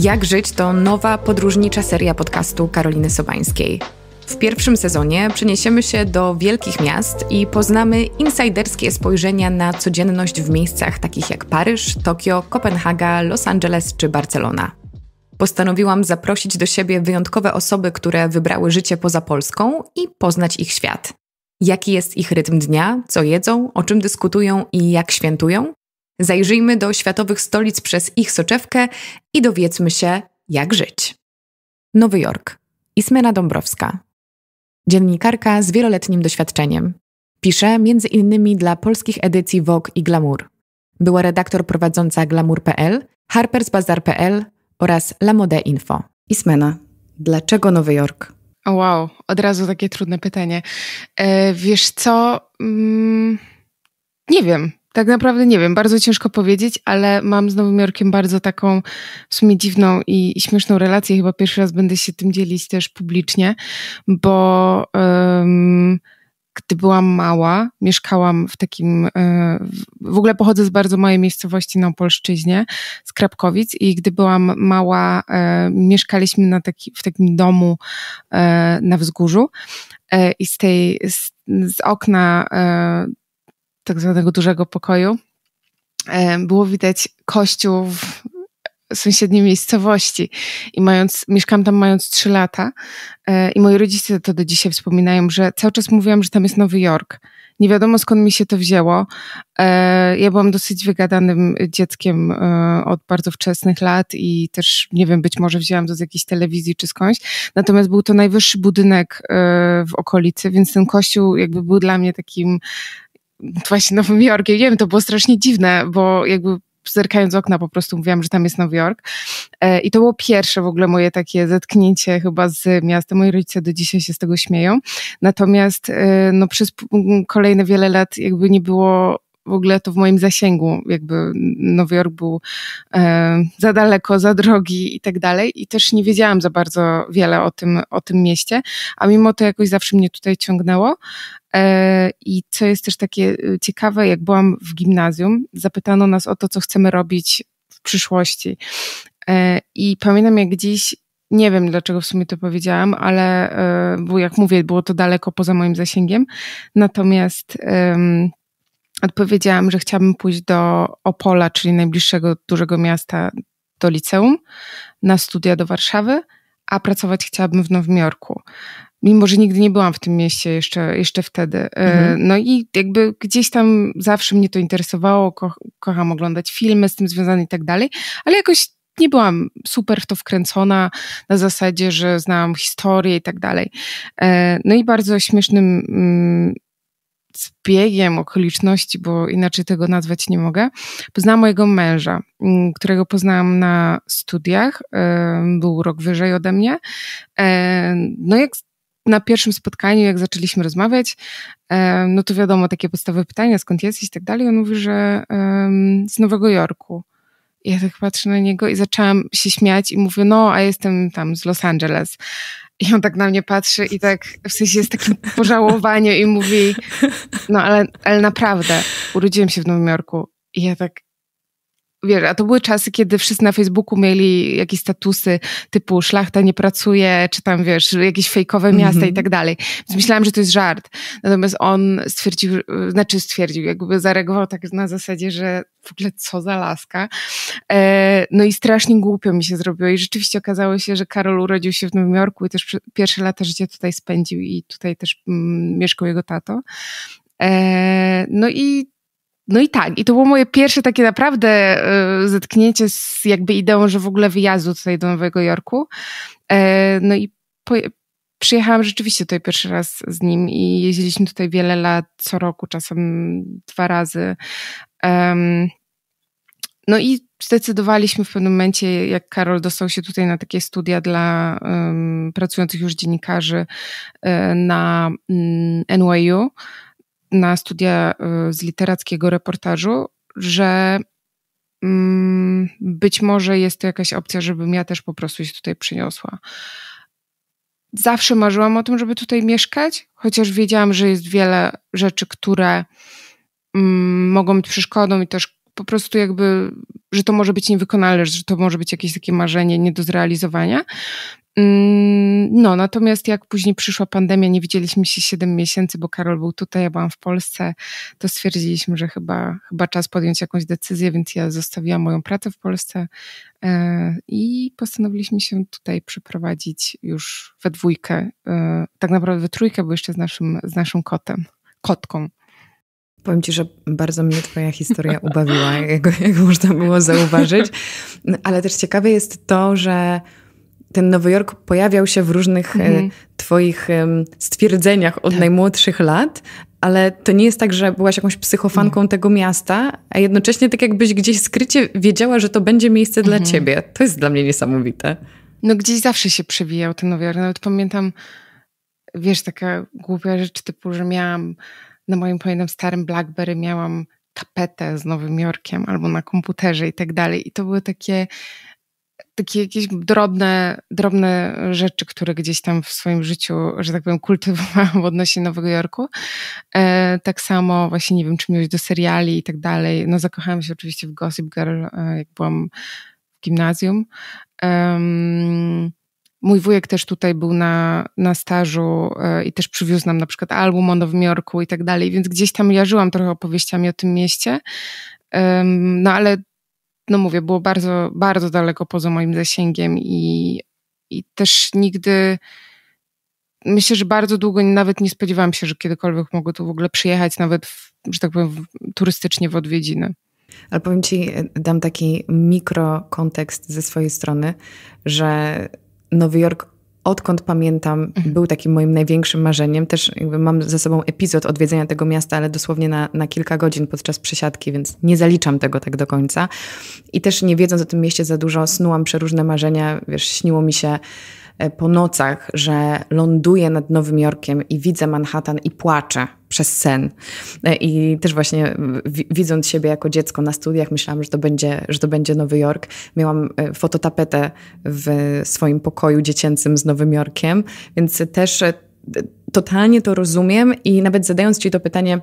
Jak żyć to nowa podróżnicza seria podcastu Karoliny Sobańskiej. W pierwszym sezonie przeniesiemy się do wielkich miast i poznamy insajderskie spojrzenia na codzienność w miejscach takich jak Paryż, Tokio, Kopenhaga, Los Angeles czy Barcelona. Postanowiłam zaprosić do siebie wyjątkowe osoby, które wybrały życie poza Polską i poznać ich świat. Jaki jest ich rytm dnia, co jedzą, o czym dyskutują i jak świętują? Zajrzyjmy do światowych stolic przez ich soczewkę i dowiedzmy się, jak żyć. Nowy Jork. Ismena Dąbrowska. Dziennikarka z wieloletnim doświadczeniem. Pisze między innymi dla polskich edycji Vogue i Glamour. Była redaktor prowadząca glamour.pl, harpersbazaar.pl oraz La Mode Info. Ismena, dlaczego Nowy Jork? Wow, od razu takie trudne pytanie. E, wiesz co? Mm, nie wiem. Tak naprawdę nie wiem, bardzo ciężko powiedzieć, ale mam z Nowym Jorkiem bardzo taką w sumie dziwną i, śmieszną relację. Chyba pierwszy raz będę się tym dzielić też publicznie, bo um, gdy byłam mała, mieszkałam w takim. E, w ogóle pochodzę z bardzo małej miejscowości na polszczyźnie, z Krapkowic, i gdy byłam mała, e, mieszkaliśmy na taki, w takim domu e, na wzgórzu. I z tej z, z okna tak zwanego dużego pokoju, e, było widać kościół w sąsiedniej miejscowości i mając, mieszkam tam mając 3 lata e, i moi rodzice to do dzisiaj wspominają, że cały czas mówiłam, że tam jest Nowy Jork. Nie wiadomo skąd mi się to wzięło. E, ja byłam dosyć wygadanym dzieckiem od bardzo wczesnych lat i też, nie wiem, być może wzięłam to z jakiejś telewizji czy skądś. Natomiast był to najwyższy budynek w okolicy, więc ten kościół jakby był dla mnie takim właśnie Nowym Jorkiem. Nie wiem, to było strasznie dziwne, bo jakby zerkając z okna po prostu mówiłam, że tam jest Nowy Jork. E, I to było pierwsze w ogóle moje takie zetknięcie chyba z miastem. Moi rodzice do dzisiaj się z tego śmieją. Natomiast e, no, przez kolejne wiele lat jakby nie było w ogóle to w moim zasięgu, jakby Nowy Jork był e, za daleko, za drogi i tak dalej i też nie wiedziałam za bardzo wiele o tym, o tym mieście, a mimo to jakoś zawsze mnie tutaj ciągnęło. E, I co jest też takie e, ciekawe, jak byłam w gimnazjum, zapytano nas o to, co chcemy robić w przyszłości. E, I pamiętam jak dziś, nie wiem dlaczego w sumie to powiedziałam, ale bo jak mówię, było to daleko poza moim zasięgiem. Natomiast odpowiedziałam, że chciałabym pójść do Opola, czyli najbliższego dużego miasta do liceum, na studia do Warszawy, a pracować chciałabym w Nowym Jorku. Mimo, że nigdy nie byłam w tym mieście jeszcze, jeszcze wtedy. E, mhm. No i jakby gdzieś tam zawsze mnie to interesowało, ko kocham oglądać filmy z tym związane i tak dalej, ale jakoś nie byłam super w to wkręcona na zasadzie, że znałam historię i tak dalej. E, no i bardzo śmiesznym mm, z biegiem okoliczności, bo inaczej tego nazwać nie mogę, poznałam mojego męża, mm, którego poznałam na studiach, był rok wyżej ode mnie. No jak na pierwszym spotkaniu, jak zaczęliśmy rozmawiać, no to wiadomo, takie podstawowe pytania, skąd jesteś i tak dalej. On mówi, że z Nowego Jorku. Ja tak patrzę na niego i zaczęłam się śmiać i mówię, no a jestem tam z Los Angeles. I on tak na mnie patrzy i tak w sensie jest takie pożałowanie i mówi, no ale, ale naprawdę, urodziłem się w Nowym Jorku. I ja tak, wiesz, a to były czasy, kiedy wszyscy na Facebooku mieli jakieś statusy typu szlachta nie pracuje, czy tam, wiesz, jakieś fejkowe miasta mm-hmm. i tak dalej. Więc myślałam, że to jest żart. Natomiast on stwierdził, znaczy stwierdził, jakby zareagował tak na zasadzie, że w ogóle co za laska. E, no i strasznie głupio mi się zrobiło i rzeczywiście okazało się, że Karol urodził się w Nowym Jorku i też pierwsze lata życia tutaj spędził i tutaj też mm, mieszkał jego tato. E, no i no i tak, i to było moje pierwsze takie naprawdę y, zetknięcie z jakby ideą, że w ogóle wyjazdu tutaj do Nowego Jorku. E, no i po, przyjechałam rzeczywiście tutaj pierwszy raz z nim i jeździliśmy tutaj wiele lat, co roku, czasem dwa razy. no i zdecydowaliśmy w pewnym momencie, jak Karol dostał się tutaj na takie studia dla um, pracujących już dziennikarzy y, na mm, NYU, na studia y, z literackiego reportażu, że mm, być może jest to jakaś opcja, żebym ja też po prostu się tutaj przyniosła. Zawsze marzyłam o tym, żeby tutaj mieszkać, chociaż wiedziałam, że jest wiele rzeczy, które mm, mogą być przeszkodą i też po prostu jakby, że to może być niewykonalne, że to może być jakieś takie marzenie nie do zrealizowania. Mm, no, natomiast jak później przyszła pandemia, nie widzieliśmy się 7 miesięcy, bo Karol był tutaj, ja byłam w Polsce, to stwierdziliśmy, że chyba, chyba czas podjąć jakąś decyzję, więc ja zostawiłam moją pracę w Polsce e, i postanowiliśmy się tutaj przeprowadzić już we dwójkę, e, tak naprawdę we trójkę, bo jeszcze z naszym, z naszym kotem, kotką. Powiem Ci, że bardzo mnie Twoja historia ubawiła, jak, jak można było zauważyć, ale też ciekawe jest to, że ten Nowy Jork pojawiał się w różnych e, mhm. Twoich stwierdzeniach od tak. najmłodszych lat, ale to nie jest tak, że byłaś jakąś psychofanką tego miasta, a jednocześnie tak jakbyś gdzieś skrycie wiedziała, że to będzie miejsce mhm. dla Ciebie. To jest dla mnie niesamowite. No gdzieś zawsze się przewijał ten Nowy Jork. Nawet pamiętam, wiesz, taka głupia rzecz typu, że miałam na moim pojemnym starym Blackberry miałam tapetę z Nowym Jorkiem albo na komputerze i tak dalej. I to były takie takie jakieś drobne, drobne rzeczy, które gdzieś tam w swoim życiu, że tak powiem, kultywowałam odnośnie Nowego Jorku. E, tak samo właśnie, nie wiem, czy miłość do seriali i tak dalej. No zakochałam się oczywiście w Gossip Girl, e, jak byłam w gimnazjum. Mój wujek też tutaj był na, na stażu e, i też przywiózł nam na przykład album o Nowym Jorku i tak dalej, więc gdzieś tam żyłam trochę opowieściami o tym mieście. No ale no mówię, było bardzo, bardzo daleko poza moim zasięgiem i, i też nigdy. Myślę, że bardzo długo nawet nie spodziewałam się, że kiedykolwiek mogę tu w ogóle przyjechać, nawet, w, że tak powiem, turystycznie w odwiedziny. Ale powiem Ci, dam taki mikrokontekst ze swojej strony, że Nowy Jork odkąd pamiętam, mhm. był takim moim największym marzeniem. Też jakby mam ze sobą epizod odwiedzenia tego miasta, ale dosłownie na, na kilka godzin podczas przesiadki, więc nie zaliczam tego tak do końca. I też nie wiedząc o tym mieście za dużo, snułam przeróżne marzenia. Wiesz, śniło mi się E, po nocach, że ląduję nad Nowym Jorkiem i widzę Manhattan i płaczę przez sen. E, I też właśnie widząc siebie jako dziecko na studiach, myślałam, że to będzie, że to będzie Nowy Jork. Miałam e, fototapetę w swoim pokoju dziecięcym z Nowym Jorkiem, więc też totalnie to rozumiem i nawet zadając ci to pytanie,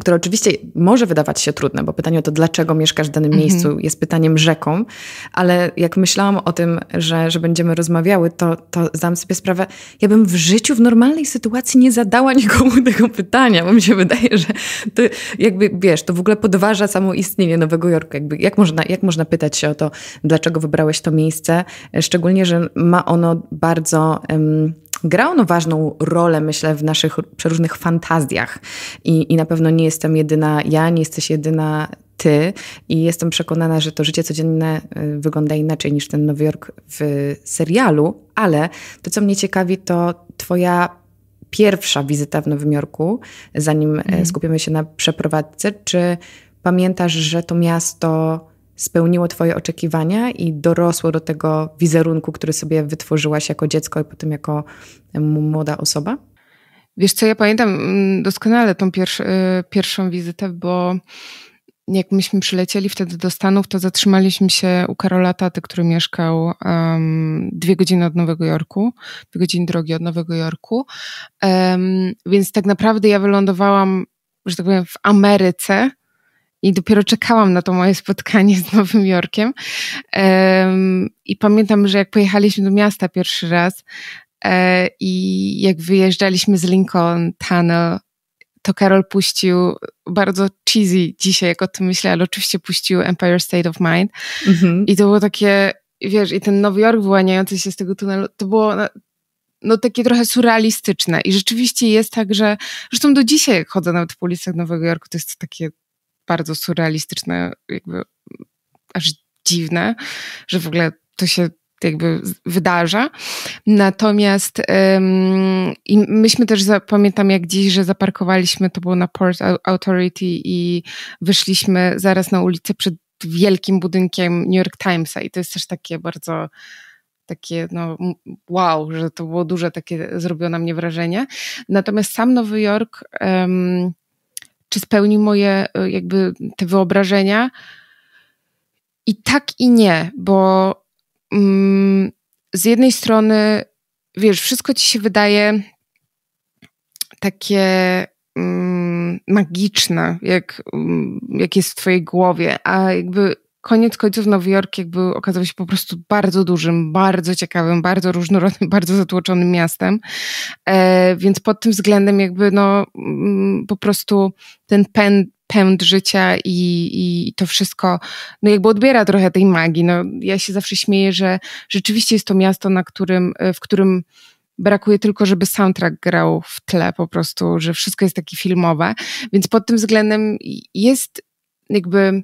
które oczywiście może wydawać się trudne, bo pytanie o to, dlaczego mieszkasz w danym mhm. miejscu, jest pytaniem rzeką, ale jak myślałam o tym, że, że będziemy rozmawiały, to, to zdałam sobie sprawę, ja bym w życiu w normalnej sytuacji nie zadała nikomu tego pytania, bo mi się wydaje, że to jakby, wiesz, to w ogóle podważa samo istnienie Nowego Jorku. Jakby, jak, można, jak można pytać się o to, dlaczego wybrałeś to miejsce, szczególnie, że ma ono bardzo... Um, Gra ono ważną rolę, myślę, w naszych przeróżnych fantazjach. I, I na pewno nie jestem jedyna ja, nie jesteś jedyna ty i jestem przekonana, że to życie codzienne y, wygląda inaczej niż ten Nowy Jork w serialu, ale to, co mnie ciekawi, to twoja pierwsza wizyta w Nowym Jorku, zanim mm. skupimy się na przeprowadzce. Czy pamiętasz, że to miasto spełniło Twoje oczekiwania i dorosło do tego wizerunku, który sobie wytworzyłaś jako dziecko i potem jako młoda osoba? Wiesz co, ja pamiętam mm, doskonale tą y, pierwszą wizytę, bo jak myśmy przylecieli wtedy do Stanów, to zatrzymaliśmy się u Karola Taty, który mieszkał um, dwie godziny od Nowego Jorku, dwie godziny drogi od Nowego Jorku. Um, więc tak naprawdę ja wylądowałam, że tak powiem, w Ameryce, i dopiero czekałam na to moje spotkanie z Nowym Jorkiem. I pamiętam, że jak pojechaliśmy do miasta pierwszy raz e, i jak wyjeżdżaliśmy z Lincoln Tunnel, to Karol puścił bardzo cheesy dzisiaj, jak o tym myślę, ale oczywiście puścił Empire State of Mind. Mhm. I to było takie, wiesz, i ten Nowy Jork wyłaniający się z tego tunelu, to było no takie trochę surrealistyczne. I rzeczywiście jest tak, że zresztą do dzisiaj, jak chodzę nawet po ulicach Nowego Jorku, to jest to takie bardzo surrealistyczne, jakby aż dziwne, że w ogóle to się jakby wydarza. Natomiast i myśmy też, za, pamiętam jak dziś, że zaparkowaliśmy, to było na Port Authority i wyszliśmy zaraz na ulicę przed wielkim budynkiem New York Timesa i to jest też takie bardzo takie no wow, że to było duże takie, zrobiło na mnie wrażenie. Natomiast sam Nowy Jork czy spełnił moje e, jakby te wyobrażenia. I tak i nie, bo mm, z jednej strony, wiesz, wszystko ci się wydaje takie mm, magiczne, jak, mm, jak jest w twojej głowie, a jakby koniec końców Nowy Jork jakby okazał się po prostu bardzo dużym, bardzo ciekawym, bardzo różnorodnym, bardzo zatłoczonym miastem. E, więc pod tym względem jakby no mm, po prostu ten pęd, pęd życia i, i, to wszystko, no jakby odbiera trochę tej magii. No, ja się zawsze śmieję, że rzeczywiście jest to miasto, na którym, e, w którym brakuje tylko, żeby soundtrack grał w tle po prostu, że wszystko jest takie filmowe, więc pod tym względem jest jakby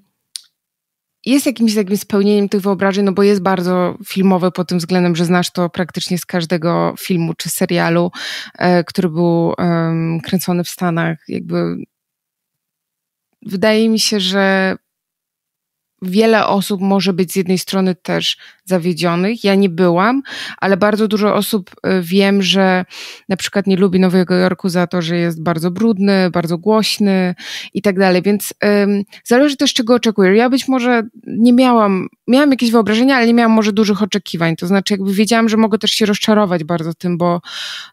jest jakimś takim spełnieniem tych wyobrażeń, no bo jest bardzo filmowy pod tym względem, że znasz to praktycznie z każdego filmu czy serialu, e, który był kręcony w Stanach. Jakby wydaje mi się, że wiele osób może być z jednej strony też zawiedzionych. Ja nie byłam, ale bardzo dużo osób y, wiem, że na przykład nie lubi Nowego Jorku za to, że jest bardzo brudny, bardzo głośny i tak dalej. Więc ym, zależy też, czego oczekuję. Ja być może nie miałam, miałam jakieś wyobrażenia, ale nie miałam może dużych oczekiwań. To znaczy, jakby wiedziałam, że mogę też się rozczarować bardzo tym, bo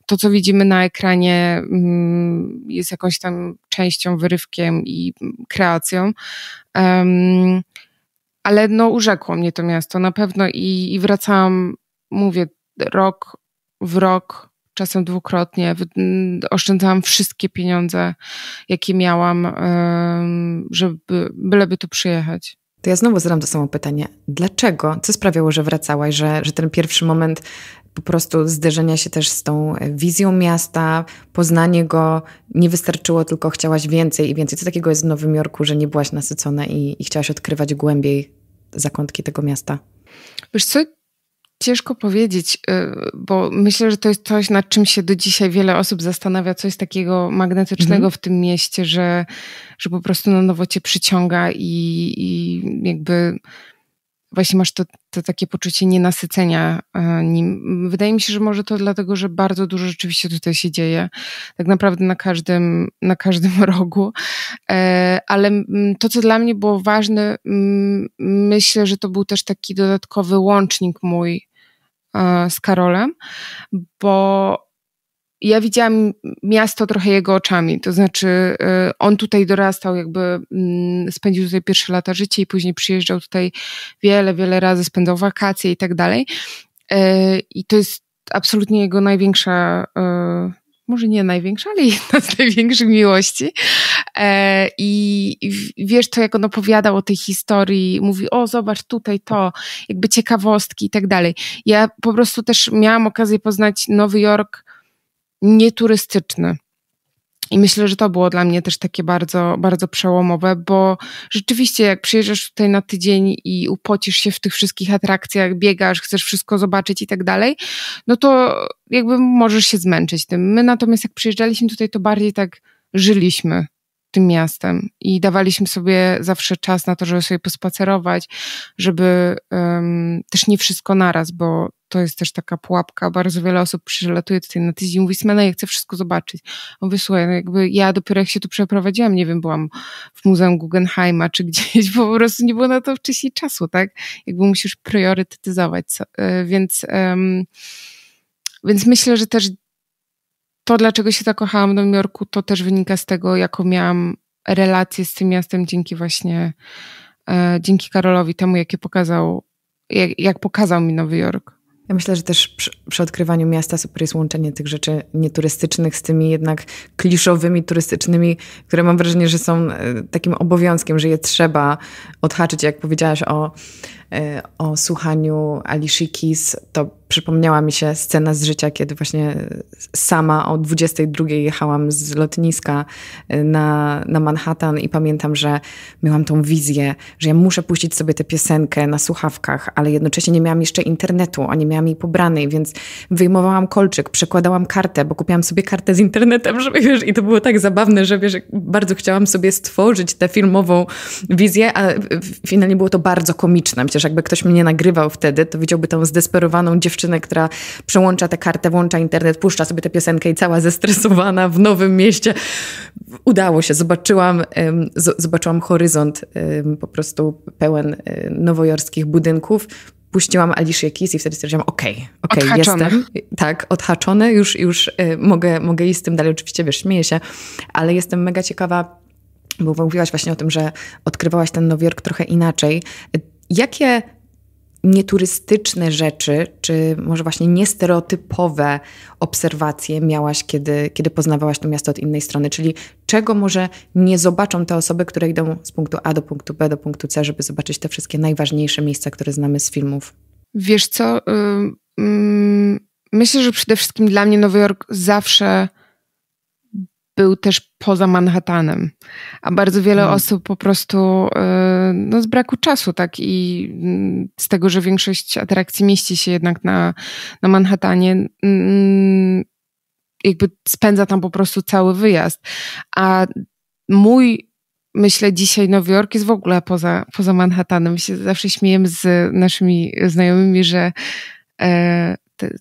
to, co widzimy na ekranie, ym, mm, jest jakąś tam częścią, wyrywkiem i mm, kreacją. Um, ale no urzekło mnie to miasto na pewno i, i wracałam, mówię, rok w rok, czasem dwukrotnie. Oszczędzałam wszystkie pieniądze, jakie miałam, żeby byleby tu przyjechać. To ja znowu zadam to samo pytanie. Dlaczego? Co sprawiało, że wracałaś, że, że ten pierwszy moment po prostu zderzenia się też z tą wizją miasta, poznanie go nie wystarczyło, tylko chciałaś więcej i więcej. Co takiego jest w Nowym Jorku, że nie byłaś nasycona i, i chciałaś odkrywać głębiej zakątki tego miasta? Wiesz co, ciężko powiedzieć, y, bo myślę, że to jest coś, nad czym się do dzisiaj wiele osób zastanawia, coś takiego magnetycznego mhm. w tym mieście, że, że po prostu na nowo cię przyciąga i, i jakby właśnie masz to, to takie poczucie nienasycenia e, nim. Wydaje mi się, że może to dlatego, że bardzo dużo rzeczywiście tutaj się dzieje. Tak naprawdę na każdym, na każdym rogu. E, ale to, co dla mnie było ważne, myślę, że to był też taki dodatkowy łącznik mój e, z Karolem, bo ja widziałam miasto trochę jego oczami. To znaczy, y, on tutaj dorastał, jakby mm, spędził tutaj pierwsze lata życia i później przyjeżdżał tutaj wiele, wiele razy, spędzał wakacje i tak dalej. Y, I to jest absolutnie jego największa, y, może nie największa, ale jedna z największych miłości. E, I wiesz to, jak on opowiadał o tej historii, mówi, o zobacz tutaj to, jakby ciekawostki i tak dalej. Ja po prostu też miałam okazję poznać Nowy Jork nieturystyczny. I myślę, że to było dla mnie też takie bardzo, bardzo przełomowe, bo rzeczywiście jak przyjeżdżasz tutaj na tydzień i upocisz się w tych wszystkich atrakcjach, biegasz, chcesz wszystko zobaczyć i tak dalej, no to jakby możesz się zmęczyć tym. My natomiast jak przyjeżdżaliśmy tutaj, to bardziej tak żyliśmy tym miastem i dawaliśmy sobie zawsze czas na to, żeby sobie pospacerować, żeby um, też nie wszystko naraz, bo to jest też taka pułapka. Bardzo wiele osób przylatuje tutaj na tydzień i mówi, Smena, ja chcę wszystko zobaczyć. On wysłuchaj, no jakby ja dopiero jak się tu przeprowadziłam, nie wiem, byłam w Muzeum Guggenheima czy gdzieś, bo po prostu nie było na to wcześniej czasu, tak? Jakby musisz priorytetyzować. E, więc, więc myślę, że też to, dlaczego się zakochałam w Nowym Jorku, to też wynika z tego, jaką miałam relację z tym miastem dzięki właśnie, e, dzięki Karolowi, temu, jakie pokazał, jak, jak pokazał mi Nowy Jork ja myślę, że też przy, przy, odkrywaniu miasta super jest łączenie tych rzeczy nieturystycznych z tymi jednak kliszowymi turystycznymi, które mam wrażenie, że są e, takim obowiązkiem, że je trzeba odhaczyć. Jak powiedziałaś o E, o słuchaniu Alicia Keys, to przypomniała mi się scena z życia, kiedy właśnie sama o 22 jechałam z lotniska e, na, na Manhattan i pamiętam, że miałam tą wizję, że ja muszę puścić sobie tę piosenkę na słuchawkach, ale jednocześnie nie miałam jeszcze internetu, a nie miałam jej pobranej, więc wyjmowałam kolczyk, przekładałam kartę, bo kupiłam sobie kartę z internetem, żeby wiesz, i to było tak zabawne, że wiesz, bardzo chciałam sobie stworzyć tę filmową wizję, a finalnie było to bardzo komiczne. Myślę, Przecież jakby ktoś mnie nagrywał wtedy, to widziałby tą zdesperowaną dziewczynę, która przełącza tę kartę, włącza internet, puszcza sobie tę piosenkę i cała zestresowana w nowym mieście. Udało się, zobaczyłam, zobaczyłam horyzont po prostu pełen e, nowojorskich budynków, puściłam Alicia Keys i wtedy stwierdziłam, okej, okay, okej, okay, jestem. Tak, odhaczony, już, już e, mogę, mogę iść z tym dalej. Oczywiście, wiesz, śmieję się, ale jestem mega ciekawa, bo mówiłaś właśnie o tym, że odkrywałaś ten Nowy Jork trochę inaczej Jakie nieturystyczne rzeczy, czy może właśnie niestereotypowe obserwacje miałaś, kiedy, kiedy poznawałaś to miasto od innej strony? Czyli czego może nie zobaczą te osoby, które idą z punktu A do punktu B do punktu C, żeby zobaczyć te wszystkie najważniejsze miejsca, które znamy z filmów? Wiesz co, y, mm, myślę, że przede wszystkim dla mnie Nowy Jork zawsze był też poza Manhattanem, a bardzo wiele mm. osób po prostu y, no, z braku czasu, tak i mm, z tego, że większość atrakcji mieści się jednak na, na Manhattanie, mm, jakby spędza tam po prostu cały wyjazd. A mój myślę dzisiaj Nowy Jork jest w ogóle poza, poza Manhattanem. My się zawsze śmiejemy z naszymi znajomymi, że e,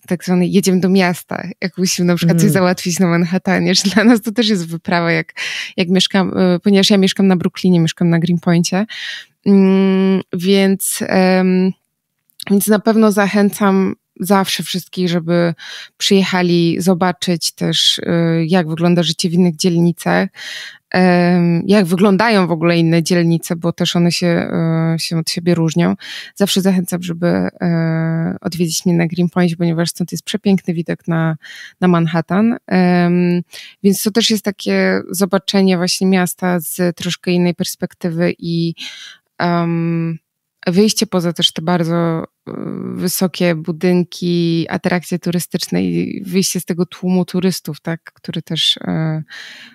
tak zwany jedziemy do miasta, jak musimy na przykład mm. coś załatwić na Manhattanie, że dla nas to też jest wyprawa, jak, jak mieszkam, e, ponieważ ja mieszkam na Brooklynie, mieszkam na Greenpointie, mm, więc, więc na pewno zachęcam zawsze wszystkich, żeby przyjechali zobaczyć też, e, jak wygląda życie w innych dzielnicach, jak wyglądają w ogóle inne dzielnice, bo też one się, e, się od siebie różnią. Zawsze zachęcam, żeby e, odwiedzić mnie na Greenpoint, ponieważ stąd jest przepiękny widok na, na Manhattan. Więc to też jest takie zobaczenie właśnie miasta z troszkę innej perspektywy i wyjście poza też te bardzo y, wysokie budynki, atrakcje turystyczne i wyjście z tego tłumu turystów, tak, który też, y,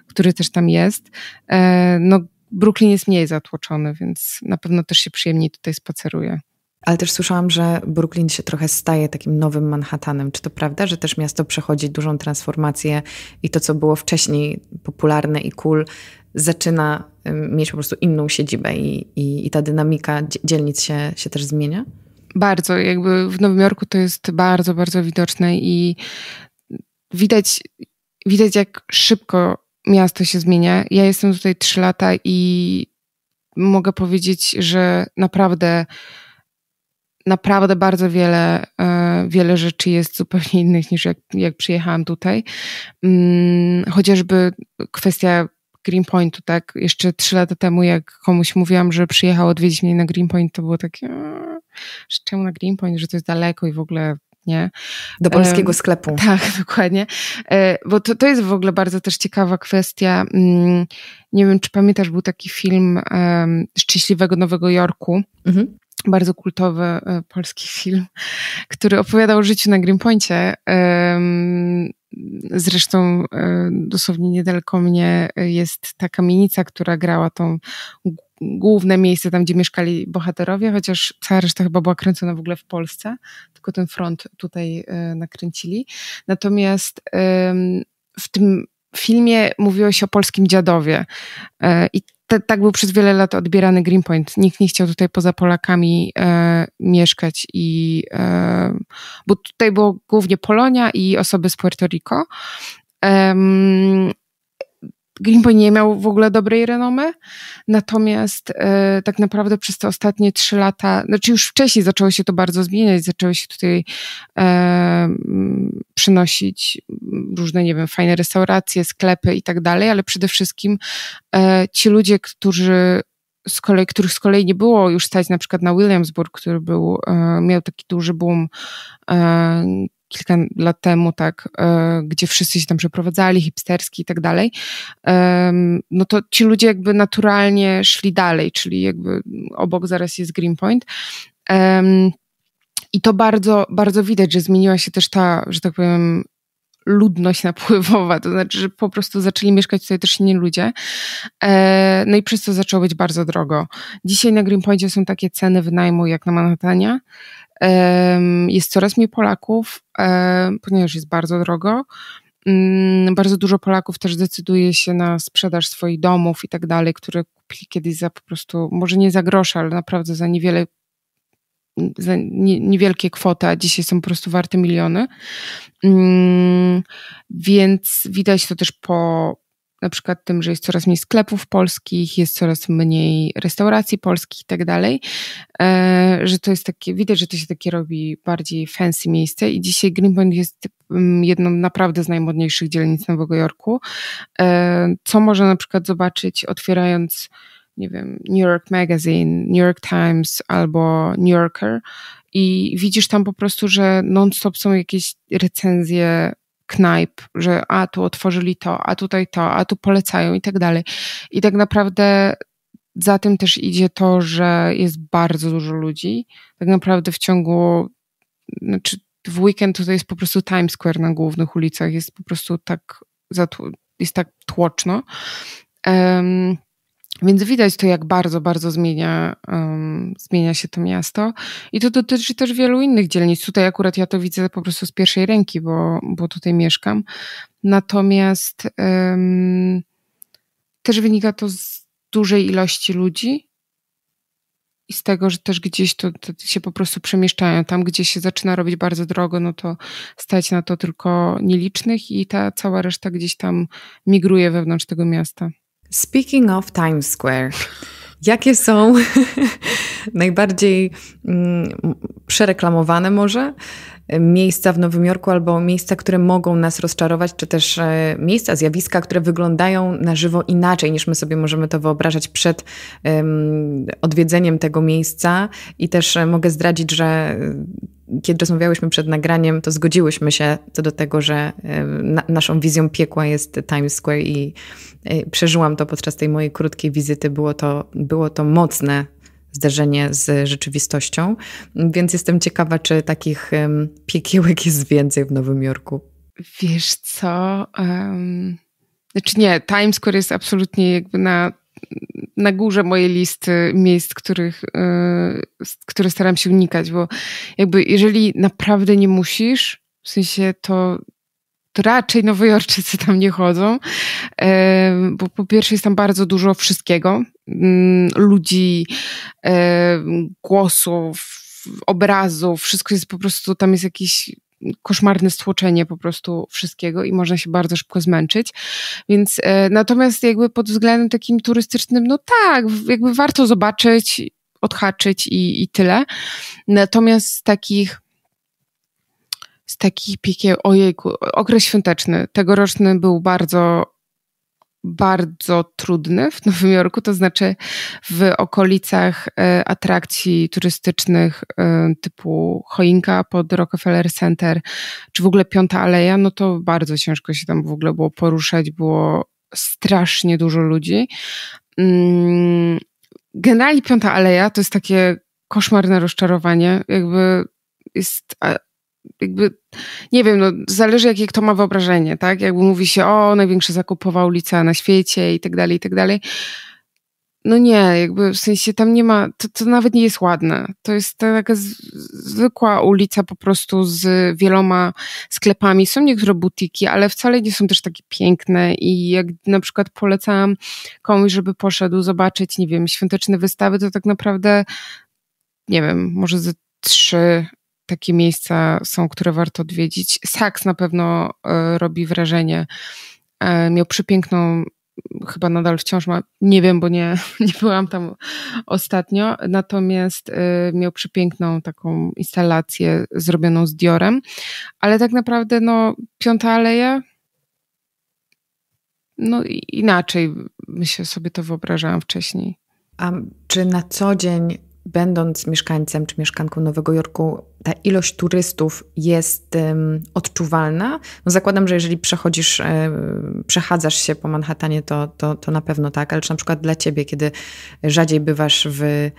który też tam jest. E, no, Brooklyn jest mniej zatłoczony, więc na pewno też się przyjemniej tutaj spaceruje. Ale też słyszałam, że Brooklyn się trochę staje takim nowym Manhattanem. Czy to prawda, że też miasto przechodzi dużą transformację i to, co było wcześniej popularne i cool, zaczyna mieć po prostu inną siedzibę i, i, i ta dynamika dzielnic się, się też zmienia? Bardzo, jakby w Nowym Jorku to jest bardzo, bardzo widoczne i widać, widać jak szybko miasto się zmienia. Ja jestem tutaj trzy lata i mogę powiedzieć, że naprawdę naprawdę bardzo wiele, e, wiele rzeczy jest zupełnie innych niż jak, jak przyjechałam tutaj. Mm, chociażby kwestia Greenpointu, tak? Jeszcze trzy lata temu, jak komuś mówiłam, że przyjechał odwiedzić mnie na Greenpoint, to było takie, że czemu na Greenpoint, że to jest daleko i w ogóle nie? Do polskiego um, sklepu. Tak, dokładnie. E, bo to, to jest w ogóle bardzo też ciekawa kwestia. Mm, nie wiem, czy pamiętasz, był taki film um, Szczęśliwego Nowego Jorku. Mhm bardzo kultowy e, polski film, który opowiadał o życiu na Greenpointie. Zresztą e, dosłownie niedaleko mnie jest ta kamienica, która grała tą główne miejsce tam, gdzie mieszkali bohaterowie, chociaż cała reszta chyba była kręcona w ogóle w Polsce, tylko ten front tutaj e, nakręcili. Natomiast w tym filmie mówiło się o polskim dziadowie i te, tak był przez wiele lat odbierany Greenpoint. Nikt nie chciał tutaj poza Polakami e, mieszkać i e, bo tutaj było głównie Polonia i osoby z Puerto Rico. Greenpoint nie miał w ogóle dobrej renomy, natomiast e, tak naprawdę przez te ostatnie trzy lata, znaczy już wcześniej zaczęło się to bardzo zmieniać, zaczęły się tutaj e, przynosić różne, nie wiem, fajne restauracje, sklepy i tak dalej, ale przede wszystkim e, ci ludzie, którzy z kolei, których z kolei nie było już stać na przykład na Williamsburg, który był, e, miał taki duży boom e, kilka lat temu, tak, e, gdzie wszyscy się tam przeprowadzali, hipsterski i tak dalej, no to ci ludzie jakby naturalnie szli dalej, czyli jakby obok zaraz jest Greenpoint. I to bardzo, bardzo widać, że zmieniła się też ta, że tak powiem, ludność napływowa, to znaczy, że po prostu zaczęli mieszkać tutaj też inni ludzie. E, no i przez to zaczęło być bardzo drogo. Dzisiaj na Greenpointie są takie ceny wynajmu jak na Manhattanie. Jest coraz mniej Polaków, ponieważ jest bardzo drogo. Mm, bardzo dużo Polaków też decyduje się na sprzedaż swoich domów i tak dalej, które kupili kiedyś za po prostu, może nie za grosze, ale naprawdę za niewiele mm, za niewielkie kwoty, a dzisiaj są po prostu warte miliony. Mm, więc widać to też po, na przykład tym, że jest coraz mniej sklepów polskich, jest coraz mniej restauracji polskich i tak dalej, e, że to jest takie, widać, że to się takie robi bardziej fancy miejsce i dzisiaj Greenpoint jest mm, jedną naprawdę z najmodniejszych dzielnic Nowego Jorku, e, co można na przykład zobaczyć otwierając nie wiem, New York Magazine, New York Times albo New Yorker i widzisz tam po prostu, że non-stop są jakieś recenzje knajp, że a tu otworzyli to, a tutaj to, a tu polecają i tak dalej. I tak naprawdę za tym też idzie to, że jest bardzo dużo ludzi. Tak naprawdę w ciągu, znaczy w weekend tutaj jest po prostu Times Square na głównych ulicach, jest po prostu tak, jest tak tłoczno. Um, więc widać to, jak bardzo, bardzo zmienia, um, zmienia się to miasto. I to dotyczy też wielu innych dzielnic. Tutaj akurat ja to widzę po prostu z pierwszej ręki, bo, bo tutaj mieszkam. Natomiast um, też wynika to z dużej ilości ludzi i z tego, że też gdzieś to, to, się po prostu przemieszczają. Tam, gdzie się zaczyna robić bardzo drogo, no to stać na to tylko nielicznych i ta cała reszta gdzieś tam migruje wewnątrz tego miasta. Speaking of Times Square, jakie są najbardziej mm, przereklamowane może e, miejsca w Nowym Jorku albo miejsca, które mogą nas rozczarować, czy też e, miejsca, zjawiska, które wyglądają na żywo inaczej niż my sobie możemy to wyobrażać przed odwiedzeniem tego miejsca. I też e, mogę zdradzić, że kiedy rozmawiałyśmy przed nagraniem, to zgodziłyśmy się co do tego, że e, na, naszą wizją piekła jest Times Square i e, przeżyłam to podczas tej mojej krótkiej wizyty. Było to, było to mocne zderzenie z rzeczywistością, więc jestem ciekawa, czy takich piekiełek jest więcej w Nowym Jorku. Wiesz co? Um, znaczy nie, Times Square jest absolutnie jakby na na górze mojej listy miejsc, których, e, które staram się unikać, bo jakby jeżeli naprawdę nie musisz, w sensie to, to raczej Nowojorczycy tam nie chodzą, e, bo po pierwsze jest tam bardzo dużo wszystkiego, mm, ludzi, e, głosów, obrazów, wszystko jest po prostu, tam jest jakiś koszmarne stłoczenie po prostu wszystkiego i można się bardzo szybko zmęczyć. Więc e, natomiast jakby pod względem takim turystycznym, no tak, jakby warto zobaczyć, odhaczyć i, i tyle. Natomiast z takich z takich pikieł, ojejku, okres świąteczny, tegoroczny był bardzo bardzo trudny w Nowym Jorku, to znaczy w okolicach e, atrakcji turystycznych e, typu Choinka pod Rockefeller Center, czy w ogóle Piąta Aleja, no to bardzo ciężko się tam w ogóle było poruszać, było strasznie dużo ludzi. Mm, generalnie Piąta Aleja to jest takie koszmarne rozczarowanie, jakby jest jakby, nie wiem, no, zależy jakie kto ma wyobrażenie, tak? Jakby mówi się, o, największa zakupowa ulica na świecie i tak dalej, i tak dalej. No nie, jakby w sensie tam nie ma, to, to nawet nie jest ładne. To jest taka z, zwykła ulica po prostu z wieloma sklepami. Są niektóre butiki, ale wcale nie są też takie piękne i jak na przykład polecałam komuś, żeby poszedł zobaczyć, nie wiem, świąteczne wystawy, to tak naprawdę, nie wiem, może ze trzy takie miejsca są, które warto odwiedzić. Saks na pewno e, robi wrażenie. E, miał przepiękną, chyba nadal wciąż ma, nie wiem, bo nie, nie byłam tam ostatnio, natomiast e, miał przepiękną taką instalację zrobioną z Diorem, ale tak naprawdę no, Piąta Aleja, no inaczej się sobie to wyobrażałam wcześniej. A czy na co dzień będąc mieszkańcem czy mieszkanką Nowego Jorku, ta ilość turystów jest um, odczuwalna? No zakładam, że jeżeli przechodzisz, e, przechadzasz się po Manhattanie, to, to, to na pewno tak, ale czy na przykład dla ciebie, kiedy rzadziej bywasz w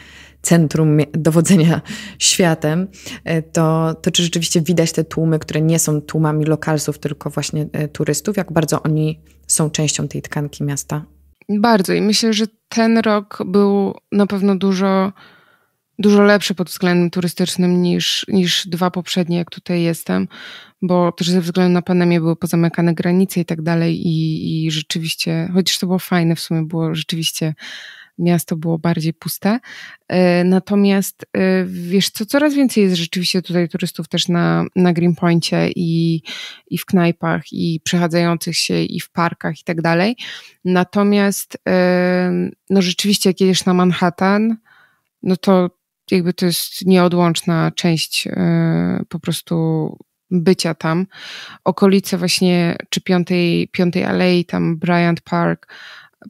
centrum dowodzenia światem, e, to, to czy rzeczywiście widać te tłumy, które nie są tłumami lokalsów, tylko właśnie e, turystów, jak bardzo oni są częścią tej tkanki miasta? Bardzo i myślę, że ten rok był na pewno dużo dużo lepszy pod względem turystycznym niż, niż dwa poprzednie, jak tutaj jestem, bo też ze względu na pandemię były pozamykane granice i tak dalej i, i rzeczywiście, chociaż to było fajne w sumie, było rzeczywiście miasto było bardziej puste. E, natomiast e, wiesz co, coraz więcej jest rzeczywiście tutaj turystów też na, na Greenpointie i, i w knajpach i przechadzających się i w parkach i tak dalej. Natomiast e, no rzeczywiście jak jedziesz na Manhattan, no to jakby to jest nieodłączna część e, po prostu bycia tam. Okolice właśnie, czy Piątej, Piątej Alei, tam Bryant Park,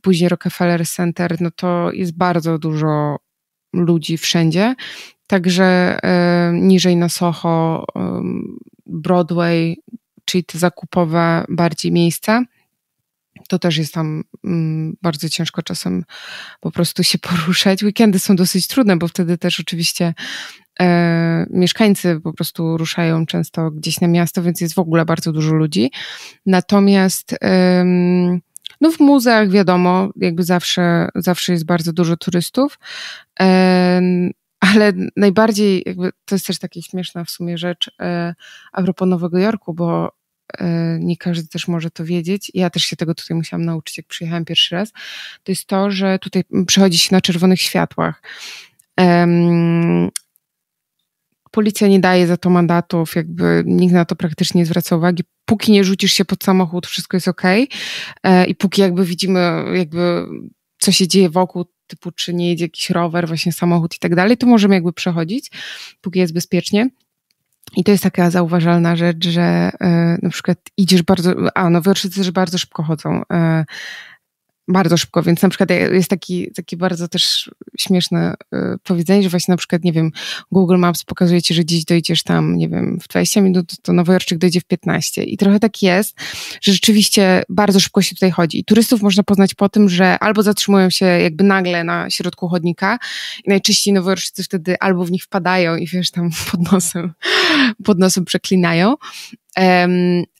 później Rockefeller Center, no to jest bardzo dużo ludzi wszędzie. Także y, niżej na Soho, y, Broadway, czyli te zakupowe bardziej miejsca. To też jest tam mm, bardzo ciężko czasem po prostu się poruszać. Weekendy są dosyć trudne, bo wtedy też oczywiście e, mieszkańcy po prostu ruszają często gdzieś na miasto, więc jest w ogóle bardzo dużo ludzi. Natomiast e, no w muzeach wiadomo, jakby zawsze, zawsze jest bardzo dużo turystów. E, ale najbardziej, jakby, to jest też taka śmieszna w sumie rzecz e, a propos Nowego Jorku, bo E, nie każdy też może to wiedzieć, ja też się tego tutaj musiałam nauczyć, jak przyjechałam pierwszy raz, to jest to, że tutaj przechodzi się na czerwonych światłach. Policja nie daje za to mandatów, jakby nikt na to praktycznie nie zwraca uwagi. Póki nie rzucisz się pod samochód, wszystko jest ok. E, I póki jakby widzimy, jakby co się dzieje wokół, typu czy nie jedzie jakiś rower, właśnie samochód i tak dalej, to możemy jakby przechodzić, póki jest bezpiecznie. I to jest taka zauważalna rzecz, że e, na przykład idziesz bardzo, a no Wyoczycy też bardzo szybko chodzą. E, bardzo szybko, więc na przykład jest taki, taki bardzo też śmieszne y, powiedzenie, że właśnie na przykład, nie wiem, Google Maps pokazuje ci, że dziś dojdziesz tam, nie wiem, w 20 minut, to Nowojorczyk dojdzie w 15. I trochę tak jest, że rzeczywiście bardzo szybko się tutaj chodzi. I turystów można poznać po tym, że albo zatrzymują się jakby nagle na środku chodnika i najczęściej Nowojorczycy wtedy albo w nich wpadają i wiesz, tam pod nosem, pod nosem przeklinają,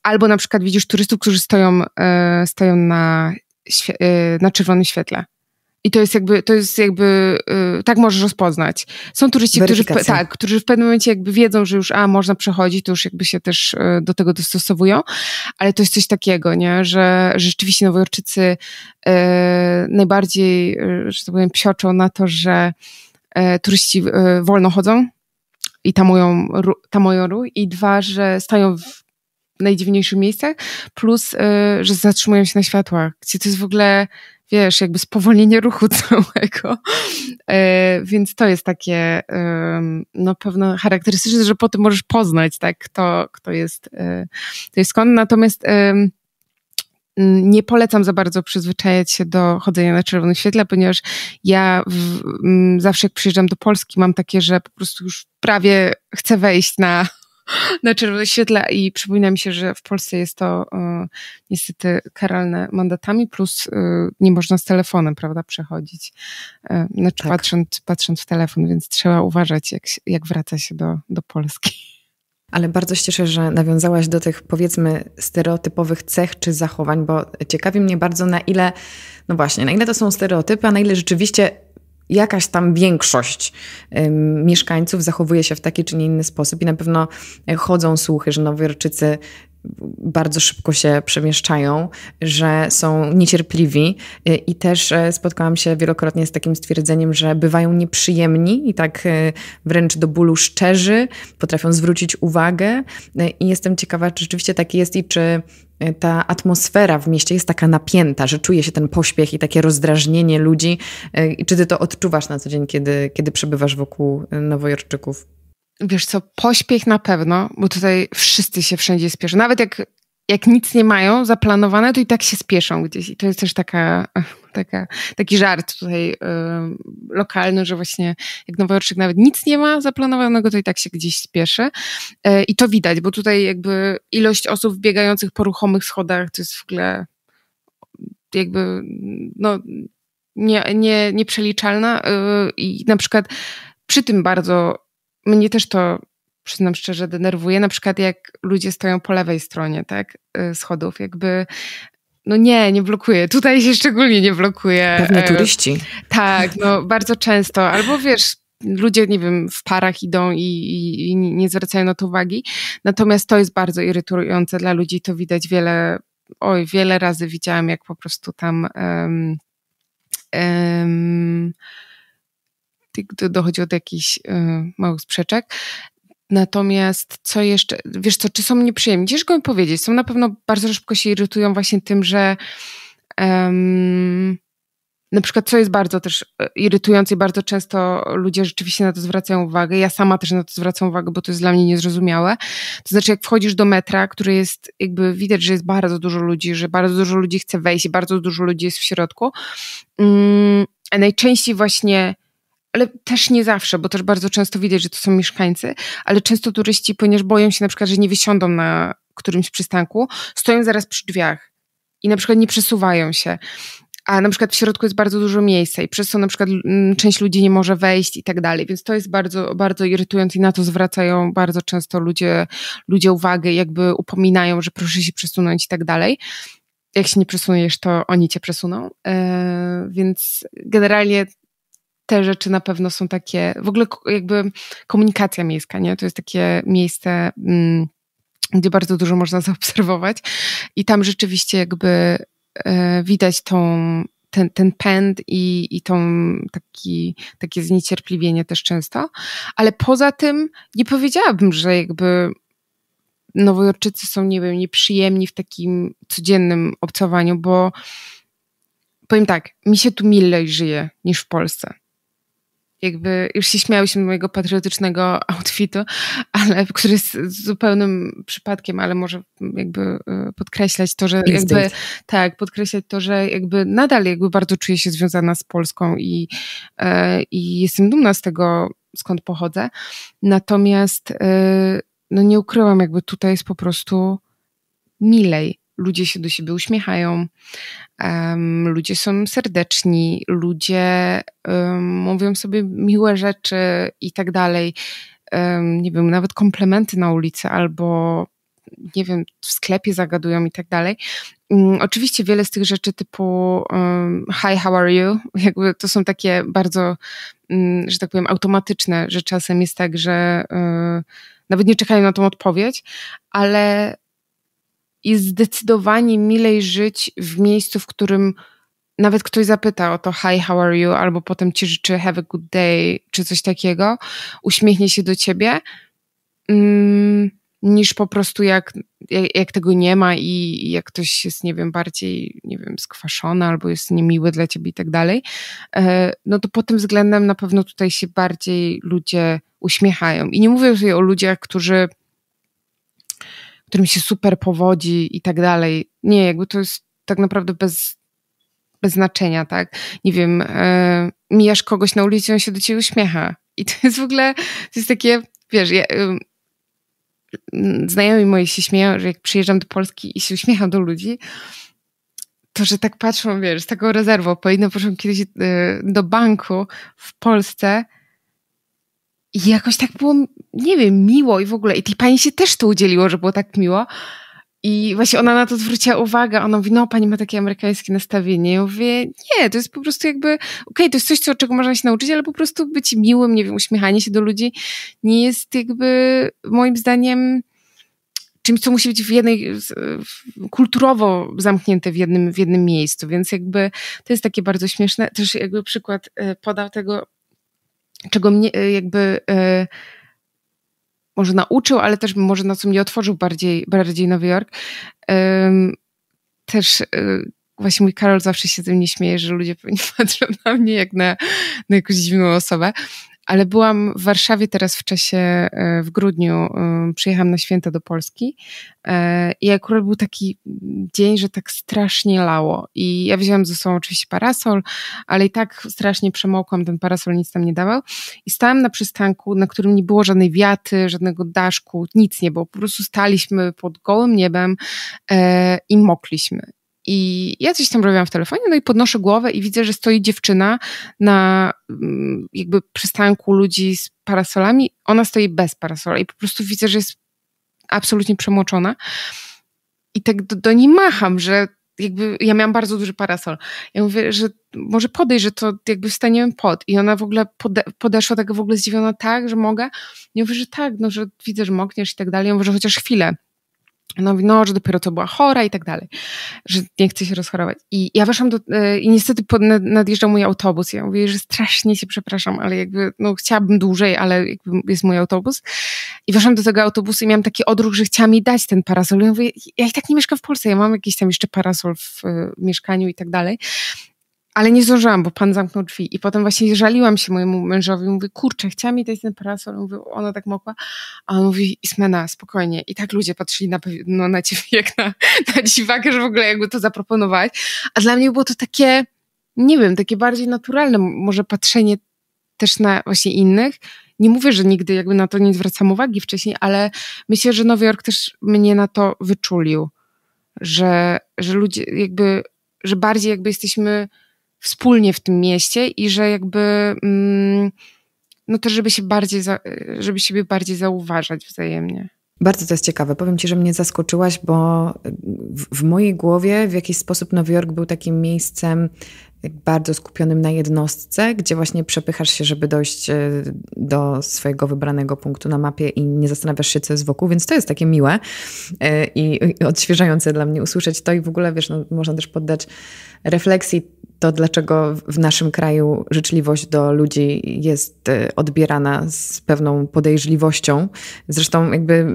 albo na przykład widzisz turystów, którzy stoją, e, stoją na Y, na czerwonym świetle. I to jest jakby, to jest jakby, y, tak możesz rozpoznać. Są turyści, którzy w, tak, którzy w pewnym momencie jakby wiedzą, że już, a, można przechodzić, to już jakby się też y, do tego dostosowują, ale to jest coś takiego, nie, że, że rzeczywiście Nowojorczycy najbardziej, że tak powiem, psioczą na to, że turyści wolno chodzą i tamują, tamują ruch i dwa, że stają w najdziwniejszych miejscach, plus, y, że zatrzymują się na światłach, gdzie to jest w ogóle, wiesz, jakby spowolnienie ruchu całego. Y, więc to jest takie, no pewno charakterystyczne, że potem możesz poznać, tak, kto, kto jest, y, to jest skąd. Natomiast nie polecam za bardzo przyzwyczajać się do chodzenia na czerwonym świetle, ponieważ ja w, zawsze jak przyjeżdżam do Polski mam takie, że po prostu już prawie chcę wejść na na czerwonym świetle i przypomina mi się, że w Polsce jest to y, niestety karalne mandatami, plus e, nie można z telefonem, prawda, przechodzić. Y, znaczy tak. patrząc, patrząc w telefon, więc trzeba uważać, jak, jak wraca się do, do Polski. Ale bardzo się cieszę, że nawiązałaś do tych powiedzmy stereotypowych cech czy zachowań, bo ciekawi mnie bardzo na ile, no właśnie, na ile to są stereotypy, a na ile rzeczywiście jakaś tam większość mieszkańców zachowuje się w taki czy nie inny sposób i na pewno e, chodzą słuchy, że Nowojorczycy bardzo szybko się przemieszczają, że są niecierpliwi y, i też e, spotkałam się wielokrotnie z takim stwierdzeniem, że bywają nieprzyjemni i tak e, wręcz do bólu szczerzy, potrafią zwrócić uwagę y, i jestem ciekawa, czy rzeczywiście tak jest i czy e, ta atmosfera w mieście jest taka napięta, że czuje się ten pośpiech i takie rozdrażnienie ludzi. Y, i Czy ty to odczuwasz na co dzień, kiedy, kiedy przebywasz wokół nowojorczyków? wiesz co, pośpiech na pewno, bo tutaj wszyscy się wszędzie spieszą. Nawet jak, jak nic nie mają zaplanowane, to i tak się spieszą gdzieś. I to jest też taka, taka, taki żart tutaj yy, lokalny, że właśnie jak Nowojorczyk nawet nic nie ma zaplanowanego, to i tak się gdzieś spieszy. Yy, I to widać, bo tutaj jakby ilość osób biegających po ruchomych schodach to jest w ogóle jakby no, nie, nie, nieprzeliczalna. Yy, I na przykład przy tym bardzo mnie też to przyznam szczerze, denerwuje. Na przykład jak ludzie stoją po lewej stronie, tak, y, schodów, jakby. No nie, nie blokuje. Tutaj się szczególnie nie blokuje. Pewnie e, turyści. Tak, no bardzo często. Albo wiesz, ludzie, nie wiem, w parach idą i, i, i nie zwracają na to uwagi. Natomiast to jest bardzo irytujące dla ludzi. To widać wiele, oj, wiele razy widziałam, jak po prostu tam. Um, um, gdy dochodzi do jakichś y, małych sprzeczek. Natomiast co jeszcze, wiesz co, czy są nieprzyjemni? Ciężko mi powiedzieć. Są na pewno bardzo szybko się irytują właśnie tym, że um, na przykład co jest bardzo też e, irytujące i bardzo często ludzie rzeczywiście na to zwracają uwagę. Ja sama też na to zwracam uwagę, bo to jest dla mnie niezrozumiałe. To znaczy jak wchodzisz do metra, który jest jakby widać, że jest bardzo dużo ludzi, że bardzo dużo ludzi chce wejść i bardzo dużo ludzi jest w środku. Um, a najczęściej właśnie ale też nie zawsze, bo też bardzo często widać, że to są mieszkańcy, ale często turyści, ponieważ boją się na przykład, że nie wysiądą na którymś przystanku, stoją zaraz przy drzwiach i na przykład nie przesuwają się. A na przykład w środku jest bardzo dużo miejsca i przez to na przykład mm, część ludzi nie może wejść i tak dalej, więc to jest bardzo, bardzo irytujące i na to zwracają bardzo często ludzie, ludzie uwagę, jakby upominają, że proszę się przesunąć i tak dalej jak się nie przesuniesz, to oni cię przesuną. Yy, więc generalnie te rzeczy na pewno są takie, w ogóle jakby komunikacja miejska, nie? To jest takie miejsce, mm, gdzie bardzo dużo można zaobserwować i tam rzeczywiście jakby e, widać tą, ten, ten pęd i, i tą taki, takie zniecierpliwienie też często, ale poza tym nie powiedziałabym, że jakby Nowojorczycy są, nie wiem, nieprzyjemni w takim codziennym obcowaniu, bo powiem tak, mi się tu milej żyje niż w Polsce jakby już się śmiałyśmy mojego patriotycznego outfitu, ale który jest zupełnym przypadkiem, ale może jakby e, podkreślać to, że jakby tak, podkreślać to, że jakby nadal jakby bardzo czuję się związana z Polską i, e, i jestem dumna z tego, skąd pochodzę. Natomiast e, no nie ukryłam, jakby tutaj jest po prostu milej ludzie się do siebie uśmiechają, um, ludzie są serdeczni, ludzie um, mówią sobie miłe rzeczy i tak dalej. Um, nie wiem, nawet komplementy na ulicy albo nie wiem, w sklepie zagadują i tak dalej. Mm, oczywiście wiele z tych rzeczy typu hi, how are you? Jakby to są takie bardzo, mm, że tak powiem, automatyczne, że czasem jest tak, że e, nawet nie czekają na tą odpowiedź, ale jest zdecydowanie milej żyć w miejscu, w którym nawet ktoś zapyta o to hi, how are you, albo potem ci życzy have a good day, czy coś takiego, uśmiechnie się do ciebie, mm, niż po prostu jak, jak, jak, tego nie ma i jak ktoś jest, nie wiem, bardziej, nie wiem, skwaszony albo jest niemiły dla ciebie i tak dalej, e, no to pod tym względem na pewno tutaj się bardziej ludzie uśmiechają. I nie mówię tutaj o ludziach, którzy którym się super powodzi i tak dalej. Nie, jakby to jest tak naprawdę bez, bez znaczenia, tak? Nie wiem, e, mijasz kogoś na ulicy on się do ciebie uśmiecha. I to jest w ogóle, to jest takie, wiesz, ja, e, znajomi moi się śmieją, że jak przyjeżdżam do Polski i się uśmiecham do ludzi, to, że tak patrzą, wiesz, z taką rezerwą. Po jednym poszłam kiedyś e, do banku w Polsce i jakoś tak było, nie wiem, miło i w ogóle. I tej pani się też to udzieliło, że było tak miło. I właśnie ona na to zwróciła uwagę. Ona mówi, no pani ma takie amerykańskie nastawienie. Ja mówię, nie, to jest po prostu jakby, okej, okay, to jest coś, co, czego można się nauczyć, ale po prostu być miłym, nie wiem, uśmiechanie się do ludzi nie jest jakby moim zdaniem czymś, co musi być w jednej, kulturowo zamknięte w jednym, w jednym miejscu, więc jakby to jest takie bardzo śmieszne. Też jakby przykład e, podał tego czego mnie e, jakby e, może nauczył, ale też może na co mnie otworzył bardziej, bardziej Nowy Jork. E, też e, właśnie mój Karol zawsze się ze mnie śmieje, że ludzie pewnie patrzą na mnie jak na, na jakąś dziwną osobę, ale byłam w Warszawie teraz w czasie, e, w grudniu, e, przyjechałam na święta do Polski e, i akurat był taki dzień, że tak strasznie lało i ja wzięłam ze sobą oczywiście parasol, ale i tak strasznie przemokłam, ten parasol nic tam nie dawał i stałam na przystanku, na którym nie było żadnej wiaty, żadnego daszku, nic nie było, po prostu staliśmy pod gołym niebem i mokliśmy i ja coś tam robiłam w telefonie, no i podnoszę głowę i widzę, że stoi dziewczyna na mm, jakby przystanku ludzi z parasolami. Ona stoi bez parasola i po prostu widzę, że jest absolutnie przemoczona. I tak do, do niej macham, że jakby ja miałam bardzo duży parasol. Ja mówię, że może podejść, że to jakby wstaniemy pod. I ona w ogóle pode, podeszła tak w ogóle zdziwiona, tak, że mogę. Ja mówię, że tak, no, że widzę, że mokniesz i tak dalej. Ja mówię, że chociaż chwilę. No, no, że dopiero co była chora i tak dalej, że nie chce się rozchorować. I ja weszłam do, e, i niestety pod, nadjeżdżał mój autobus. Ja mówię, że strasznie się przepraszam, ale jakby, no, chciałabym dłużej, ale jest mój autobus. I weszłam do tego autobusu i miałam taki odruch, że chciała mi dać ten parasol. I ja mówię, ja i tak nie mieszkam w Polsce, ja mam jakiś tam jeszcze parasol w y, mieszkaniu i tak dalej ale nie zdążyłam, bo pan zamknął drzwi. I potem właśnie żaliłam się mojemu mężowi. Mówię, kurczę, chciałam jej dać ten parasol. Mówię, ona tak mokła. A on mówi, Ismena, spokojnie. I tak ludzie patrzyli na, no, na ciebie jak na, na dziwakę, że w ogóle jakby to zaproponować. A dla mnie było to takie, nie wiem, takie bardziej naturalne może patrzenie też na właśnie innych. Nie mówię, że nigdy jakby na to nie zwracam uwagi wcześniej, ale myślę, że Nowy Jork też mnie na to wyczulił. Że, że ludzie jakby, że bardziej jakby jesteśmy wspólnie w tym mieście i że jakby mm, no to żeby się bardziej, żeby siebie bardziej zauważać wzajemnie. Bardzo to jest ciekawe. Powiem ci, że mnie zaskoczyłaś, bo w, w mojej głowie w jakiś sposób Nowy Jork był takim miejscem bardzo skupionym na jednostce, gdzie właśnie przepychasz się, żeby dojść e, do swojego wybranego punktu na mapie i nie zastanawiasz się, co jest wokół, więc to jest takie miłe e, i odświeżające dla mnie usłyszeć to i w ogóle, wiesz, no, można też poddać refleksji to, dlaczego w naszym kraju życzliwość do ludzi jest y, odbierana z pewną podejrzliwością. Zresztą, jakby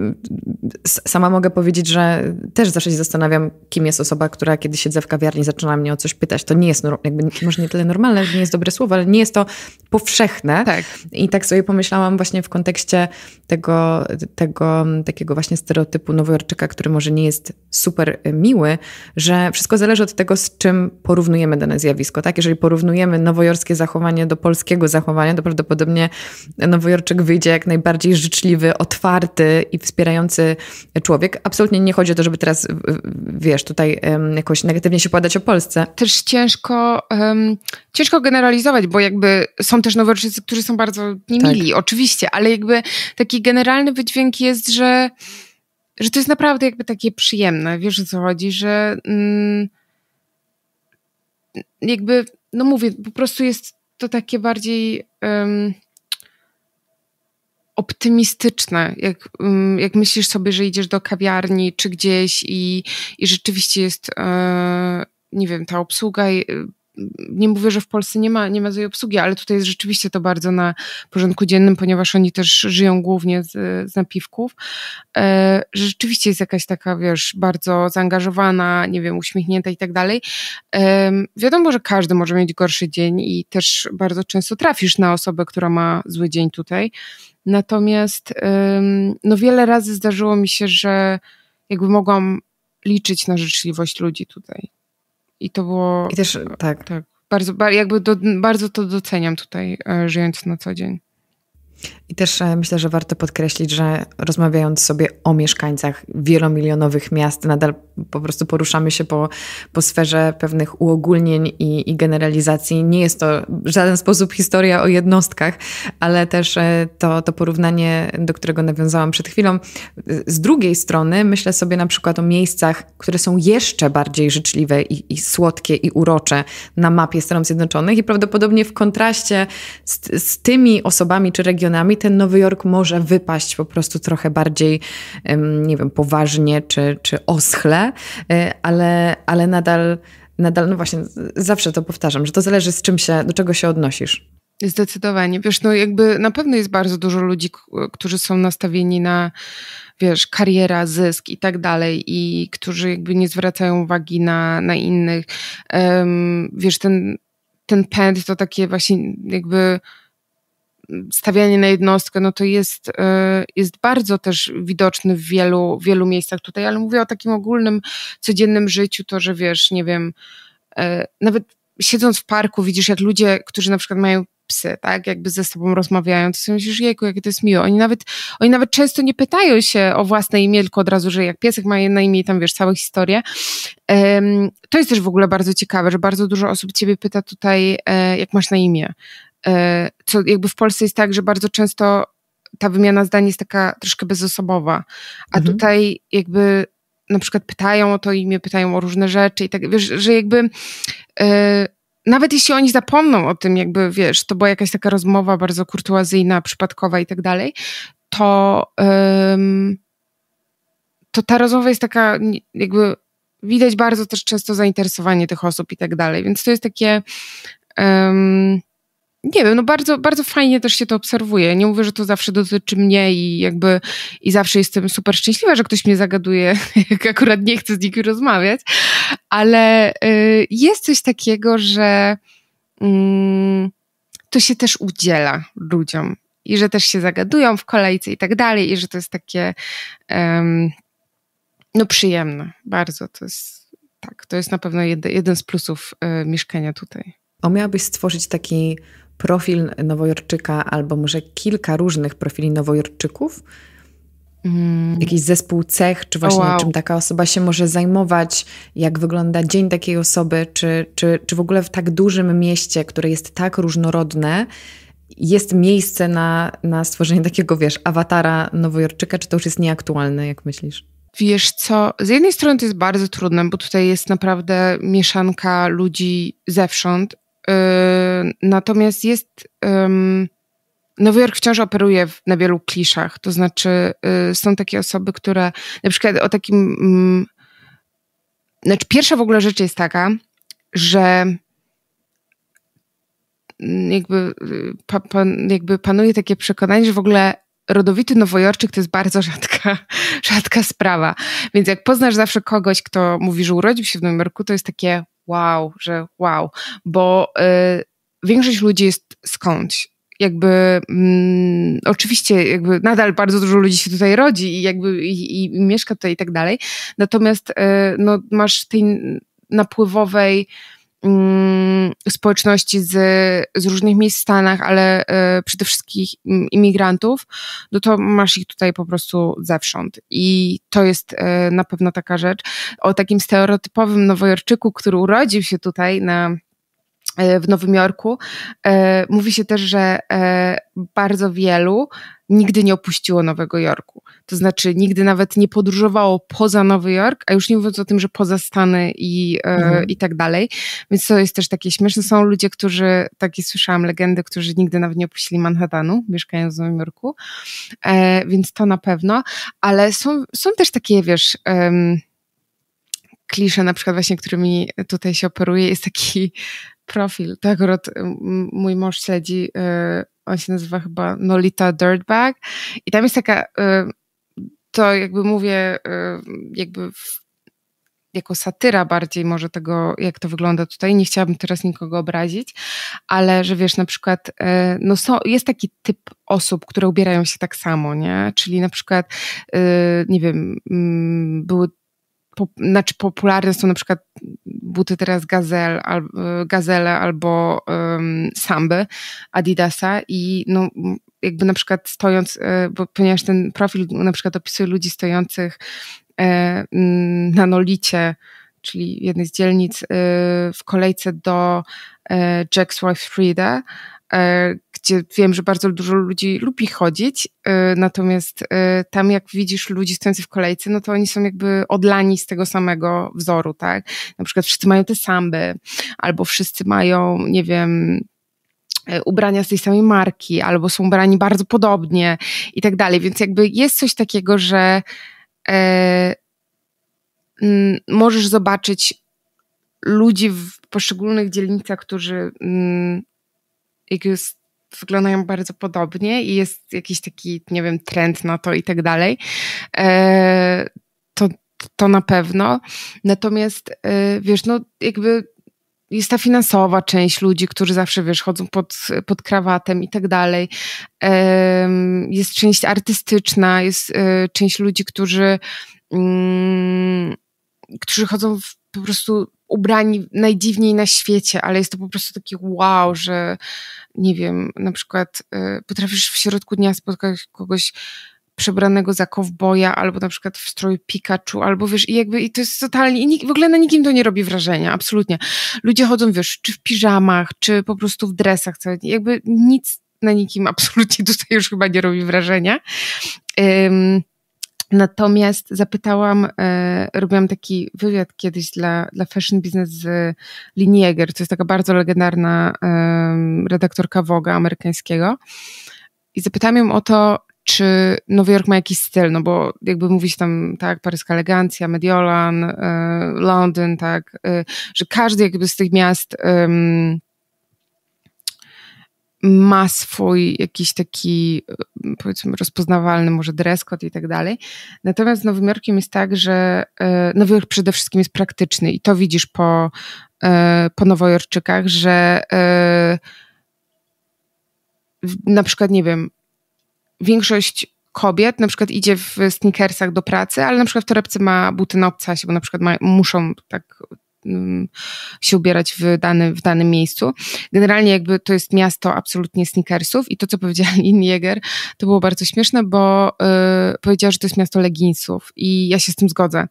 sama mogę powiedzieć, że też zawsze się zastanawiam, kim jest osoba, która kiedy siedzę w kawiarni, zaczyna mnie o coś pytać. To nie jest, jakby, może nie tyle normalne, nie jest dobre słowo, ale nie jest to powszechne. Tak. I tak sobie pomyślałam właśnie w kontekście tego, tego takiego właśnie stereotypu nowojorczyka, który może nie jest super y, miły, że wszystko zależy od tego, z czym porównujemy dane zjawisko zjawisko, tak? Jeżeli porównujemy nowojorskie zachowanie do polskiego zachowania, to prawdopodobnie nowojorczyk wyjdzie jak najbardziej życzliwy, otwarty i wspierający człowiek. Absolutnie nie chodzi o to, żeby teraz, wiesz, tutaj jakoś negatywnie się podać o Polsce. Też ciężko, um, ciężko generalizować, bo jakby są też nowojorczycy, którzy są bardzo niemili, tak. oczywiście, ale jakby taki generalny wydźwięk jest, że że to jest naprawdę jakby takie przyjemne, wiesz o co chodzi, że mm, jakby, no mówię, po prostu jest to takie bardziej um, optymistyczne, jak, um, jak myślisz sobie, że idziesz do kawiarni czy gdzieś i, i rzeczywiście jest, e, nie wiem, ta obsługa e, nie mówię, że w Polsce nie ma, nie ma tej obsługi, ale tutaj jest rzeczywiście to bardzo na porządku dziennym, ponieważ oni też żyją głównie z, z napiwków. E, rzeczywiście jest jakaś taka, wiesz, bardzo zaangażowana, nie wiem, uśmiechnięta i tak dalej. E, wiadomo, że każdy może mieć gorszy dzień i też bardzo często trafisz na osobę, która ma zły dzień tutaj. Natomiast no wiele razy zdarzyło mi się, że jakby mogłam liczyć na życzliwość ludzi tutaj. I to było. I też tak. tak bardzo, jakby do, bardzo to doceniam tutaj, e, żyjąc na co dzień. I też e, myślę, że warto podkreślić, że rozmawiając sobie o mieszkańcach wielomilionowych miast, nadal po prostu poruszamy się po, po sferze pewnych uogólnień i, i generalizacji. Nie jest to w żaden sposób historia o jednostkach, ale też e, to, to porównanie, do którego nawiązałam przed chwilą. Z drugiej strony myślę sobie na przykład o miejscach, które są jeszcze bardziej życzliwe i, i słodkie i urocze na mapie Stanów Zjednoczonych i prawdopodobnie w kontraście z, z tymi osobami czy regionami, regionami, ten Nowy Jork może wypaść po prostu trochę bardziej, nie wiem, poważnie czy, czy oschle, e, ale, ale nadal, nadal, no właśnie, zawsze to powtarzam, że to zależy z czym się, do czego się odnosisz. Zdecydowanie. Wiesz, no jakby na pewno jest bardzo dużo ludzi, którzy są nastawieni na, wiesz, kariera, zysk i tak dalej, i którzy jakby nie zwracają uwagi na, na innych. Um, wiesz, ten, ten pęd to takie właśnie jakby stawianie na jednostkę, no to jest, e, jest bardzo też widoczny w wielu, wielu miejscach tutaj, ale mówię o takim ogólnym, codziennym życiu, to, że wiesz, nie wiem, e, nawet siedząc w parku widzisz, jak ludzie, którzy na przykład mają psy, tak, jakby ze sobą rozmawiają, to sobie myślisz, jejku, jakie to jest miło. Oni nawet, oni nawet często nie pytają się o własne imię, tylko od razu, że jak piesek ma na imię i tam, wiesz, całą historię. to jest też w ogóle bardzo ciekawe, że bardzo dużo osób ciebie pyta tutaj, e, jak masz na imię. E, co jakby w Polsce jest tak, że bardzo często ta wymiana zdań jest taka troszkę bezosobowa, a mhm. tutaj jakby na przykład pytają o to imię, pytają o różne rzeczy i tak, wiesz, że jakby e, nawet jeśli oni zapomną o tym, jakby wiesz, to była jakaś taka rozmowa bardzo kurtuazyjna, przypadkowa i tak dalej, to, to ta rozmowa jest taka, jakby widać bardzo też często zainteresowanie tych osób i tak dalej. Więc to jest takie nie wiem, no bardzo, bardzo fajnie też się to obserwuje. Nie mówię, że to zawsze dotyczy mnie i jakby i zawsze jestem super szczęśliwa, że ktoś mnie zagaduje, jak akurat nie chcę z nikim rozmawiać, ale y, jest coś takiego, że y, to się też udziela ludziom i że też się zagadują w kolejce i tak dalej i że to jest takie y, no przyjemne bardzo. To jest, tak, to jest na pewno jedy, jeden z plusów y, mieszkania tutaj. A miałabyś stworzyć taki profil Nowojorczyka, albo może kilka różnych profili Nowojorczyków? Mm. Jakiś zespół cech, czy właśnie wow. czym taka osoba się może zajmować, jak wygląda dzień takiej osoby, czy, czy, czy w ogóle w tak dużym mieście, które jest tak różnorodne, jest miejsce na, na stworzenie takiego, wiesz, awatara Nowojorczyka, czy to już jest nieaktualne, jak myślisz? Wiesz co, z jednej strony to jest bardzo trudne, bo tutaj jest naprawdę mieszanka ludzi zewsząd Yy, natomiast jest. Nowy Jork wciąż operuje w, na wielu kliszach, to znaczy y, są takie osoby, które na przykład o takim. Mm, znaczy, pierwsza w ogóle rzecz jest taka, że mm, jakby, y, pa, jakby panuje takie przekonanie, że w ogóle rodowity nowojorczyk to jest bardzo rzadka, rzadka sprawa. Więc jak poznasz zawsze kogoś, kto mówi, że urodził się w Nowym Jorku, to jest takie wow, że wow, bo y, większość ludzi jest skądś. Jakby, mm, oczywiście, jakby nadal bardzo dużo ludzi się tutaj rodzi i jakby i, i mieszka tutaj i tak dalej. Natomiast y, no, masz tej napływowej Mm, społeczności z, z różnych miejsc w Stanach, ale e, przede wszystkim imigrantów, no to masz ich tutaj po prostu zewsząd. I to jest e, na pewno taka rzecz. O takim stereotypowym nowojorczyku, który urodził się tutaj na E, w Nowym Jorku. E, mówi się też, że e, bardzo wielu nigdy nie opuściło Nowego Jorku. To znaczy, nigdy nawet nie podróżowało poza Nowy Jork, a już nie mówiąc o tym, że poza Stany i, mhm. i tak dalej. Więc to jest też takie śmieszne. Są ludzie, którzy, takie słyszałam legendy, którzy nigdy nawet nie opuścili Manhattanu, mieszkając w Nowym Jorku. więc to na pewno. Ale są, są też takie, wiesz. Um, klisze, na przykład właśnie, którymi tutaj się operuje, jest taki profil. To akurat mój mąż śledzi, e, on się nazywa chyba Nolita Dirtbag i tam jest taka, e, to jakby mówię, e, jakby w, jako satyra bardziej może tego, jak to wygląda tutaj. Nie chciałabym teraz nikogo obrazić, ale że wiesz, na przykład, no są, jest taki typ osób, które ubierają się tak samo, nie? Czyli na przykład, nie wiem, były pop, znaczy popularne są na przykład buty teraz gazel, al, gazele albo um, samby Adidasa i no jakby na przykład stojąc, e, bo ponieważ ten profil na przykład opisuje ludzi stojących e, mm, na Nolicie, czyli jednej z dzielnic e, w kolejce do e, Jack's Wife Frida, e, gdzie wiem, że bardzo dużo ludzi lubi chodzić, y, natomiast y, tam jak widzisz ludzi stojących w kolejce, no to oni są jakby odlani z tego samego wzoru, tak? Na przykład wszyscy mają te samby, albo wszyscy mają, nie wiem, e, ubrania z tej samej marki, albo są ubrani bardzo podobnie i tak dalej, więc jakby jest coś takiego, że e, m, mm, możesz zobaczyć ludzi w poszczególnych dzielnicach, którzy m, mm, wyglądają bardzo podobnie i jest jakiś taki, nie wiem, trend na to i tak dalej. E, to, to na pewno. Natomiast, e, wiesz, no jakby jest ta finansowa część ludzi, którzy zawsze, wiesz, chodzą pod, pod krawatem i tak dalej. Jest część artystyczna, jest e, część ludzi, którzy mm, którzy chodzą w, po prostu ubrani najdziwniej na świecie, ale jest to po prostu taki wow, że nie wiem, na przykład y, potrafisz w środku dnia spotkać kogoś przebranego za kowboja, albo na przykład w stroju Pikachu, albo wiesz, i jakby i to jest totalnie, i nikt, w ogóle na nikim to nie robi wrażenia, absolutnie. Ludzie chodzą, wiesz, czy w piżamach, czy po prostu w dresach, co, jakby nic na nikim absolutnie tutaj już chyba nie robi wrażenia. Natomiast zapytałam, e, robiłam taki wywiad kiedyś dla, dla Fashion Business z Linieger, Jager, to jest taka bardzo legendarna e, redaktorka Vogue amerykańskiego. I zapytałam ją o to, czy Nowy Jork ma jakiś styl, no bo jakby mówić tam, tak, paryska elegancja, Mediolan, e, tak, e, że każdy jakby z tych miast ma swój jakiś taki, e, powiedzmy, rozpoznawalny może dress code i tak dalej. Natomiast z Nowym Jorkiem jest tak, że e, Nowy Jork przede wszystkim jest praktyczny i to widzisz po, e, po Nowojorczykach, że na przykład, nie wiem, większość kobiet na przykład idzie w sneakersach do pracy, ale na przykład w torebce ma buty na obcasie, bo na przykład ma, muszą tak Mm, się ubierać w, dany, w danym miejscu. Generalnie jakby to jest miasto absolutnie sneakersów i to, co powiedziała Lin Jäger, to było bardzo śmieszne, bo y, powiedziała, że to jest miasto leginsów i ja się z tym zgodzę.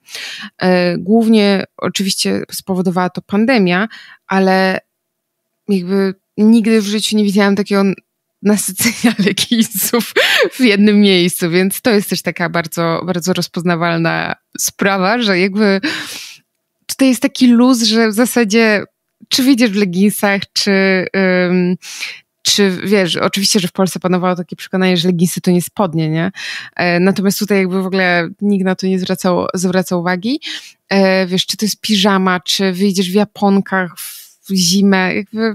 Y, głównie oczywiście spowodowała to pandemia, ale jakby nigdy w życiu nie widziałam takiego nasycenia leginsów w jednym miejscu, więc to jest też taka bardzo, bardzo rozpoznawalna sprawa, że jakby tutaj jest taki luz, że w zasadzie czy wyjdziesz w leginsach, czy, ym, czy wiesz, oczywiście, że w Polsce panowało takie przekonanie, że leginsy to nie spodnie, nie? E, natomiast tutaj jakby w ogóle nikt na to nie zwracał, zwracał uwagi. E, wiesz, czy to jest piżama, czy wyjdziesz w japonkach w zimę, jakby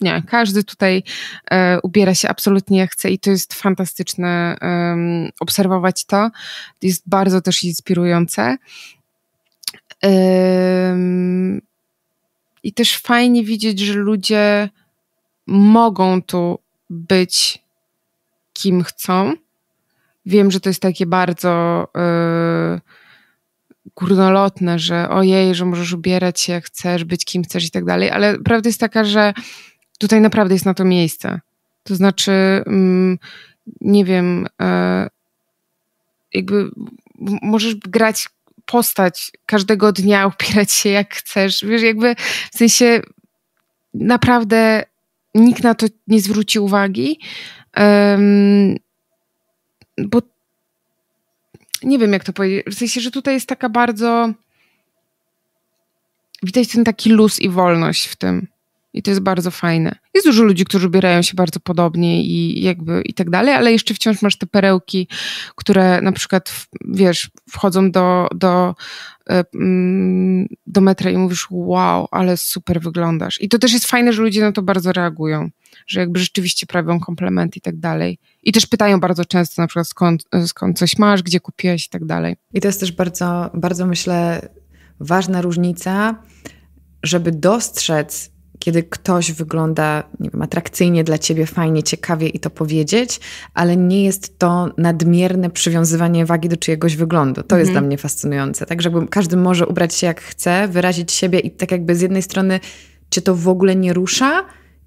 nie, każdy tutaj e, ubiera się absolutnie jak chce i to jest fantastyczne obserwować to. Jest bardzo też inspirujące. I też fajnie widzieć, że ludzie mogą tu być kim chcą. Wiem, że to jest takie bardzo y, górnolotne, że ojej, że możesz ubierać się jak chcesz, być kim chcesz i tak dalej, ale prawda jest taka, że tutaj naprawdę jest na to miejsce. To znaczy, mm, nie wiem, y, jakby możesz grać postać każdego dnia, upierać się jak chcesz. Wiesz, jakby w sensie naprawdę nikt na to nie zwróci uwagi, um, bo nie wiem jak to powiedzieć. W sensie, że tutaj jest taka bardzo. Widać ten taki luz i wolność w tym. I to jest bardzo fajne. Jest dużo ludzi, którzy ubierają się bardzo podobnie i jakby i tak dalej, ale jeszcze wciąż masz te perełki, które na przykład, wiesz, wchodzą do, do, e, mm, do metra i mówisz, wow, ale super wyglądasz. I to też jest fajne, że ludzie na to bardzo reagują, że jakby rzeczywiście prawią komplement i tak dalej. I też pytają bardzo często na przykład skąd, skąd coś masz, gdzie kupiłeś i tak dalej. I to jest też bardzo, bardzo myślę ważna różnica, żeby dostrzec kiedy ktoś wygląda nie wiem, atrakcyjnie dla ciebie, fajnie, ciekawie i to powiedzieć, ale nie jest to nadmierne przywiązywanie wagi do czyjegoś wyglądu. To mhm. jest dla mnie fascynujące. Tak, każdy może ubrać się jak chce, wyrazić siebie i tak jakby z jednej strony cię to w ogóle nie rusza,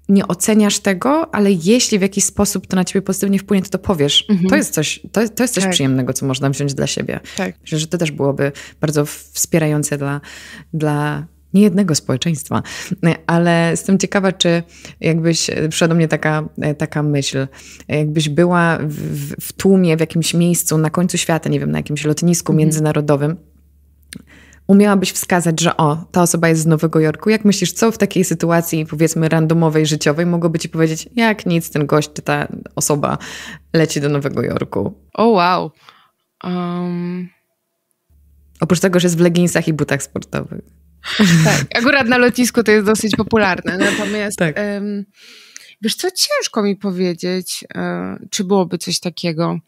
nie oceniasz tego, ale jeśli w jakiś sposób to na ciebie pozytywnie wpłynie, to to powiesz. Mhm. To jest coś, to, to jest coś tak. przyjemnego, co można wziąć dla siebie. Tak. Myślę, że to też byłoby bardzo wspierające dla, dla niejednego społeczeństwa. Ale jestem ciekawa, czy jakbyś, przyszła do mnie taka, e, taka myśl, jakbyś była w, w tłumie, w jakimś miejscu, na końcu świata, nie wiem, na jakimś lotnisku mm. międzynarodowym, umiałabyś wskazać, że o, ta osoba jest z Nowego Jorku. Jak myślisz, co w takiej sytuacji, powiedzmy, randomowej, życiowej, mogłoby ci powiedzieć, jak nic, ten gość czy ta osoba leci do Nowego Jorku? O, oh, wow. Um... Oprócz tego, że jest w leginsach i butach sportowych. Tak, akurat na lotnisku to jest dosyć popularne. Natomiast tak. um, wiesz co, ciężko mi powiedzieć, um, czy byłoby coś takiego.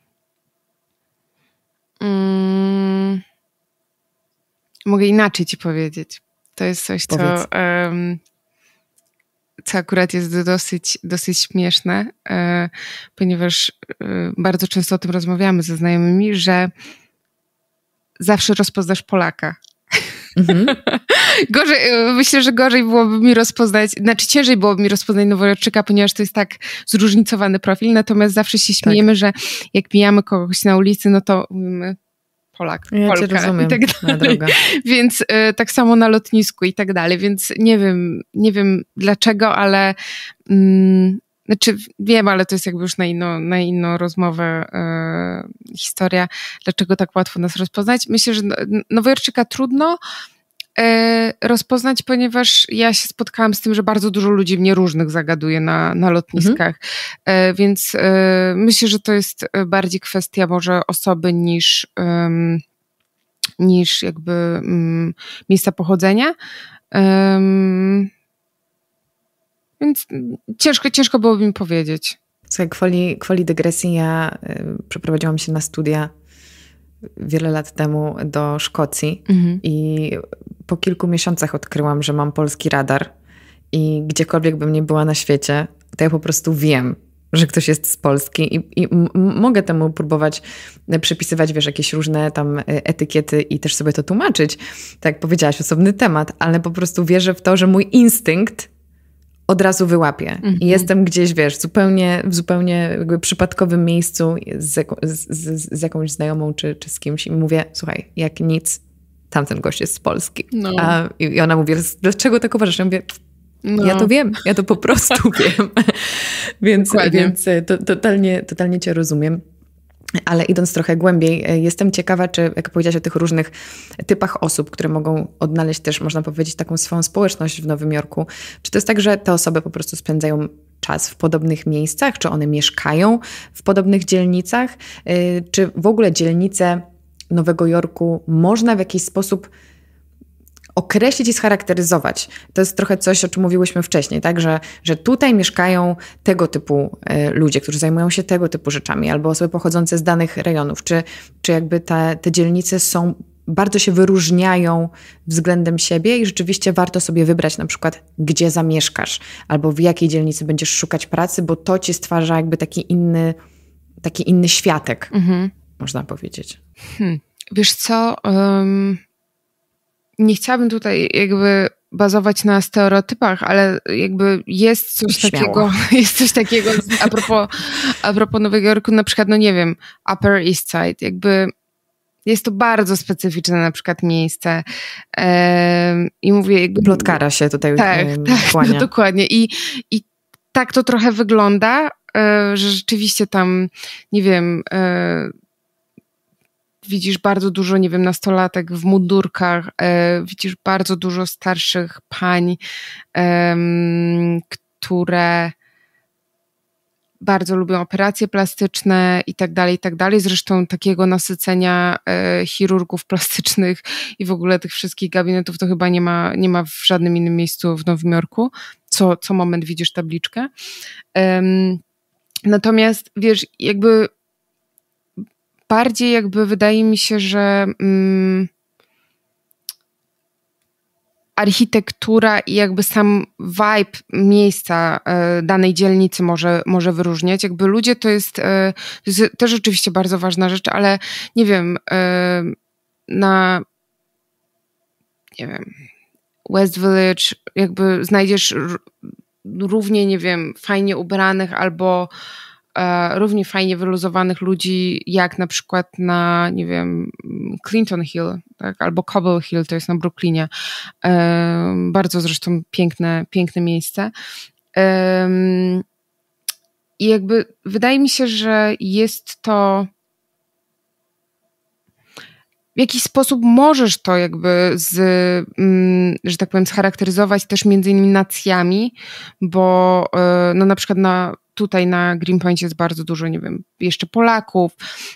Um, mogę inaczej ci powiedzieć. To jest coś, co, co akurat jest dosyć, dosyć śmieszne, e, ponieważ e, bardzo często o tym rozmawiamy ze znajomymi, że zawsze rozpoznasz Polaka. Mhm. gorzej, e, myślę, że gorzej byłoby mi rozpoznać, znaczy ciężej byłoby mi rozpoznać Nowojorczyka, ponieważ to jest tak zróżnicowany profil, natomiast zawsze się tak. śmiejemy, tak. że jak mijamy kogoś na ulicy, no to mówimy Polak, ja Polka rozumiem, i tak dalej. Więc y, tak samo na lotnisku i tak dalej, więc nie wiem, nie wiem dlaczego, ale mm, znaczy wiem, ale to jest jakby już na inną, na inną rozmowę e, historia, dlaczego tak łatwo nas rozpoznać. Myślę, że Nowojorczyka trudno, e, rozpoznać, ponieważ ja się spotkałam z tym, że bardzo dużo ludzi mnie różnych zagaduje na, na lotniskach, mhm. E, więc myślę, że to jest bardziej kwestia może osoby niż, niż jakby mm, miejsca pochodzenia. Um, więc ciężko, ciężko byłoby mi powiedzieć. Słuchaj, kwoli, kwoli dygresji, ja y, przeprowadziłam się na studia wiele lat temu do Szkocji mhm. i po kilku miesiącach odkryłam, że mam polski radar i gdziekolwiek bym nie była na świecie, to ja po prostu wiem, że ktoś jest z Polski i, i mogę temu próbować przypisywać, wiesz, jakieś różne tam y, etykiety i też sobie to tłumaczyć. Tak jak powiedziałaś, osobny temat, ale po prostu wierzę w to, że mój instynkt od razu wyłapię. I mhm. jestem gdzieś, wiesz, zupełnie, w zupełnie jakby przypadkowym miejscu z, z, z, z, jakąś znajomą czy, czy z kimś i mówię, słuchaj, jak nic, tamten gość jest z Polski. No. A, I ona mówi, dlaczego tak uważasz? Ja mówię, no. ja to wiem, ja to po prostu wiem. więc więc y, to, totalnie, totalnie cię rozumiem. Ale idąc trochę głębiej, e, jestem ciekawa, czy jak powiedziałaś o tych różnych typach osób, które mogą odnaleźć też, można powiedzieć, taką swoją społeczność w Nowym Jorku, czy to jest tak, że te osoby po prostu spędzają czas w podobnych miejscach, czy one mieszkają w podobnych dzielnicach, e, czy w ogóle dzielnice Nowego Jorku można w jakiś sposób określić i scharakteryzować. To jest trochę coś, o czym mówiłyśmy wcześniej, tak? że, że tutaj mieszkają tego typu e, ludzie, którzy zajmują się tego typu rzeczami, albo osoby pochodzące z danych rejonów, czy, czy jakby te, te dzielnice są bardzo się wyróżniają względem siebie i rzeczywiście warto sobie wybrać na przykład, gdzie zamieszkasz, albo w jakiej dzielnicy będziesz szukać pracy, bo to ci stwarza jakby taki inny, taki inny światek, mhm. można powiedzieć. Hmm. Wiesz co, um, nie chciałabym tutaj jakby bazować na stereotypach, ale jakby jest coś Śmiało. takiego, jest coś takiego a propos, a propos Nowego Jorku, na przykład, no nie wiem, Upper East Side, jakby jest to bardzo specyficzne na przykład miejsce ehm, i mówię... Jakby, Plotkara się tutaj Tak, um, tak, no, dokładnie I, i tak to trochę wygląda, e, że rzeczywiście tam, nie wiem, e, widzisz bardzo dużo, nie wiem, nastolatek w mundurkach, e, widzisz bardzo dużo starszych pań, e, które bardzo lubią operacje plastyczne i tak dalej, i tak dalej. Zresztą takiego nasycenia e, chirurgów plastycznych i w ogóle tych wszystkich gabinetów to chyba nie ma, nie ma w żadnym innym miejscu w Nowym Jorku. Co, co moment widzisz tabliczkę. Natomiast wiesz, jakby bardziej jakby wydaje mi się, że mm, architektura i jakby sam vibe miejsca y, danej dzielnicy może, może wyróżniać. Jakby ludzie to jest, y, to jest też oczywiście bardzo ważna rzecz, ale nie wiem, y, na nie wiem, West Village jakby znajdziesz równie, nie wiem, fajnie ubranych albo E, równie fajnie wyluzowanych ludzi, jak na przykład na, nie wiem, Clinton Hill, tak, albo Cobble Hill, to jest na Brooklynie. E, bardzo zresztą piękne, piękne miejsce. E, I jakby wydaje mi się, że jest to w jakiś sposób możesz to jakby z, mm, że tak powiem, scharakteryzować też między innymi nacjami, bo no na przykład na tutaj na Greenpoint jest bardzo dużo, nie wiem, jeszcze Polaków,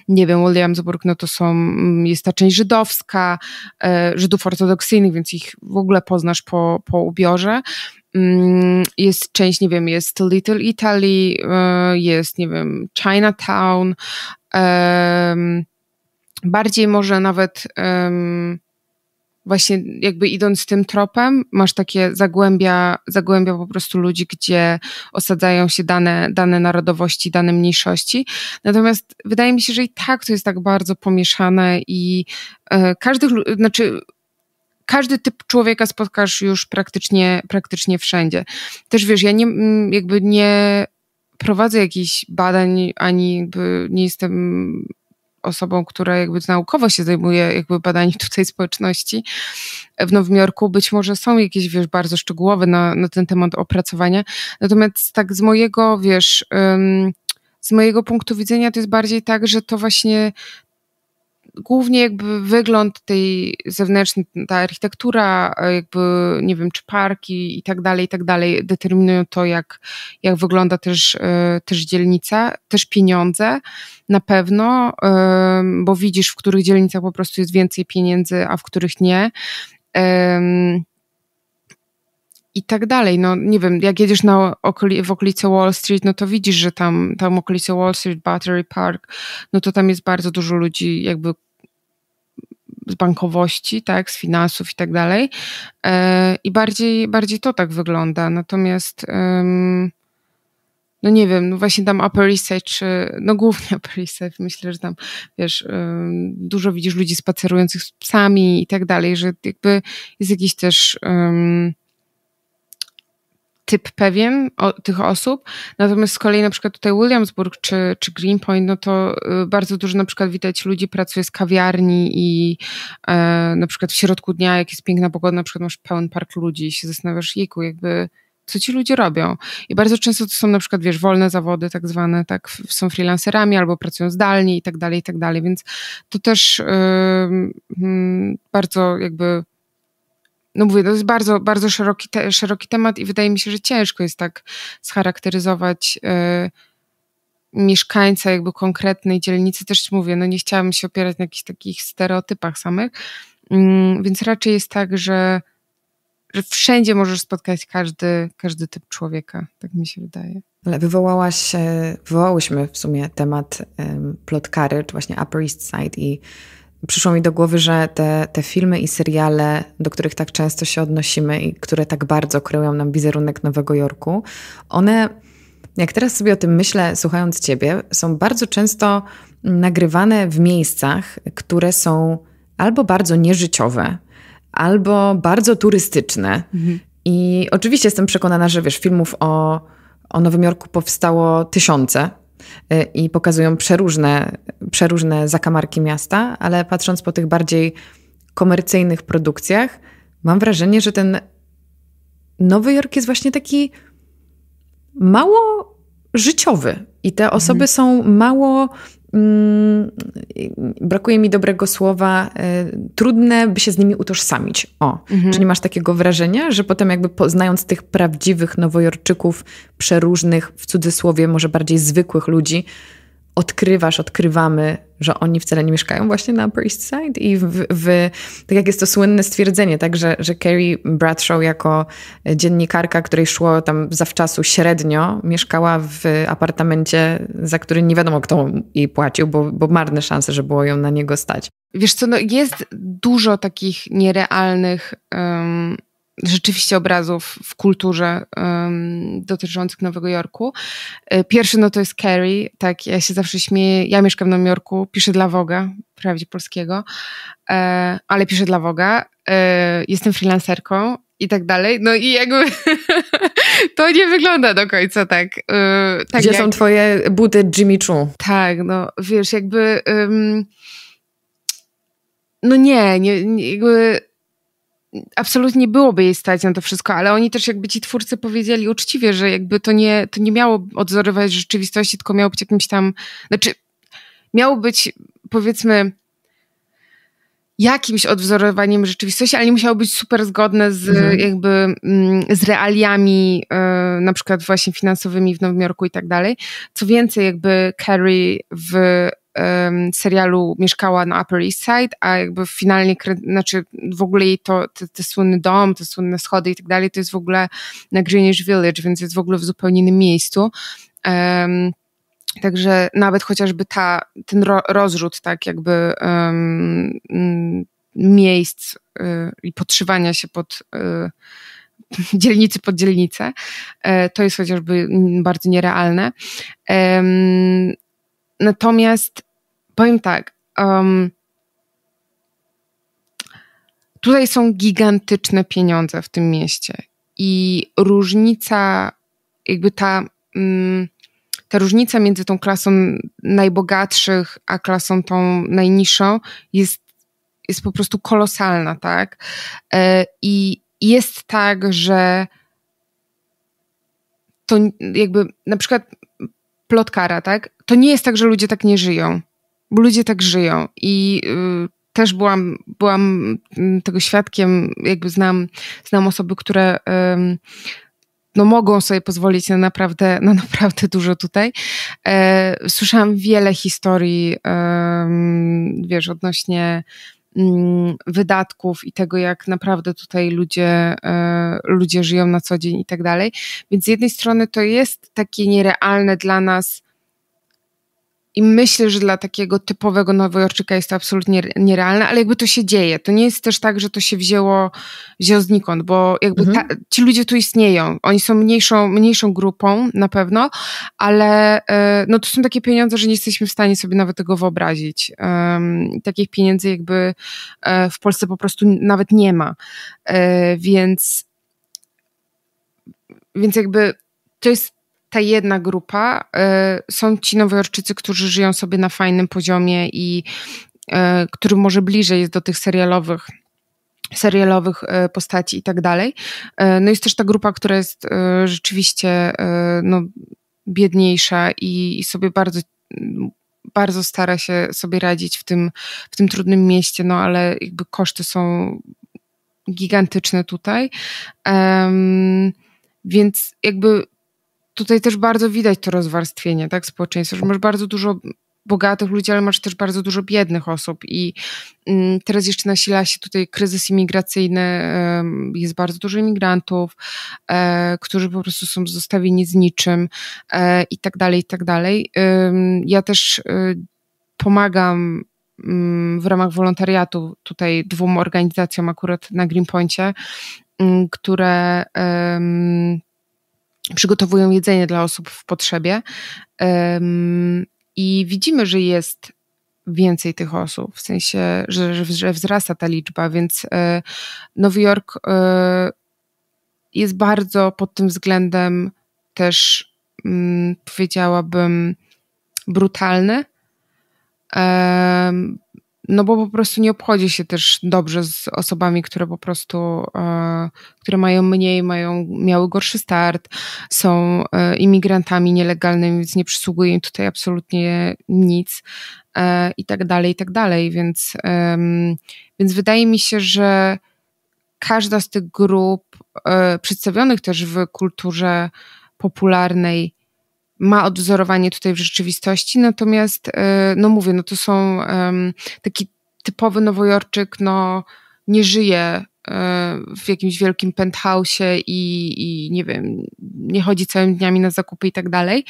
nie wiem, Williamsburg, no to są, mm, jest ta część żydowska, e, Żydów ortodoksyjnych, więc ich w ogóle poznasz po, po ubiorze. Mm, jest część, nie wiem, jest Little Italy, e, jest, nie wiem, Chinatown, bardziej może nawet właśnie jakby idąc tym tropem, masz takie zagłębia, zagłębia po prostu ludzi, gdzie osadzają się dane, dane narodowości, dane mniejszości. Natomiast wydaje mi się, że i tak to jest tak bardzo pomieszane i y, każdy, znaczy każdy typ człowieka spotkasz już praktycznie, praktycznie wszędzie. Też wiesz, ja nie, jakby nie prowadzę jakichś badań, ani jakby nie jestem osobą, która jakby naukowo się zajmuje jakby badaniem tutaj społeczności e, w Nowym Jorku, być może są jakieś, wiesz, bardzo szczegółowe na, na ten temat opracowania, natomiast tak z mojego, wiesz... z mojego punktu widzenia to jest bardziej tak, że to właśnie głównie jakby wygląd tej zewnętrznej, ta architektura, e, jakby nie wiem, czy parki i tak dalej, i tak dalej determinują to, jak, jak wygląda też, e, też dzielnica, też pieniądze na pewno, e, bo widzisz, w których dzielnicach po prostu jest więcej pieniędzy, a w których nie i tak dalej. No nie wiem, jak jedziesz na okoli, w okolice Wall Street, no to widzisz, że tam, tam okolice Wall Street, Battery Park, no to tam jest bardzo dużo ludzi jakby z bankowości, tak, z finansów i tak dalej. E, I bardziej, bardziej to tak wygląda. Natomiast um, no nie wiem, no właśnie tam Upper East Side, czy, no głównie Upper East Side, myślę, że tam, wiesz, um, dużo widzisz ludzi spacerujących z psami i tak dalej, że jakby jest jakiś też... Um, typ pewien o, tych osób, natomiast z kolei na przykład tutaj Williamsburg czy, czy Greenpoint, no to y, bardzo dużo na przykład widać ludzi pracuje z kawiarni i e, na przykład w środku dnia, jak jest piękna pogoda, na przykład masz pełen park ludzi i się zastanawiasz, jejku, jakby co ci ludzie robią. I bardzo często to są na przykład, wiesz, wolne zawody tak zwane, tak, są freelancerami albo pracują zdalnie i tak dalej, i tak dalej, więc to też mm, bardzo jakby no mówię, to jest bardzo, bardzo szeroki, te, szeroki temat i wydaje mi się, że ciężko jest tak scharakteryzować y, mieszkańca jakby konkretnej dzielnicy. Też mówię, no nie chciałam się opierać na jakichś takich stereotypach samych, mm, więc raczej jest tak, że, że wszędzie możesz spotkać każdy, każdy typ człowieka, tak mi się wydaje. Ale wywołałaś, e, wywołałyśmy w sumie temat um, plotkary, czy właśnie Upper East Side i przyszło mi do głowy, że te, te filmy i seriale, do których tak często się odnosimy i które tak bardzo kreują nam wizerunek Nowego Jorku, one, jak teraz sobie o tym myślę, słuchając Ciebie, są bardzo często nagrywane w miejscach, które są albo bardzo nieżyciowe, albo bardzo turystyczne. Mhm. I oczywiście jestem przekonana, że wiesz, filmów o, o Nowym Jorku powstało tysiące, E, i pokazują przeróżne, przeróżne zakamarki miasta, ale patrząc po tych bardziej komercyjnych produkcjach, mam wrażenie, że ten Nowy Jork jest właśnie taki mało życiowy i te osoby mhm. są mało Mm, brakuje mi dobrego słowa, e, trudne, by się z nimi utożsamić. O, mhm. czy nie masz takiego wrażenia, że potem jakby poznając tych prawdziwych nowojorczyków, przeróżnych, w cudzysłowie może bardziej zwykłych ludzi, odkrywasz, odkrywamy, że oni wcale nie mieszkają właśnie na Upper East Side i w, w, tak jak jest to słynne stwierdzenie, tak, że, że Carrie Bradshaw jako dziennikarka, której szło tam zawczasu średnio, mieszkała w apartamencie, za który nie wiadomo kto jej płacił, bo, bo marne szanse, że było ją na niego stać. Wiesz co, no jest dużo takich nierealnych um rzeczywiście obrazów w kulturze um, dotyczących Nowego Jorku. E, pierwszy no to jest Carrie, tak, ja się zawsze śmieję, ja mieszkam w Nowym Jorku, piszę dla Woga, prawdzie polskiego, e, ale piszę dla Woga, e, jestem freelancerką i tak dalej, no i jakby to nie wygląda do końca tak. E, tak Gdzie jak... są twoje buty Jimmy Choo? Tak, no wiesz, jakby um, no nie, nie, nie jakby absolutnie byłoby jej stać na to wszystko, ale oni też jakby ci twórcy powiedzieli uczciwie, że jakby to nie, to nie miało odzorywać rzeczywistości, tylko miało być jakimś tam, znaczy miało być powiedzmy jakimś odwzorowaniem rzeczywistości, ale nie musiało być super zgodne z mhm. jakby mm, z realiami y, na przykład właśnie finansowymi w Nowym Jorku i tak dalej. Co więcej, jakby Carrie w serialu mieszkała na Upper East Side, a jakby finalnie, znaczy w ogóle jej to, te, te słynny dom, te słynne schody i tak dalej, to jest w ogóle na Greenwich Village, więc jest w ogóle w zupełnie innym miejscu. Um, Także nawet chociażby ta, ten ro, rozrzut, tak jakby um, miejsc y, i podszywania się pod y, dzielnicy pod dzielnicę, e, to jest chociażby mm, bardzo nierealne. Natomiast powiem tak. Um, tutaj są gigantyczne pieniądze w tym mieście i różnica, jakby ta, mm, ta różnica między tą klasą najbogatszych a klasą tą najniższą jest, jest po prostu kolosalna, tak? E, I jest tak, że to jakby na przykład plotkara, tak? to nie jest tak, że ludzie tak nie żyją, bo ludzie tak żyją i y, też byłam, byłam mm, tego świadkiem, jakby znam, znam osoby, które no mogą sobie pozwolić na naprawdę, na naprawdę dużo tutaj. E, słyszałam wiele historii, wiesz, odnośnie mm, wydatków i tego, jak naprawdę tutaj ludzie, e, ludzie żyją na co dzień i tak dalej. Więc z jednej strony to jest takie nierealne dla nas i myślę, że dla takiego typowego Nowojorczyka jest to absolutnie nierealne, ale jakby to się dzieje. To nie jest też tak, że to się wzięło, wzięło znikąd, bo jakby mhm. ta, ci ludzie tu istnieją. Oni są mniejszą, mniejszą grupą na pewno, ale e, no to są takie pieniądze, że nie jesteśmy w stanie sobie nawet tego wyobrazić. takich pieniędzy jakby e, w Polsce po prostu nawet nie ma. E, więc, więc jakby to jest ta jedna grupa e, są ci nowojorczycy, którzy żyją sobie na fajnym poziomie i e, który może bliżej jest do tych serialowych serialowych e, postaci i tak dalej. No jest też ta grupa, która jest rzeczywiście no, biedniejsza i, i sobie bardzo bardzo stara się sobie radzić w tym, w tym trudnym mieście, no ale jakby koszty są gigantyczne tutaj. Um, więc jakby tutaj też bardzo widać to rozwarstwienie tak, społeczeństwa, że masz bardzo dużo bogatych ludzi, ale masz też bardzo dużo biednych osób i mm, teraz jeszcze nasila się tutaj kryzys imigracyjny, jest bardzo dużo imigrantów, e, którzy po prostu są zostawieni z niczym e, i tak dalej, i tak dalej. Ja też e, pomagam mm, w ramach wolontariatu tutaj dwóm organizacjom akurat na Greenpointie, mm, które przygotowują jedzenie dla osób w potrzebie. I widzimy, że jest więcej tych osób, w sensie, że, że wzrasta ta liczba, więc e, Nowy Jork e, jest bardzo pod tym względem też mm, powiedziałabym brutalny, no bo po prostu nie obchodzi się też dobrze z osobami, które po prostu, e, które mają mniej, mają, miały gorszy start, są e, imigrantami nielegalnymi, więc nie przysługuje im tutaj absolutnie nic e, i tak dalej, i tak dalej, więc, więc wydaje mi się, że każda z tych grup przedstawionych też w kulturze popularnej ma odwzorowanie tutaj w rzeczywistości, natomiast, e, no mówię, no to są taki typowy nowojorczyk, no nie żyje e, w jakimś wielkim penthouse'ie i, i, nie wiem, nie chodzi całymi dniami na zakupy i tak dalej.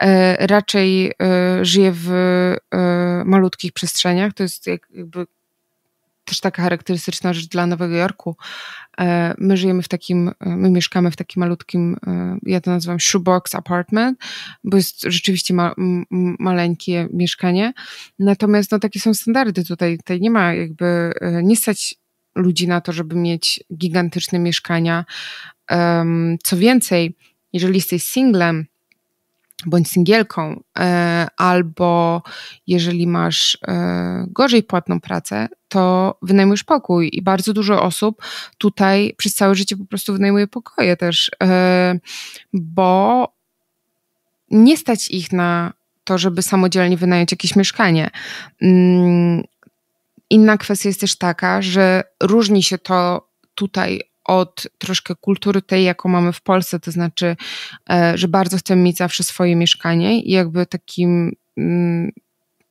E, raczej żyje w malutkich przestrzeniach, to jest jakby też taka charakterystyczna rzecz dla Nowego Jorku. E, my żyjemy w takim, e, my mieszkamy w takim malutkim, e, ja to nazywam shoebox apartment, bo jest rzeczywiście ma, maleńkie mieszkanie. Natomiast no, takie są standardy tutaj. Tutaj nie ma jakby, nie stać ludzi na to, żeby mieć gigantyczne mieszkania. Co więcej, jeżeli jesteś singlem, bądź singielką, e, albo jeżeli masz e, gorzej płatną pracę, to wynajmujesz pokój. I bardzo dużo osób tutaj przez całe życie po prostu wynajmuje pokoje też, e, bo nie stać ich na to, żeby samodzielnie wynająć jakieś mieszkanie. Mm, inna kwestia jest też taka, że różni się to tutaj od troszkę kultury tej, jaką mamy w Polsce, to znaczy, e, że bardzo chcemy mieć zawsze swoje mieszkanie i jakby takim mm,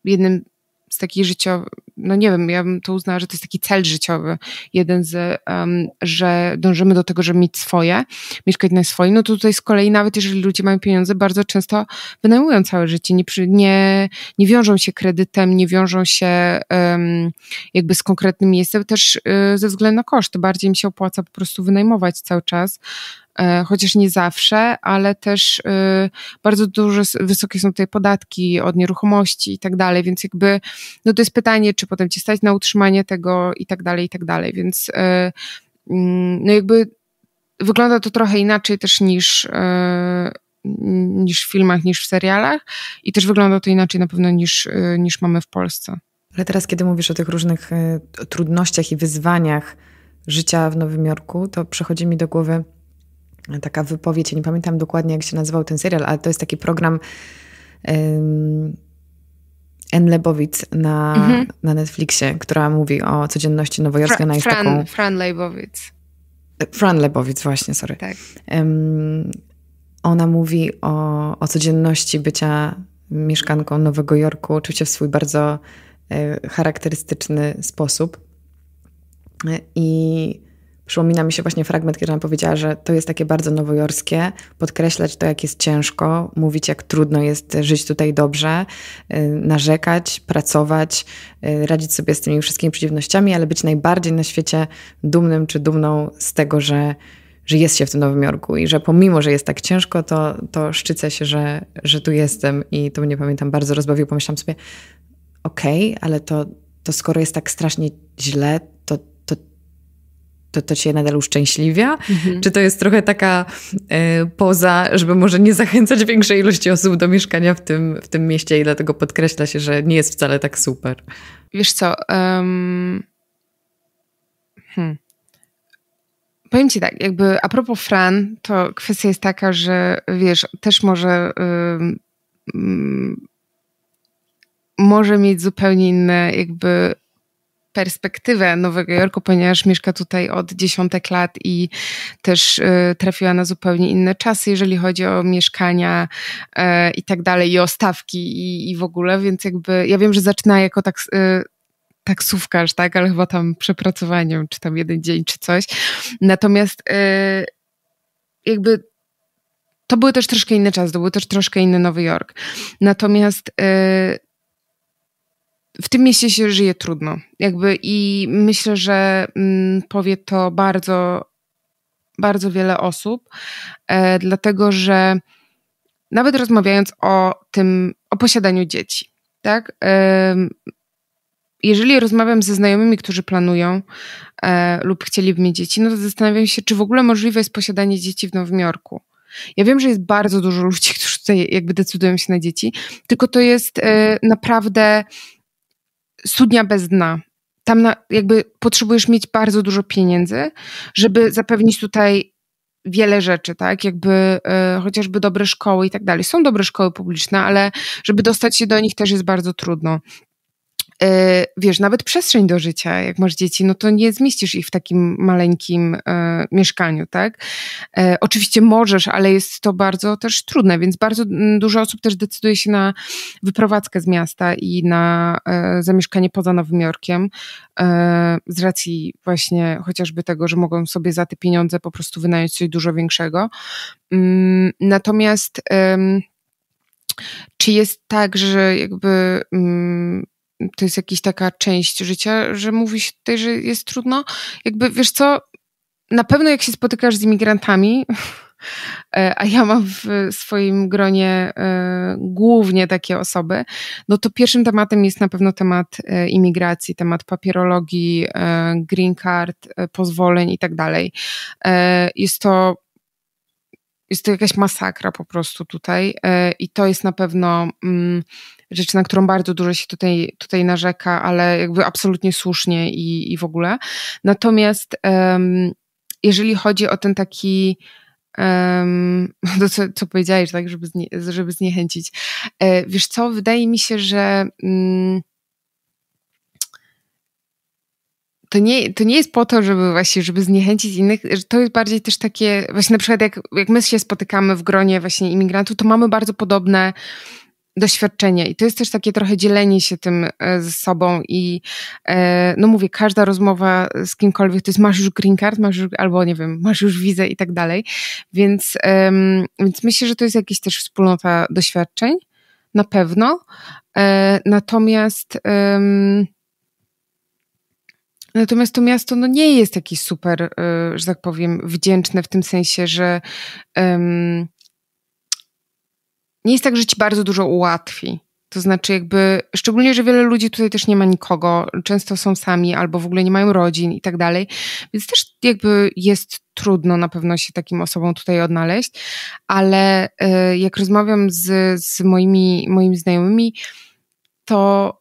jednym z takich życiowych no nie wiem, ja bym to uznała, że to jest taki cel życiowy. Jeden z, um, że dążymy do tego, żeby mieć swoje, mieszkać na swoim. No to tutaj z kolei, nawet jeżeli ludzie mają pieniądze, bardzo często wynajmują całe życie. Nie, przy, nie, nie wiążą się kredytem, nie wiążą się um, jakby z konkretnym miejscem, też y, ze względu na koszty. Bardziej im się opłaca po prostu wynajmować cały czas e, chociaż nie zawsze, ale też y, bardzo duże, wysokie są tutaj podatki od nieruchomości i tak dalej, więc jakby, no to jest pytanie, czy czy potem cię stać na utrzymanie tego i tak dalej, i tak dalej. Więc e, mm, no jakby wygląda to trochę inaczej też niż, e, niż w filmach, niż w serialach i też wygląda to inaczej na pewno niż, e, niż mamy w Polsce. Ale teraz, kiedy mówisz o tych różnych trudnościach i wyzwaniach życia w Nowym Jorku, to przychodzi mi do głowy taka wypowiedź, nie pamiętam dokładnie jak się nazywał ten serial, ale to jest taki program Enlebowicz na, mhm. na Netflixie, która mówi o codzienności nowojorskiej. Fra, Fran, taką... Fran e, Fran Lebowitz, właśnie, sorry. Tak. Um, ona mówi o, o codzienności bycia mieszkanką Nowego Jorku, oczywiście w swój bardzo y, charakterystyczny sposób. E, I Przypomina mi się właśnie fragment, kiedy ona powiedziała, że to jest takie bardzo nowojorskie, podkreślać to, jak jest ciężko, mówić, jak trudno jest żyć tutaj dobrze, y, narzekać, pracować, y, radzić sobie z tymi wszystkimi przeciwnościami, ale być najbardziej na świecie dumnym czy dumną z tego, że, że jest się w tym Nowym Jorku i że pomimo, że jest tak ciężko, to, to szczycę się, że, że tu jestem i to mnie pamiętam bardzo rozbawiło. Pomyślałam sobie, okej, okay, ale to, to skoro jest tak strasznie źle, to to, to cię nadal uszczęśliwia? Mhm. Czy to jest trochę taka y, poza, żeby może nie zachęcać większej ilości osób do mieszkania w tym, w tym mieście i dlatego podkreśla się, że nie jest wcale tak super? Wiesz co, um... hmm. powiem ci tak, jakby a propos Fran, to kwestia jest taka, że wiesz, też może... Yy, yy, może mieć zupełnie inne jakby perspektywę Nowego Jorku, ponieważ mieszka tutaj od dziesiątek lat i też y, trafiła na zupełnie inne czasy, jeżeli chodzi o mieszkania y, i tak dalej, i o stawki i, i w ogóle, więc jakby ja wiem, że zaczyna jako tak y, taksówkarz, tak, ale chyba tam przepracowaniem, czy tam jeden dzień, czy coś. Natomiast jakby to były też troszkę inne czasy, to był też troszkę inny Nowy Jork. Natomiast w tym mieście się żyje trudno. Jakby i myślę, że mm, powie to bardzo, bardzo wiele osób, e, dlatego że nawet rozmawiając o tym, o posiadaniu dzieci, tak? E, jeżeli rozmawiam ze znajomymi, którzy planują e, lub chcieliby mieć dzieci, no to zastanawiam się, czy w ogóle możliwe jest posiadanie dzieci w Nowym Jorku. Ja wiem, że jest bardzo dużo ludzi, którzy tutaj jakby decydują się na dzieci, tylko to jest naprawdę studnia bez dna. Tam na, jakby potrzebujesz mieć bardzo dużo pieniędzy, żeby zapewnić tutaj wiele rzeczy, tak? Jakby e, chociażby dobre szkoły i tak dalej. Są dobre szkoły publiczne, ale żeby dostać się do nich też jest bardzo trudno. Y, wiesz, nawet przestrzeń do życia, jak masz dzieci, no to nie zmieścisz ich w takim maleńkim y, mieszkaniu, tak? Y, oczywiście możesz, ale jest to bardzo też trudne, więc bardzo mm, dużo osób też decyduje się na wyprowadzkę z miasta i na zamieszkanie poza Nowym Jorkiem, z racji właśnie chociażby tego, że mogą sobie za te pieniądze po prostu wynająć coś dużo większego. Mm, natomiast czy jest tak, że jakby mm, to jest jakaś taka część życia, że mówi się tutaj, że jest trudno. Jakby, wiesz co, na pewno jak się spotykasz z imigrantami, e, a ja mam w swoim gronie e, głównie takie osoby, no to pierwszym tematem jest na pewno temat e, imigracji, temat papierologii, green card, pozwoleń i tak dalej. Jest to jest to jakaś masakra po prostu tutaj i to jest na pewno mm, rzecz, na którą bardzo dużo się tutaj, tutaj narzeka, ale jakby absolutnie słusznie i, i w ogóle. Natomiast um, jeżeli chodzi o ten taki um, to co, co powiedziałeś, tak, żeby, znie, żeby zniechęcić. E, wiesz co, wydaje mi się, że mm, to nie, to nie jest po to, żeby właśnie, żeby zniechęcić innych, to jest bardziej też takie, właśnie na przykład jak, jak my się spotykamy w gronie właśnie imigrantów, to mamy bardzo podobne doświadczenie. I to jest też takie trochę dzielenie się tym e, ze sobą i e, no mówię, każda rozmowa z kimkolwiek to jest masz już green card, masz już, albo nie wiem, masz już wizę i tak dalej. Więc, więc myślę, że to jest jakaś też wspólnota doświadczeń, na pewno. E, natomiast Natomiast to miasto no, nie jest jakieś super, że tak powiem, wdzięczne w tym sensie, że nie jest tak, że ci bardzo dużo ułatwi. To znaczy, jakby, szczególnie, że wiele ludzi tutaj też nie ma nikogo, często są sami albo w ogóle nie mają rodzin i tak dalej, więc też jakby jest trudno na pewno się takim osobom tutaj odnaleźć, ale y, jak rozmawiam z, z moimi, moimi znajomymi, to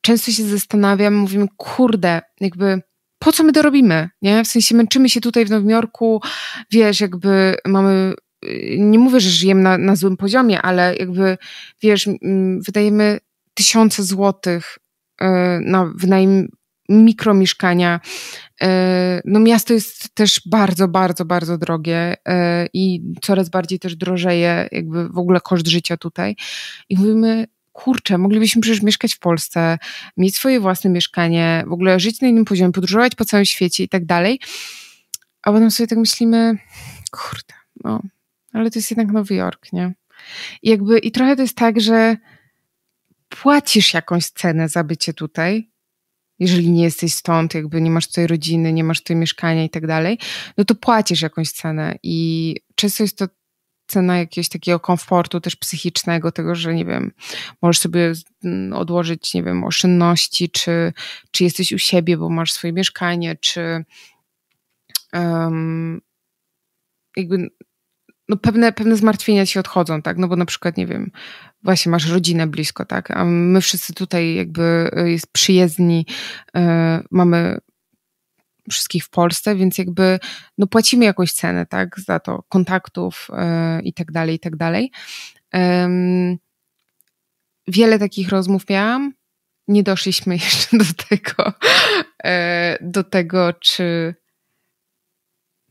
często się zastanawiam, mówimy, kurde, jakby po co my to robimy, nie? W sensie męczymy się tutaj w Nowym Jorku, wiesz, jakby mamy nie mówię, że żyjemy na, na złym poziomie, ale jakby, wiesz, wydajemy tysiące złotych e, na wynajem mikromieszkania. E, no miasto jest też bardzo, bardzo, bardzo drogie e, i coraz bardziej też drożeje jakby w ogóle koszt życia tutaj. I mówimy, kurczę, moglibyśmy przecież mieszkać w Polsce, mieć swoje własne mieszkanie, w ogóle żyć na innym poziomie, podróżować po całym świecie i tak dalej. A potem sobie tak myślimy, kurde, no ale to jest jednak Nowy Jork, nie? I jakby, I trochę to jest tak, że płacisz jakąś cenę za bycie tutaj, jeżeli nie jesteś stąd, jakby nie masz tutaj rodziny, nie masz tutaj mieszkania i tak dalej, no to płacisz jakąś cenę i często jest to cena jakiegoś takiego komfortu też psychicznego, tego, że nie wiem, możesz sobie odłożyć, nie wiem, oszczędności, czy, czy jesteś u siebie, bo masz swoje mieszkanie, czy um, jakby no pewne, pewne zmartwienia ci odchodzą, tak? No bo na przykład, nie wiem, właśnie masz rodzinę blisko, tak? A my wszyscy tutaj jakby y, jest przyjezdni, yy, mamy wszystkich w Polsce, więc jakby no płacimy jakąś cenę, tak? Za to kontaktów yy, i tak dalej, i tak dalej. Yy, wiele takich rozmów miałam. Nie doszliśmy jeszcze do tego, e, do tego, czy,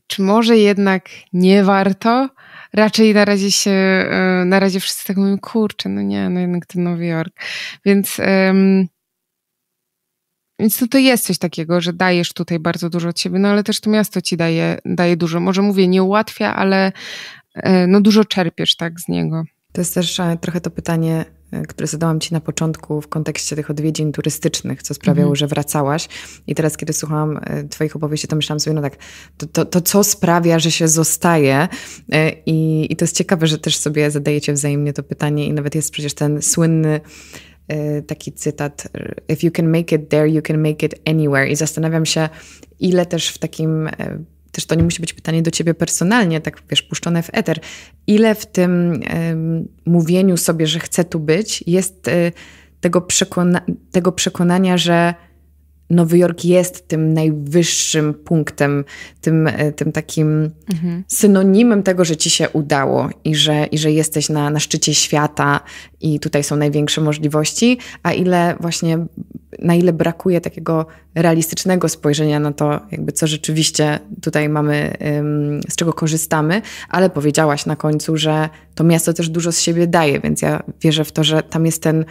czy może jednak nie warto raczej na razie się, e, na razie wszyscy tak mówią, kurczę, no nie, no jednak to Nowy Jork. Więc, um, więc no to jest coś takiego, że dajesz tutaj bardzo dużo od siebie, no ale też to miasto ci daje, daje dużo. Może mówię, nie ułatwia, ale e, no dużo czerpiesz tak z niego. To jest też e, trochę to pytanie, E, które zadałam Ci na początku w kontekście tych odwiedzin turystycznych, co sprawiało, mm. że wracałaś. I teraz, kiedy słuchałam e, Twoich opowieści, to myślałam sobie, no tak, to, to, to co sprawia, że się zostaje? E, I, I to jest ciekawe, że też sobie zadajecie wzajemnie to pytanie i nawet jest przecież ten słynny taki cytat: If you can make it there, you can make it anywhere. I zastanawiam się, ile też w takim też to nie musi być pytanie do ciebie personalnie, tak wiesz, puszczone w eter, ile w tym y, mówieniu sobie, że chcę tu być, jest y, tego, przekona tego przekonania, że Nowy Jork jest tym najwyższym punktem, tym, e, tym takim mhm. synonimem tego, że ci się udało i że, i że jesteś na, na szczycie świata i tutaj są największe możliwości, a ile właśnie, na ile brakuje takiego realistycznego spojrzenia na to, jakby co rzeczywiście tutaj mamy, z czego korzystamy, ale powiedziałaś na końcu, że to miasto też dużo z siebie daje, więc ja wierzę w to, że tam jest ten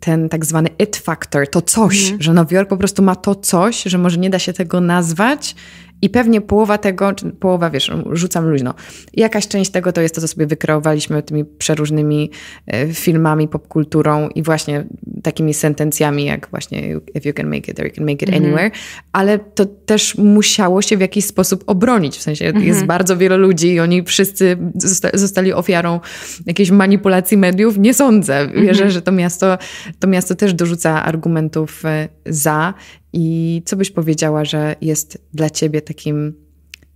ten tak zwany it factor, to coś, mhm. że Nowy Jork po prostu ma to coś, że może nie da się tego nazwać i pewnie połowa tego, połowa, wiesz, rzucam luźno. Jakaś część tego to jest to, co sobie wykreowaliśmy tymi przeróżnymi e, filmami, popkulturą i właśnie takimi sentencjami, jak właśnie if you can make it, or you can make it mhm. anywhere, ale to też musiało się w jakiś sposób obronić. W sensie jest mhm. bardzo wielu ludzi i oni wszyscy zosta zostali ofiarą jakiejś manipulacji mediów. Nie sądzę. Wierzę, mhm. że to miasto, to miasto też dorzuca argumentów e, za i co byś powiedziała, że jest dla ciebie takim,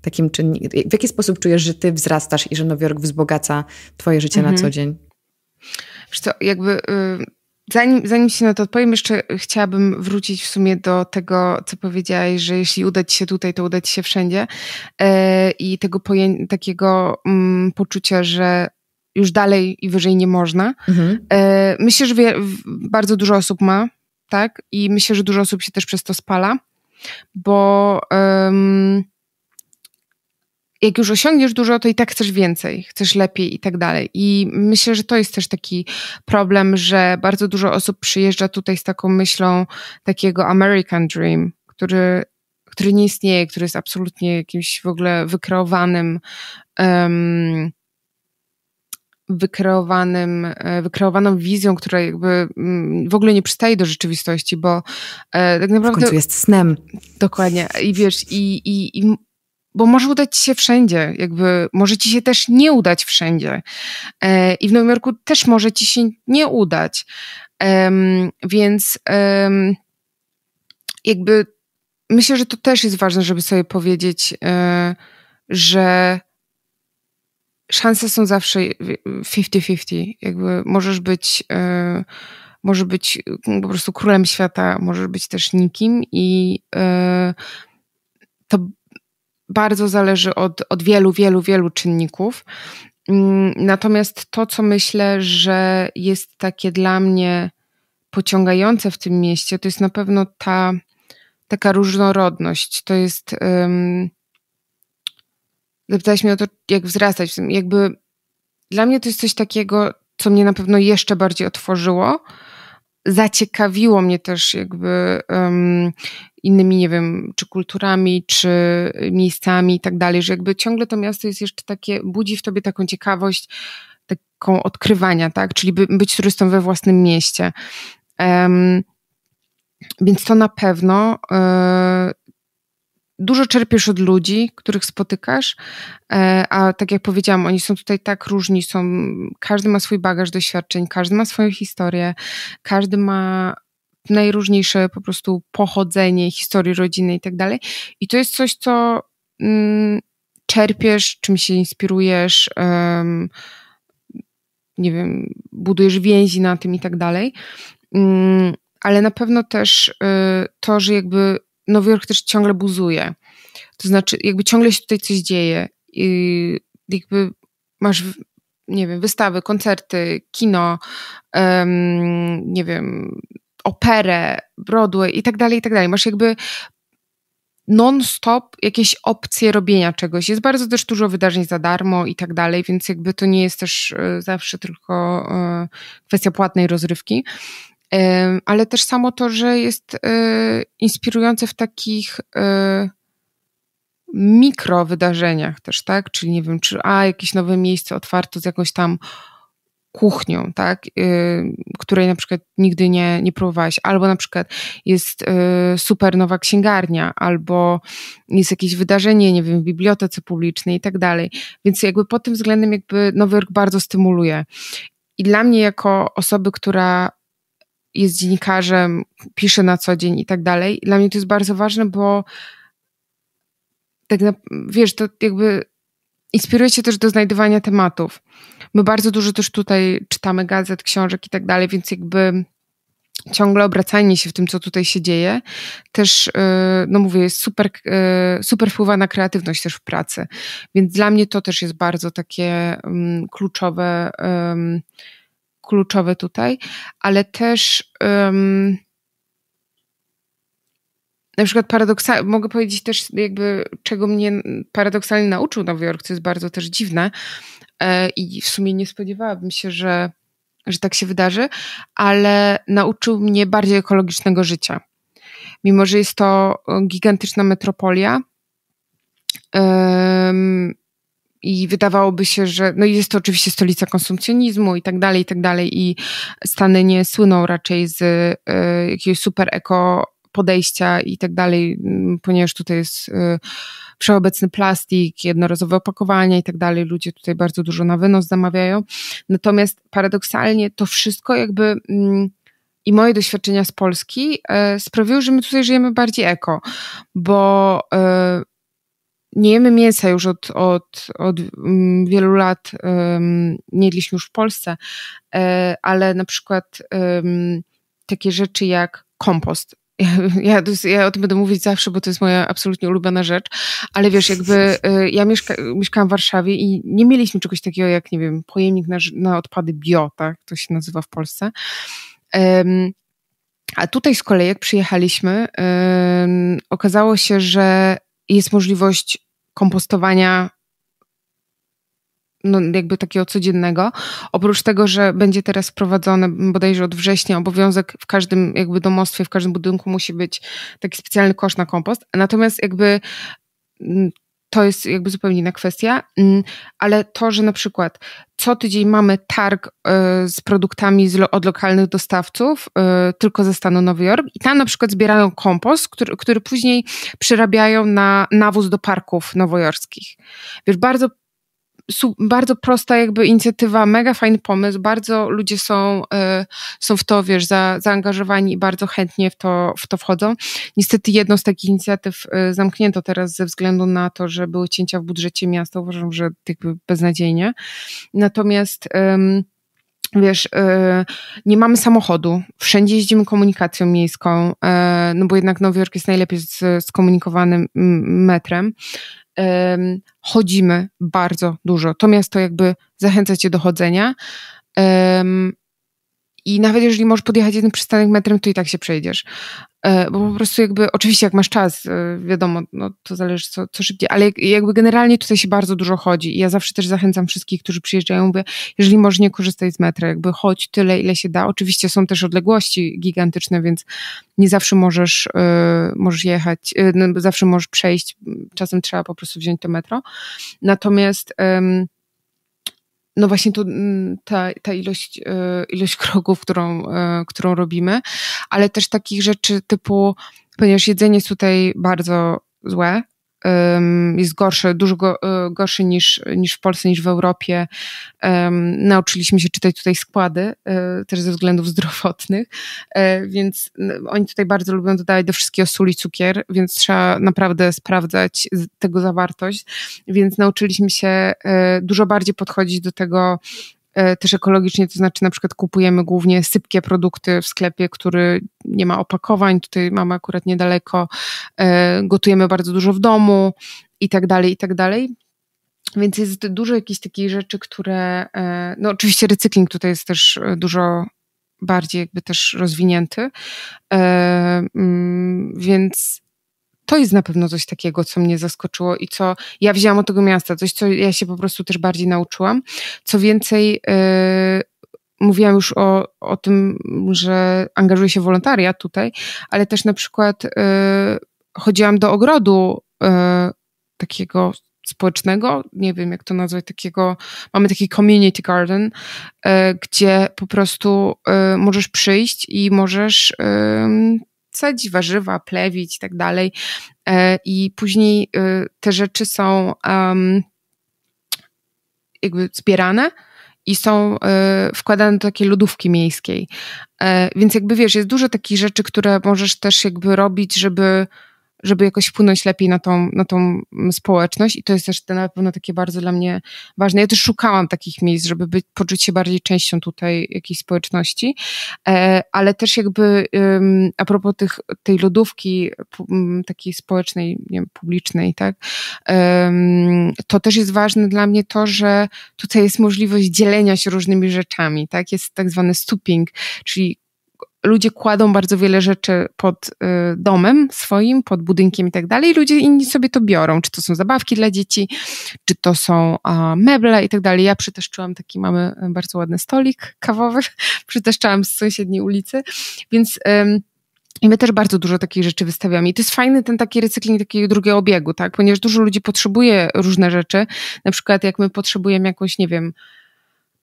takim czynnikiem? W jaki sposób czujesz, że ty wzrastasz i że Nowy Jork wzbogaca twoje życie mhm. na co dzień? co, jakby... Y, zanim, zanim się na to odpowiem, jeszcze chciałabym wrócić w sumie do tego, co powiedziałaś, że jeśli uda ci się tutaj, to uda ci się wszędzie. E, I tego takiego mm, poczucia, że już dalej i wyżej nie można. Mhm. E, myślę, że bardzo dużo osób ma tak? I myślę, że dużo osób się też przez to spala, bo um, jak już osiągniesz dużo, to i tak chcesz więcej, chcesz lepiej i tak dalej. I myślę, że to jest też taki problem, że bardzo dużo osób przyjeżdża tutaj z taką myślą takiego American Dream, który, który nie istnieje, który jest absolutnie jakimś w ogóle wykreowanym um, wykreowanym, e, wykreowaną wizją, która jakby mm, w ogóle nie przystaje do rzeczywistości, bo e, tak naprawdę... W końcu jest snem. Dokładnie. I wiesz, i, i, i bo może udać ci się wszędzie, jakby może ci się też nie udać wszędzie. E, I w Nowym Jorku też może ci się nie udać. Um, więc um, jakby myślę, że to też jest ważne, żeby sobie powiedzieć, że szanse są zawsze 50-50. Jakby możesz być, yy, e, możesz być e, po prostu królem świata, możesz być też nikim i yy, to bardzo zależy od, od wielu, wielu, wielu czynników. Mm, natomiast to, co myślę, że jest takie dla mnie pociągające w tym mieście, to jest na pewno ta taka różnorodność. To jest. Zapytałaś mnie o to, jak wzrastać w tym. Jakby dla mnie to jest coś takiego, co mnie na pewno jeszcze bardziej otworzyło. Zaciekawiło mnie też jakby um, innymi, nie wiem, czy kulturami, czy miejscami i tak dalej, że jakby ciągle to miasto jest jeszcze takie, budzi w tobie taką ciekawość, taką odkrywania, tak? Czyli by, być turystą we własnym mieście. Um, więc to na pewno e, dużo czerpiesz od ludzi, których spotykasz, e, a tak jak powiedziałam, oni są tutaj tak różni, są, każdy ma swój bagaż doświadczeń, każdy ma swoją historię, każdy ma najróżniejsze po prostu pochodzenie, historii rodziny i tak dalej. I to jest coś, co mm, czerpiesz, czym się inspirujesz, um, nie wiem, budujesz więzi na tym i tak dalej. Um, ale na pewno też y, to, że jakby Nowy Jork też ciągle buzuje. To znaczy, jakby ciągle się tutaj coś dzieje. I jakby masz, nie wiem, wystawy, koncerty, kino, um, nie wiem, operę, Broadway i tak dalej, i tak dalej. Masz jakby non-stop jakieś opcje robienia czegoś. Jest bardzo też dużo wydarzeń za darmo i tak dalej, więc jakby to nie jest też e, zawsze tylko e, kwestia płatnej rozrywki ale też samo to, że jest e, inspirujące w takich e, mikro wydarzeniach też, tak? Czyli nie wiem, czy a jakieś nowe miejsce otwarto z jakąś tam kuchnią, tak? E, której na przykład nigdy nie, nie próbowałaś, albo na przykład jest super nowa księgarnia, albo jest jakieś wydarzenie, nie wiem, w bibliotece publicznej i tak dalej. Więc jakby pod tym względem jakby Nowy Jork bardzo stymuluje. I dla mnie jako osoby, która jest dziennikarzem, pisze na co dzień i tak dalej. Dla mnie to jest bardzo ważne, bo tak na, wiesz, to jakby inspiruje się też do znajdywania tematów. My bardzo dużo też tutaj czytamy gazet, książek i tak dalej, więc jakby ciągle obracanie się w tym, co tutaj się dzieje, też, y, no mówię, jest super, y, super wpływa na kreatywność też w pracy. Więc dla mnie to też jest bardzo takie um, kluczowe. Um, kluczowe tutaj, ale też um, na przykład paradoksalnie, mogę powiedzieć też jakby, czego mnie paradoksalnie nauczył Nowy Jork, co jest bardzo też dziwne e, i w sumie nie spodziewałabym się, że, że tak się wydarzy, ale nauczył mnie bardziej ekologicznego życia. Mimo, że jest to e, gigantyczna metropolia, i wydawałoby się, że no jest to oczywiście stolica konsumpcjonizmu i tak dalej, i tak dalej i Stany nie słyną raczej z y, jakiegoś super eko podejścia i tak dalej, ponieważ tutaj jest y, plastik, jednorazowe opakowania i tak dalej. Ludzie tutaj bardzo dużo na wynos zamawiają. Natomiast paradoksalnie to wszystko jakby mm, i moje doświadczenia z Polski e, sprawiły, że my tutaj żyjemy bardziej eko, bo nie jemy mięsa już od, od, od mm, wielu lat, nie jedliśmy już w Polsce, e, ale na przykład takie rzeczy jak kompost. Ja, ja, o tym będę mówić zawsze, bo to jest moja absolutnie ulubiona rzecz, ale wiesz, jakby e, ja mieszka, mieszkałam w Warszawie i nie mieliśmy czegoś takiego jak, nie wiem, pojemnik na, na odpady bio, tak to się nazywa w Polsce. A tutaj z kolei, jak przyjechaliśmy, okazało się, że jest możliwość kompostowania no jakby takiego codziennego. Oprócz tego, że będzie teraz wprowadzony bodajże od września obowiązek w każdym jakby domostwie, w każdym budynku musi być taki specjalny kosz na kompost. Natomiast jakby mm, to jest jakby zupełnie inna kwestia, mm, ale to, że na przykład co tydzień mamy targ e, z produktami od lokalnych dostawców, e, tylko ze stanu Nowy Jork, i tam na przykład zbierają kompost, który, który później przerabiają na nawóz do parków nowojorskich. Wiesz, bardzo bardzo prosta jakby inicjatywa, mega fajny pomysł, bardzo ludzie są, e, są w to, wiesz, za, zaangażowani i bardzo chętnie w to, w to wchodzą. Niestety jedną z takich inicjatyw e, zamknięto teraz ze względu na to, że były cięcia w budżecie miasta, uważam, że jakby beznadziejnie. Natomiast... wiesz, e, nie mamy samochodu, wszędzie jeździmy komunikacją miejską, no bo jednak Nowy Jork jest najlepiej skomunikowanym metrem chodzimy bardzo dużo. To miasto jakby zachęca cię do chodzenia. I nawet jeżeli możesz podjechać jeden przystanek metrem, to i tak się przejdziesz. E, bo po prostu jakby, oczywiście jak masz czas, e, wiadomo, no to zależy co, co szybciej, ale jakby generalnie tutaj się bardzo dużo chodzi. I ja zawsze też zachęcam wszystkich, którzy przyjeżdżają, by jeżeli możesz nie korzystać z metra, jakby chodź tyle, ile się da. Oczywiście są też odległości gigantyczne, więc nie zawsze możesz, yy, możesz jechać, yy, no, zawsze możesz przejść, czasem trzeba po prostu wziąć to metro. Natomiast... Yy, no właśnie tu mm, ta, ta ilość, e, ilość kroków, którą, e, którą robimy, ale też takich rzeczy typu, ponieważ jedzenie jest tutaj bardzo złe, jest gorsze, dużo e, gorszy niż, niż w Polsce, niż w Europie. Nauczyliśmy się czytać tutaj składy, e, też ze względów zdrowotnych, e, więc oni tutaj bardzo lubią dodawać do wszystkiego sól i cukier, więc trzeba naprawdę sprawdzać tego zawartość, więc nauczyliśmy się dużo bardziej podchodzić do tego, E, też ekologicznie, to znaczy na przykład kupujemy głównie sypkie produkty w sklepie, który nie ma opakowań, tutaj mamy akurat niedaleko, e, gotujemy bardzo dużo w domu i tak dalej, i tak dalej. Więc jest dużo jakichś takich rzeczy, które, e, no oczywiście recykling tutaj jest też dużo bardziej jakby też rozwinięty, mm, więc to jest na pewno coś takiego, co mnie zaskoczyło i co ja wzięłam od tego miasta, coś, co ja się po prostu też bardziej nauczyłam. Co więcej, yy, mówiłam już o, o tym, że angażuję się w wolontariat tutaj, ale też na przykład yy, chodziłam do ogrodu yy, takiego społecznego, nie wiem jak to nazwać, takiego, mamy taki community garden, gdzie po prostu możesz przyjść i możesz owoce, warzywa, plewić i tak dalej. E, I później e, te rzeczy są jakby zbierane i są e, wkładane do takiej lodówki miejskiej. Więc jakby wiesz, jest dużo takich rzeczy, które możesz też jakby robić, żeby żeby jakoś wpłynąć lepiej na tą, na tą społeczność i to jest też na pewno takie bardzo dla mnie ważne. Ja też szukałam takich miejsc, żeby być, poczuć się bardziej częścią tutaj jakiejś społeczności, e, ale też jakby a propos tych, tej lodówki takiej społecznej, nie wiem, publicznej, tak, to też jest ważne dla mnie to, że tutaj jest możliwość dzielenia się różnymi rzeczami, tak, jest tak zwany stooping, czyli ludzie kładą bardzo wiele rzeczy pod y, domem swoim, pod budynkiem i tak dalej. Ludzie inni sobie to biorą. Czy to są zabawki dla dzieci, czy to są meble i tak dalej. Ja przyteszczyłam taki, mamy y, bardzo ładny stolik kawowy, przyteszczałam z sąsiedniej ulicy, więc... I my też bardzo dużo takich rzeczy wystawiamy. I to jest fajny ten taki recykling takiego drugiego obiegu, tak? Ponieważ dużo ludzi potrzebuje różne rzeczy. Na przykład jak my potrzebujemy jakąś, nie wiem,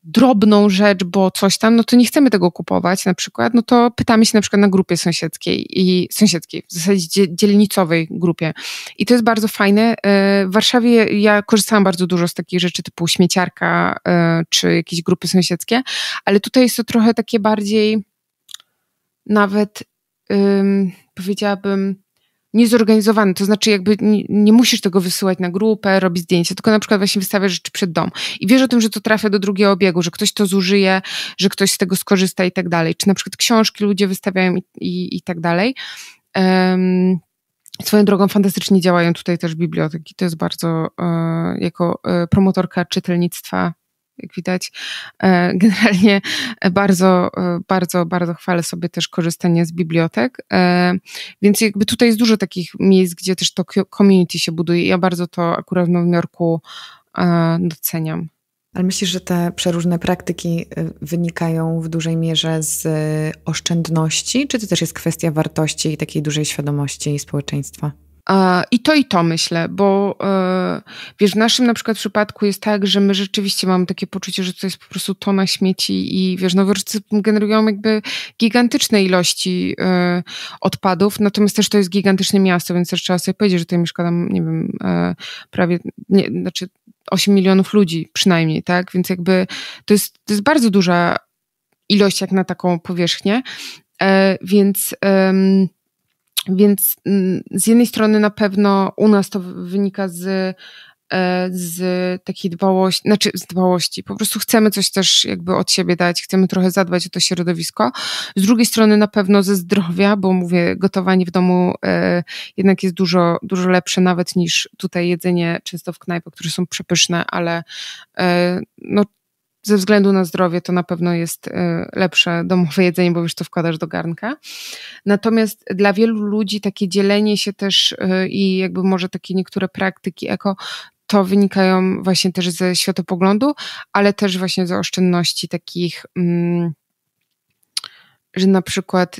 drobną rzecz, bo coś tam, no to nie chcemy tego kupować na przykład, no to pytamy się na przykład na grupie sąsiedzkiej i sąsiedzkiej, w zasadzie dzielnicowej grupie. I to jest bardzo fajne. E, w Warszawie ja korzystałam bardzo dużo z takich rzeczy typu śmieciarka e, czy jakieś grupy sąsiedzkie, ale tutaj jest to trochę takie bardziej nawet um, powiedziałabym niezorganizowany, to znaczy jakby nie, nie, musisz tego wysyłać na grupę, robić zdjęcia, tylko na przykład właśnie wystawiasz rzeczy przed dom i wiesz o tym, że to trafia do drugiego obiegu, że ktoś to zużyje, że ktoś z tego skorzysta i tak dalej, czy na przykład książki ludzie wystawiają i, i, i tak dalej. Um, Swoją drogą fantastycznie działają tutaj też biblioteki. To jest bardzo, e, jako e, promotorka czytelnictwa, jak widać. E, generalnie bardzo, e, bardzo, bardzo chwalę sobie też korzystanie z bibliotek. E, więc jakby tutaj jest dużo takich miejsc, gdzie też to community się buduje. Ja bardzo to akurat w Nowym Jorku doceniam. Ale myślisz, że te przeróżne praktyki wynikają w dużej mierze z oszczędności, czy to też jest kwestia wartości i takiej dużej świadomości społeczeństwa? I to i to myślę, bo e, wiesz, w naszym na przykład przypadku jest tak, że my rzeczywiście mamy takie poczucie, że to jest po prostu tona śmieci i wiesz, nowoczescy generują jakby gigantyczne ilości e, odpadów, natomiast też to jest gigantyczne miasto, więc też trzeba sobie powiedzieć, że tutaj mieszka tam, nie wiem, e, prawie, nie, znaczy 8 milionów ludzi przynajmniej, tak? Więc jakby to jest, to jest bardzo duża ilość jak na taką powierzchnię, więc... Um, więc mm, z jednej strony na pewno u nas to wynika z, e, z takiej dbałości, znaczy z dbałości, po prostu chcemy coś też jakby od siebie dać, chcemy trochę zadbać o to środowisko. Z drugiej strony na pewno ze zdrowia, bo mówię, gotowanie w domu e, jednak jest dużo, dużo lepsze nawet niż tutaj jedzenie często w knajpach, które są przepyszne, ale e, no ze względu na zdrowie to na pewno jest y, lepsze domowe jedzenie, bo już to wkładasz do garnka. Natomiast dla wielu ludzi takie dzielenie się też y, i jakby może takie niektóre praktyki eko to wynikają właśnie też ze światopoglądu, ale też właśnie ze oszczędności takich, mm, że na przykład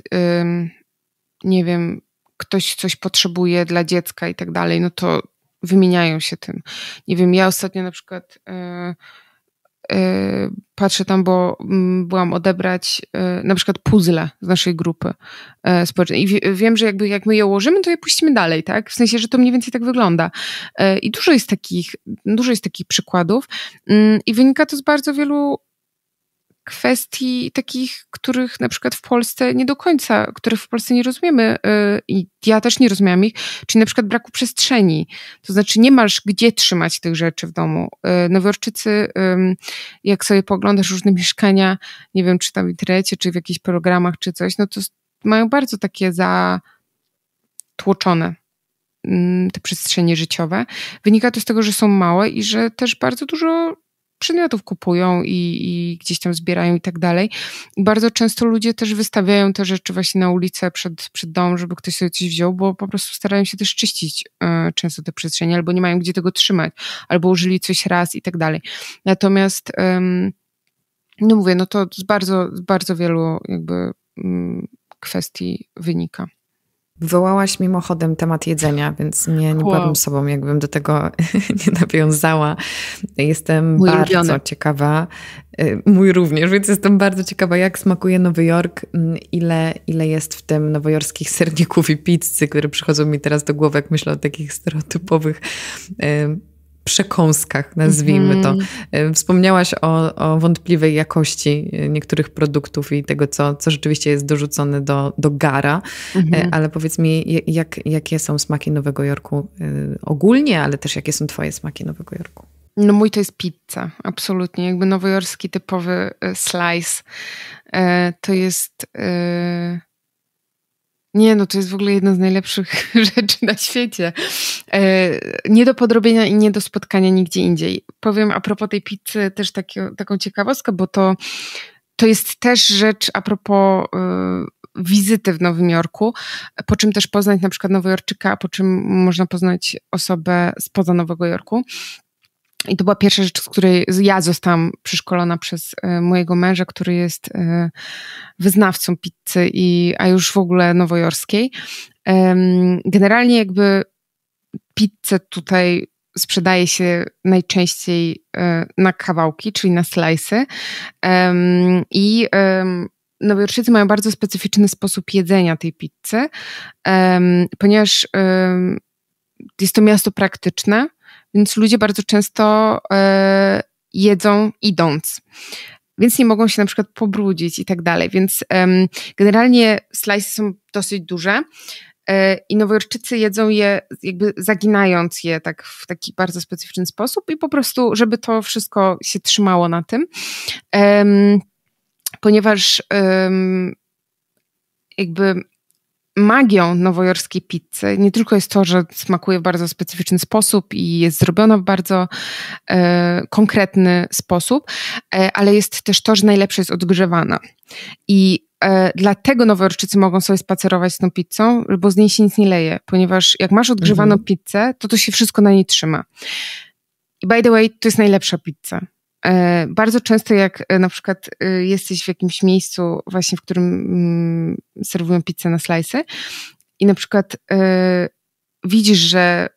nie wiem, ktoś coś potrzebuje dla dziecka i tak dalej, no to wymieniają się tym. Nie wiem, ja ostatnio na przykład y, Y, patrzę tam, bo mm, byłam odebrać y, na przykład puzzle z naszej grupy y, społecznej. I wiem, że jakby jak my je ułożymy, to je puścimy dalej, tak? W sensie, że to mniej więcej tak wygląda. I dużo jest takich, dużo jest takich przykładów mm, i wynika to z bardzo wielu kwestii takich, których na przykład w Polsce nie do końca, których w Polsce nie rozumiemy y, i ja też nie rozumiałam ich, czyli na przykład braku przestrzeni. To znaczy nie masz gdzie trzymać tych rzeczy w domu. Y, Nowojorczycy, jak sobie poglądasz różne mieszkania, nie wiem czy tam w internecie, czy w jakichś programach, czy coś, no to mają bardzo takie zatłoczone mm, te przestrzenie życiowe. Wynika to z tego, że są małe i że też bardzo dużo przedmiotów kupują i, i gdzieś tam zbierają i tak dalej. bardzo często ludzie też wystawiają te rzeczy właśnie na ulicę przed, przed dom, żeby ktoś sobie coś wziął, bo po prostu starają się też czyścić y, często te przestrzenie, albo nie mają gdzie tego trzymać, albo użyli coś raz i tak dalej. Natomiast no mówię, no to z bardzo, z bardzo wielu jakby mm, kwestii wynika. Wywołałaś mimochodem temat jedzenia, więc nie, nie wow. sobą, jakbym do tego nie nawiązała. Jestem Mój bardzo ulubiony. ciekawa, y, mój również, więc jestem bardzo ciekawa, jak smakuje Nowy Jork, mm, ile, ile jest w tym nowojorskich serników i pizzy, które przychodzą mi teraz do głowy, jak myślę o takich stereotypowych y, przekąskach, nazwijmy to. Mhm. E, wspomniałaś o, o, wątpliwej jakości e, niektórych produktów i tego, co, co rzeczywiście jest dorzucone do, do gara, e, mhm. ale powiedz mi, jak, jakie są smaki Nowego Jorku ogólnie, ale też jakie są twoje smaki Nowego Jorku? No mój to jest pizza, absolutnie. Jakby nowojorski typowy slice. To jest nie, no to jest w ogóle jedna z najlepszych rzeczy na świecie. E, nie do podrobienia i nie do spotkania nigdzie indziej. Powiem a propos tej pizzy też taki, taką ciekawostkę, bo to, to jest też rzecz a propos e, wizyty w Nowym Jorku, po czym też poznać na przykład Nowojorczyka, a po czym można poznać osobę spoza Nowego Jorku. I to była pierwsza rzecz, z której ja zostałam przeszkolona przez e, mojego męża, który jest e, wyznawcą pizzy, i, a już w ogóle nowojorskiej. Generalnie jakby pizzę tutaj sprzedaje się najczęściej e, na kawałki, czyli na slajsy. I nowojorscy mają bardzo specyficzny sposób jedzenia tej pizzy, ponieważ jest to miasto praktyczne więc ludzie bardzo często e, jedzą idąc więc nie mogą się na przykład pobrudzić i tak dalej. Więc um, generalnie slajsy są dosyć duże yy, i Nowojorczycy jedzą je jakby zaginając je tak w taki bardzo specyficzny sposób i po prostu, żeby to wszystko się trzymało na tym. Um, ponieważ um, jakby magią nowojorskiej pizzy nie tylko jest to, że smakuje w bardzo specyficzny sposób i jest zrobiona w bardzo e, konkretny sposób, e, ale jest też to, że najlepsze jest odgrzewana. I e, dlatego Nowojorczycy mogą sobie spacerować z tą pizzą, bo z niej się nic nie leje, ponieważ jak masz odgrzewaną mhm. pizzę, to to się wszystko na niej trzyma. I by the way, to jest najlepsza pizza. E, bardzo często jak e, na przykład e, jesteś w jakimś miejscu właśnie, w którym mm, serwują pizzę na slajsy i na przykład widzisz, że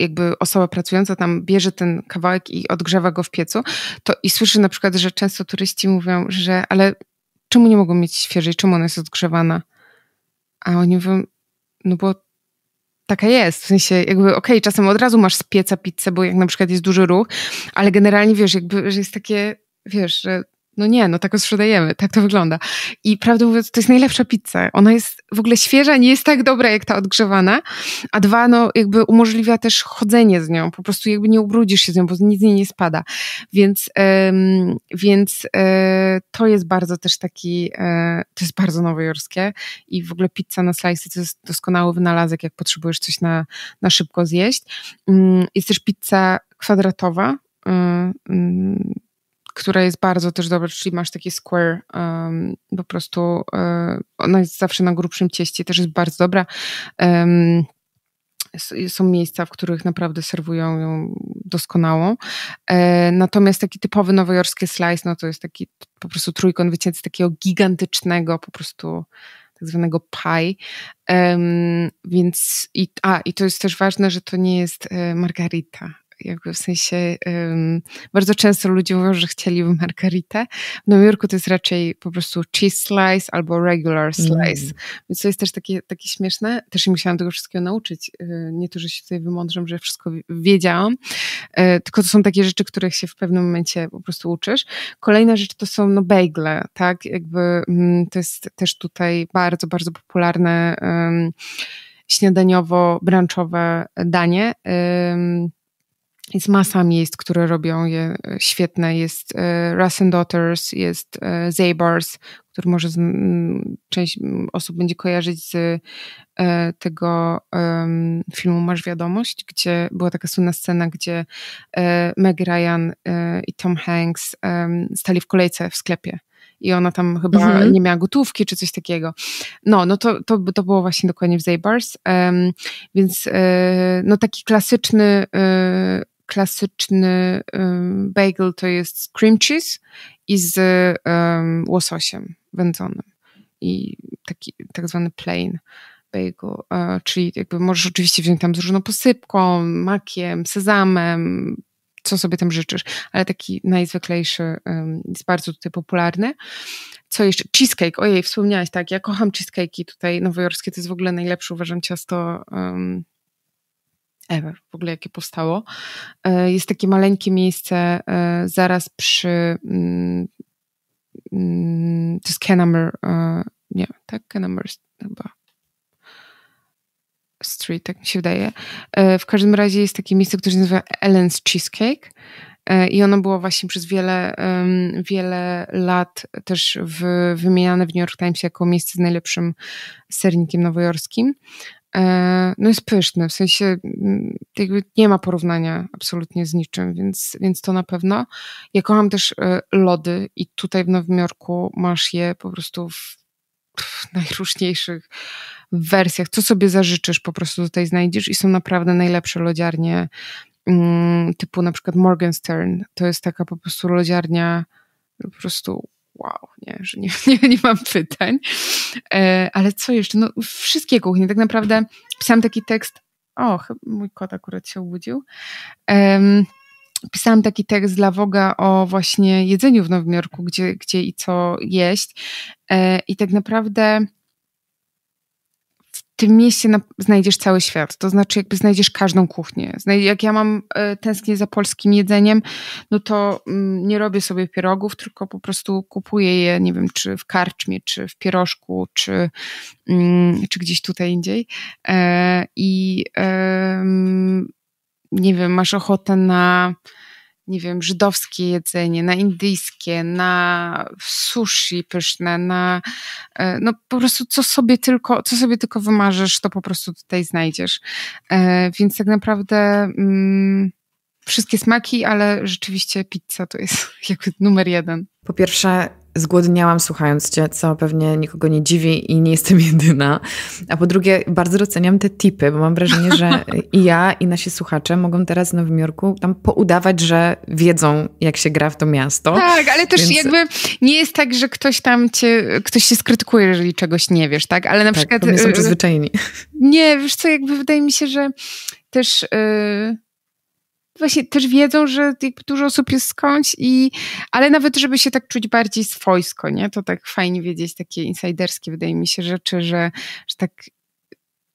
jakby osoba pracująca tam bierze ten kawałek i odgrzewa go w piecu, to i słyszy na przykład, że często turyści mówią, że ale czemu nie mogą mieć świeżej, czemu ona jest odgrzewana? A oni mówią, no bo taka jest. W sensie jakby okej, okay, czasem od razu masz z pieca pizzę, bo jak na przykład jest duży ruch, ale generalnie wiesz, jakby, że jest takie, wiesz, że no nie, no tak sprzedajemy, tak to wygląda. I prawdę mówiąc, to jest najlepsza pizza. Ona jest w ogóle świeża, nie jest tak dobra jak ta odgrzewana, a dwa, no jakby umożliwia też chodzenie z nią, po prostu jakby nie ubrudzisz się z nią, bo nic z niej nie spada. Więc, ym, więc y, to jest bardzo też taki, y, to jest bardzo nowojorskie i w ogóle pizza na slice to jest doskonały wynalazek, jak potrzebujesz coś na, na szybko zjeść. Ym, mm, jest też pizza kwadratowa, y, mm, która jest bardzo też dobra, czyli masz takie square, um, po prostu um, ona jest zawsze na grubszym cieście, też jest bardzo dobra. Um, są miejsca, w których naprawdę serwują ją doskonałą. E, natomiast taki typowy nowojorski slice, no to jest taki po prostu trójkąt wycięty z takiego gigantycznego po prostu tak zwanego pie. Um, więc, i, a, i to jest też ważne, że to nie jest e, margarita, jakby w sensie um, bardzo często ludzie mówią, że chcieliby margaritę. W Nowym Jorku to jest raczej po prostu cheese slice albo regular mm. slice, mm. więc to jest też takie, takie śmieszne. Też musiałam tego wszystkiego nauczyć. Nie to, że się tutaj wymądrzam, że wszystko wiedziałam, y, tylko to są takie rzeczy, których się w pewnym momencie po prostu uczysz. Kolejna rzecz to są no bagle, tak? Jakby mm, to jest też tutaj bardzo, bardzo popularne um, śniadaniowo-branczowe danie. Um, jest masa miejsc, które robią je e, świetne. Jest e, Russ Daughters, jest e, Zabars, który może z, część osób będzie kojarzyć z tego filmu Masz Wiadomość, gdzie była taka słynna scena, gdzie Meg Ryan i Tom Hanks stali w kolejce w sklepie i ona tam chyba mhm. nie miała gotówki czy coś takiego. No, no to, to, to było właśnie dokładnie w Zaybars. Um, więc no taki klasyczny klasyczny bagel to jest cream cheese i z łososiem wędzonym i taki tak zwany plain bagel, e, czyli jakby możesz oczywiście wziąć tam z różną posypką, makiem, sezamem, co sobie tam życzysz, ale taki najzwyklejszy jest bardzo tutaj popularny. Co jeszcze? Cheesecake, ojej, wspomniałaś, tak, ja kocham cheesecake'i tutaj nowojorskie, to jest w ogóle najlepsze, uważam, ciasto um, Ever, w ogóle jakie powstało. E, jest takie maleńkie miejsce e, zaraz przy. Mm, mm, to jest Kenammer. E, nie, tak? Kenammer chyba. Street, tak mi się wydaje. W każdym razie jest takie miejsce, które się nazywa Ellen's Cheesecake. I ono było właśnie przez wiele, wiele lat też wymieniane w New York Times jako miejsce z najlepszym sernikiem nowojorskim. E, no jest pyszny, w sensie mm, jakby nie ma porównania absolutnie z niczym, więc, więc to na pewno. Ja kocham też e, lody i tutaj w Nowym Jorku masz je po prostu w, w najróżniejszych wersjach. Co sobie zażyczysz, po prostu tutaj znajdziesz i są naprawdę najlepsze lodziarnie mm, typu na przykład Morgenstern. To jest taka po prostu lodziarnia po prostu wow, nie, że nie, nie, nie mam pytań. E, ale co jeszcze? No, wszystkie kuchnie. Tak naprawdę pisałam taki tekst. O, mój kot akurat się obudził. pisałam taki tekst dla Woga o właśnie jedzeniu w Nowym Jorku, gdzie, gdzie i co jeść. E, I tak naprawdę tym mieście na, znajdziesz cały świat, to znaczy jakby znajdziesz każdą kuchnię. Jak ja mam y, tęsknię za polskim jedzeniem, no to mm, nie robię sobie pierogów, tylko po prostu kupuję je, nie wiem, czy w karczmie, czy w pierożku, czy, mm, czy gdzieś tutaj indziej. E, I nie wiem, masz ochotę na nie wiem, żydowskie jedzenie, na indyjskie, na sushi pyszne, na e, no po prostu co sobie tylko, co sobie tylko wymarzysz, to po prostu tutaj znajdziesz. E, więc tak naprawdę mm, wszystkie smaki, ale rzeczywiście pizza to jest jakby numer jeden. Po pierwsze, zgłodniałam słuchając Cię, co pewnie nikogo nie dziwi i nie jestem jedyna. A po drugie, bardzo doceniam te tipy, bo mam wrażenie, że i ja, i nasi słuchacze mogą teraz w Nowym Jorku tam poudawać, że wiedzą, jak się gra w to miasto. Tak, ale też Więc... jakby nie jest tak, że ktoś tam cię, ktoś się skrytykuje, jeżeli czegoś nie wiesz, tak? Ale na tak, przykład... Nie są y, przyzwyczajeni. Nie, wiesz co, jakby wydaje mi się, że też... Yy właśnie też wiedzą, że dużo osób jest skądś i, ale nawet żeby się tak czuć bardziej swojsko, nie? To tak fajnie wiedzieć takie insajderskie, wydaje mi się, rzeczy, że, że tak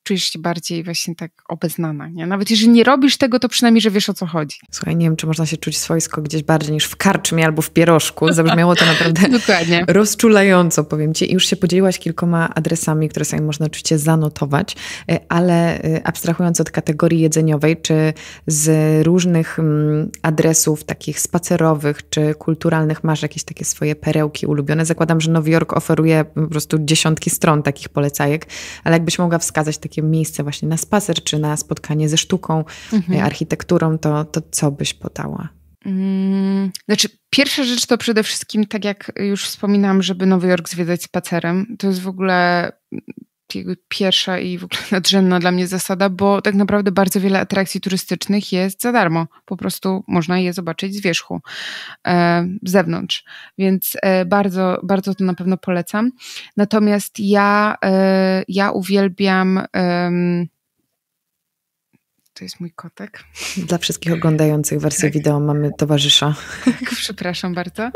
czujesz się bardziej właśnie tak obeznana. Nie? Nawet jeżeli nie robisz tego, to przynajmniej, że wiesz o co chodzi. Słuchaj, nie wiem, czy można się czuć swojsko gdzieś bardziej niż w karczmie albo w pierożku. Zabrzmiało to naprawdę Dokładnie. rozczulająco, powiem ci. I Już się podzieliłaś kilkoma adresami, które sobie można oczywiście zanotować, e, ale e, abstrahując od kategorii jedzeniowej, czy z różnych mm, adresów takich spacerowych czy kulturalnych masz jakieś takie swoje perełki ulubione? Zakładam, że Nowy Jork oferuje po prostu dziesiątki stron takich polecajek, ale jakbyś mogła wskazać takie miejsce właśnie na spacer czy na spotkanie ze sztuką, mhm. E, architekturą, to, to co byś podała? Mm, znaczy, pierwsza rzecz to przede wszystkim, tak jak już wspominałam, żeby Nowy Jork zwiedzać spacerem. To jest w ogóle jakby pierwsza i w ogóle nadrzędna dla mnie zasada, bo tak naprawdę bardzo wiele atrakcji turystycznych jest za darmo. Po prostu można je zobaczyć z wierzchu, e, z zewnątrz. Więc e, bardzo, bardzo to na pewno polecam. Natomiast ja, e, ja uwielbiam. To jest mój kotek. Dla wszystkich oglądających wersję tak. wideo mamy towarzysza. przepraszam bardzo.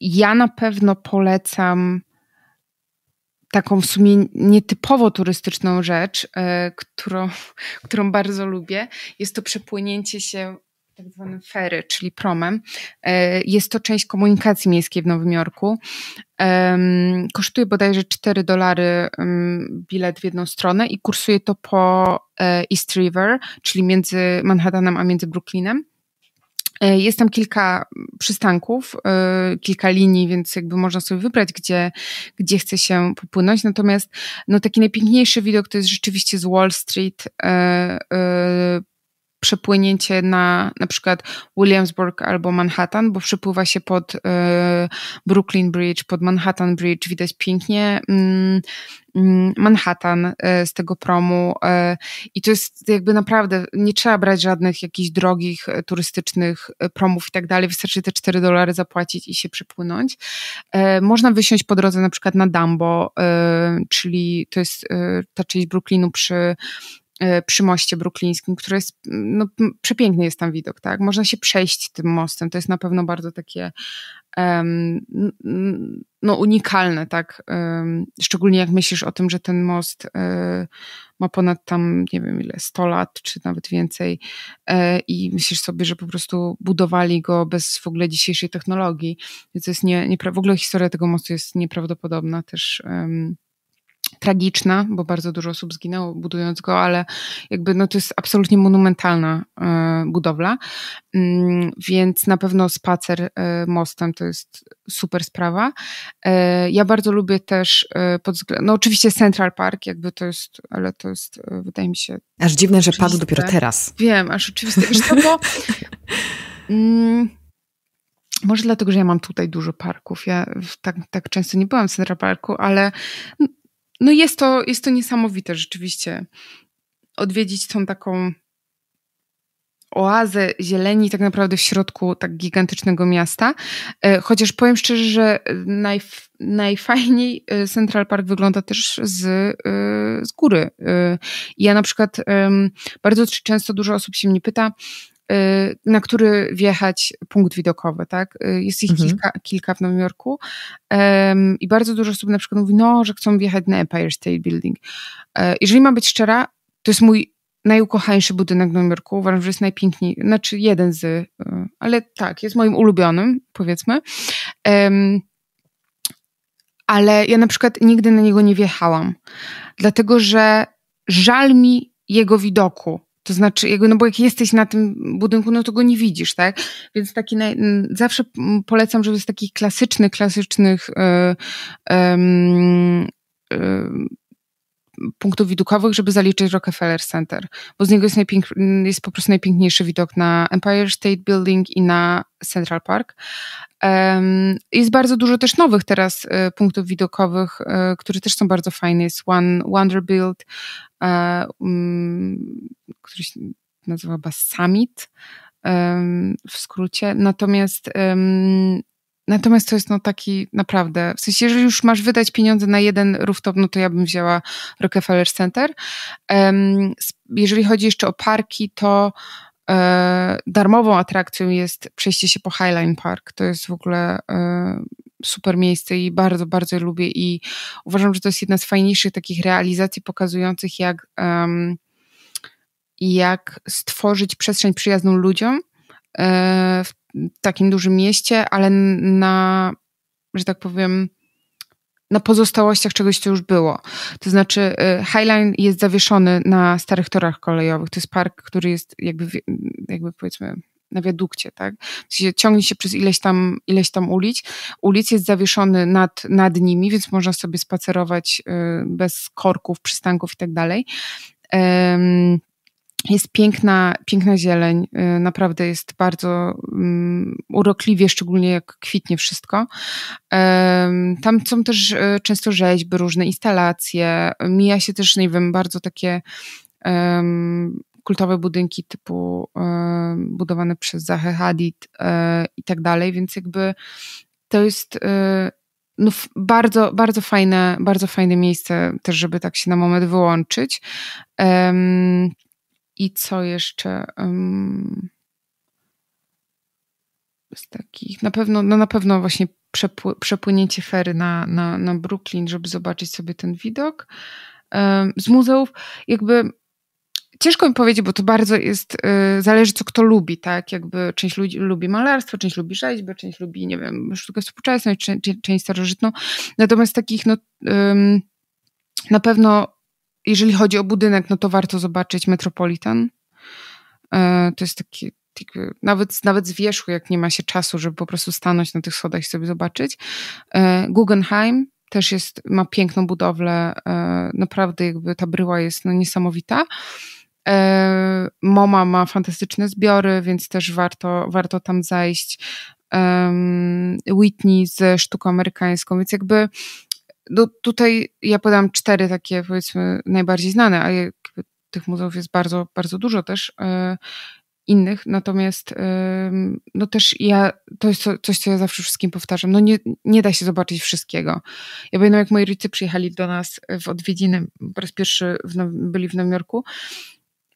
Ja na pewno polecam taką w sumie nietypowo turystyczną rzecz, e, którą, którą bardzo lubię, jest to przepłynięcie się tak zwanym ferry, czyli promem. E, jest to część komunikacji miejskiej w Nowym Jorku. Kosztuje bodajże 4 dolary bilet w jedną stronę i kursuje to po e, East River, czyli między Manhattanem a między Brooklinem. E, jest tam kilka przystanków, e, kilka linii, więc jakby można sobie wybrać, gdzie, gdzie chce się popłynąć. Natomiast no, taki najpiękniejszy widok to jest rzeczywiście z Wall Street e, przepłynięcie na na przykład Williamsburg albo Manhattan, bo przepływa się pod y, Brooklyn Bridge, pod Manhattan Bridge, widać pięknie y, y, Manhattan e, z tego promu e, i to jest jakby naprawdę, nie trzeba brać żadnych jakichś drogich turystycznych promów i tak dalej, wystarczy te 4 dolary zapłacić i się przepłynąć. Można wysiąść po drodze na przykład na Dumbo, czyli to jest ta część Brooklynu przy E, przy moście bruklińskim, który jest, no, przepiękny jest tam widok, tak? Można się przejść tym mostem, to jest na pewno bardzo takie um, no, unikalne, tak? Um, szczególnie jak myślisz o tym, że ten most um, ma ponad tam, nie wiem ile, 100 lat, czy nawet więcej e, i myślisz sobie, że po prostu budowali go bez w ogóle dzisiejszej technologii, więc to jest nie, nie, w ogóle historia tego mostu jest nieprawdopodobna też tragiczna, bo bardzo dużo osób zginęło budując go, ale jakby no to jest absolutnie monumentalna e, budowla, mm, więc na pewno spacer e, mostem to jest super sprawa. E, ja bardzo lubię też pod względem, no oczywiście Central Park jakby to jest, ale to jest wydaje mi się... Aż dziwne, że padł dopiero teraz. Wiem, aż oczywiste. Wiesz co, bo... Mm, może dlatego, że ja mam tutaj dużo parków. Ja tak, tak często nie byłam w Central Parku, ale no jest to, jest to niesamowite rzeczywiście. Odwiedzić tą taką oazę zieleni tak naprawdę w środku tak gigantycznego miasta. E, chociaż powiem szczerze, że najf, najfajniej e, Central Park wygląda też z, e, z góry. Ja na przykład bardzo często dużo osób się mnie pyta, Y, na który wjechać punkt widokowy, tak? Y, jest ich mhm. kilka, kilka w Nowym Jorku um, i bardzo dużo osób na przykład mówi, no, że chcą wjechać na Empire State Building. E, jeżeli mam być szczera, to jest mój najukochańszy budynek w Nowym Jorku. Uważam, że jest najpiękniejszy, znaczy jeden z, y, ale tak, jest moim ulubionym, powiedzmy. Um, ale ja na przykład nigdy na niego nie wjechałam, dlatego że żal mi jego widoku. To znaczy, jakby, no bo jak jesteś na tym budynku, no to go nie widzisz, tak? Więc taki naj... zawsze polecam, żeby z takich klasycznych, klasycznych yy, yy, punktów widokowych, żeby zaliczyć Rockefeller Center, bo z niego jest, jest po prostu najpiękniejszy widok na Empire State Building i na Central Park. Jest bardzo dużo też nowych teraz e, punktów widokowych, e, które też są bardzo fajne. Jest One Wonderbilt, e, um, który się nazywa chyba Summit w skrócie. Natomiast Natomiast to jest no taki naprawdę, w sensie jeżeli już masz wydać pieniądze na jeden rooftop, no to ja bym wzięła Rockefeller Center. Um, jeżeli chodzi jeszcze o parki, to e, darmową atrakcją jest przejście się po Highline Park. To jest w ogóle e, super miejsce i bardzo, bardzo lubię i uważam, że to jest jedna z fajniejszych takich realizacji pokazujących jak, um, jak stworzyć przestrzeń przyjazną ludziom, e, w takim dużym mieście, ale na, że tak powiem, na pozostałościach czegoś, co już było. To znaczy, y, Highline jest zawieszony na starych torach kolejowych. To jest park, który jest jakby, jakby powiedzmy na wiadukcie, tak? Ciągnie się przez ileś tam, ileś tam ulic. Ulic jest zawieszony nad, nad nimi, więc można sobie spacerować y, bez korków, przystanków i tak dalej. Jest piękna, piękna zieleń, y, naprawdę jest bardzo mm, urokliwie, szczególnie jak kwitnie wszystko. tam są też y, często rzeźby, różne instalacje. Mija się też, nie wiem, bardzo takie kultowe budynki typu budowane przez Zaha Hadid e, i tak dalej, więc jakby to jest y, no, bardzo, bardzo fajne, bardzo fajne miejsce też, żeby tak się na moment wyłączyć. I co jeszcze z takich? Na pewno, no na pewno właśnie przepłynięcie fery na, na, na Brooklyn, żeby zobaczyć sobie ten widok. z muzeów jakby ciężko mi powiedzieć, bo to bardzo jest, yy, zależy co kto lubi, tak? Jakby część ludzi lubi malarstwo, część lubi rzeźbę, część lubi, nie wiem, sztukę współczesną, część, część starożytną. Natomiast takich, no, yy, na pewno jeżeli chodzi o budynek, no to warto zobaczyć Metropolitan. E, to jest taki, nawet, nawet z wierzchu, jak nie ma się czasu, żeby po prostu stanąć na tych schodach i sobie zobaczyć. E, Guggenheim też jest, ma piękną budowlę, e, naprawdę jakby ta bryła jest no, niesamowita. MoMA ma fantastyczne zbiory, więc też warto, warto tam zajść. Whitney ze sztuką amerykańską, więc jakby no, tutaj ja podam cztery takie, powiedzmy, najbardziej znane, a jakby tych muzeów jest bardzo, bardzo dużo też e, innych, natomiast e, no też ja, to jest coś, co ja zawsze wszystkim powtarzam, no nie, nie da się zobaczyć wszystkiego. Ja pamiętam, jak moi rodzice przyjechali do nas w odwiedziny, po raz pierwszy w, byli w Nowym Jorku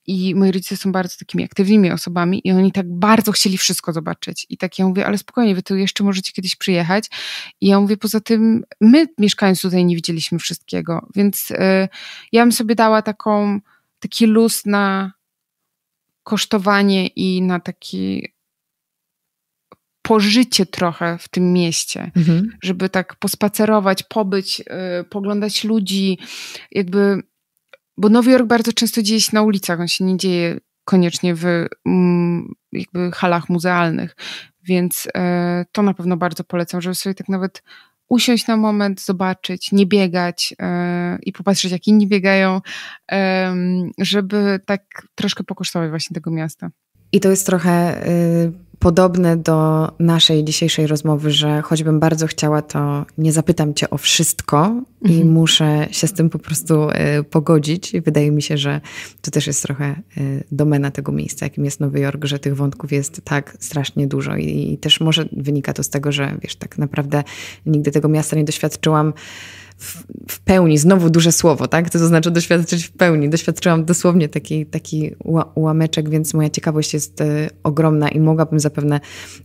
i moi rodzice są bardzo takimi aktywnymi osobami i oni tak bardzo chcieli wszystko zobaczyć. I tak ja mówię, ale spokojnie, wy tu jeszcze możecie kiedyś przyjechać. I ja mówię, poza tym my mieszkając tutaj nie widzieliśmy wszystkiego, więc y, ja bym sobie dała taką, taki luz na kosztowanie i na taki pożycie trochę w tym mieście, mhm. żeby tak pospacerować, pobyć, y, poglądać ludzi, jakby bo Nowy Jork bardzo często dzieje się na ulicach, on się nie dzieje koniecznie w mm, jakby halach muzealnych, więc e, to na pewno bardzo polecam, żeby sobie tak nawet usiąść na moment, zobaczyć, nie biegać e, i popatrzeć, jak inni biegają, żeby tak troszkę pokosztować właśnie tego miasta. I to jest trochę y, podobne do naszej dzisiejszej rozmowy, że choćbym bardzo chciała, to nie zapytam cię o wszystko i mhm. muszę się z tym po prostu y, pogodzić. I wydaje mi się, że to też jest trochę y, domena tego miejsca, jakim jest Nowy Jork, że tych wątków jest tak strasznie dużo i, i też może wynika to z tego, że wiesz, tak naprawdę nigdy tego miasta nie doświadczyłam w, pełni, znowu duże słowo, tak? to znaczy doświadczyć w pełni? Doświadczyłam dosłownie taki, taki ułameczek, więc moja ciekawość jest e, ogromna i mogłabym zapewne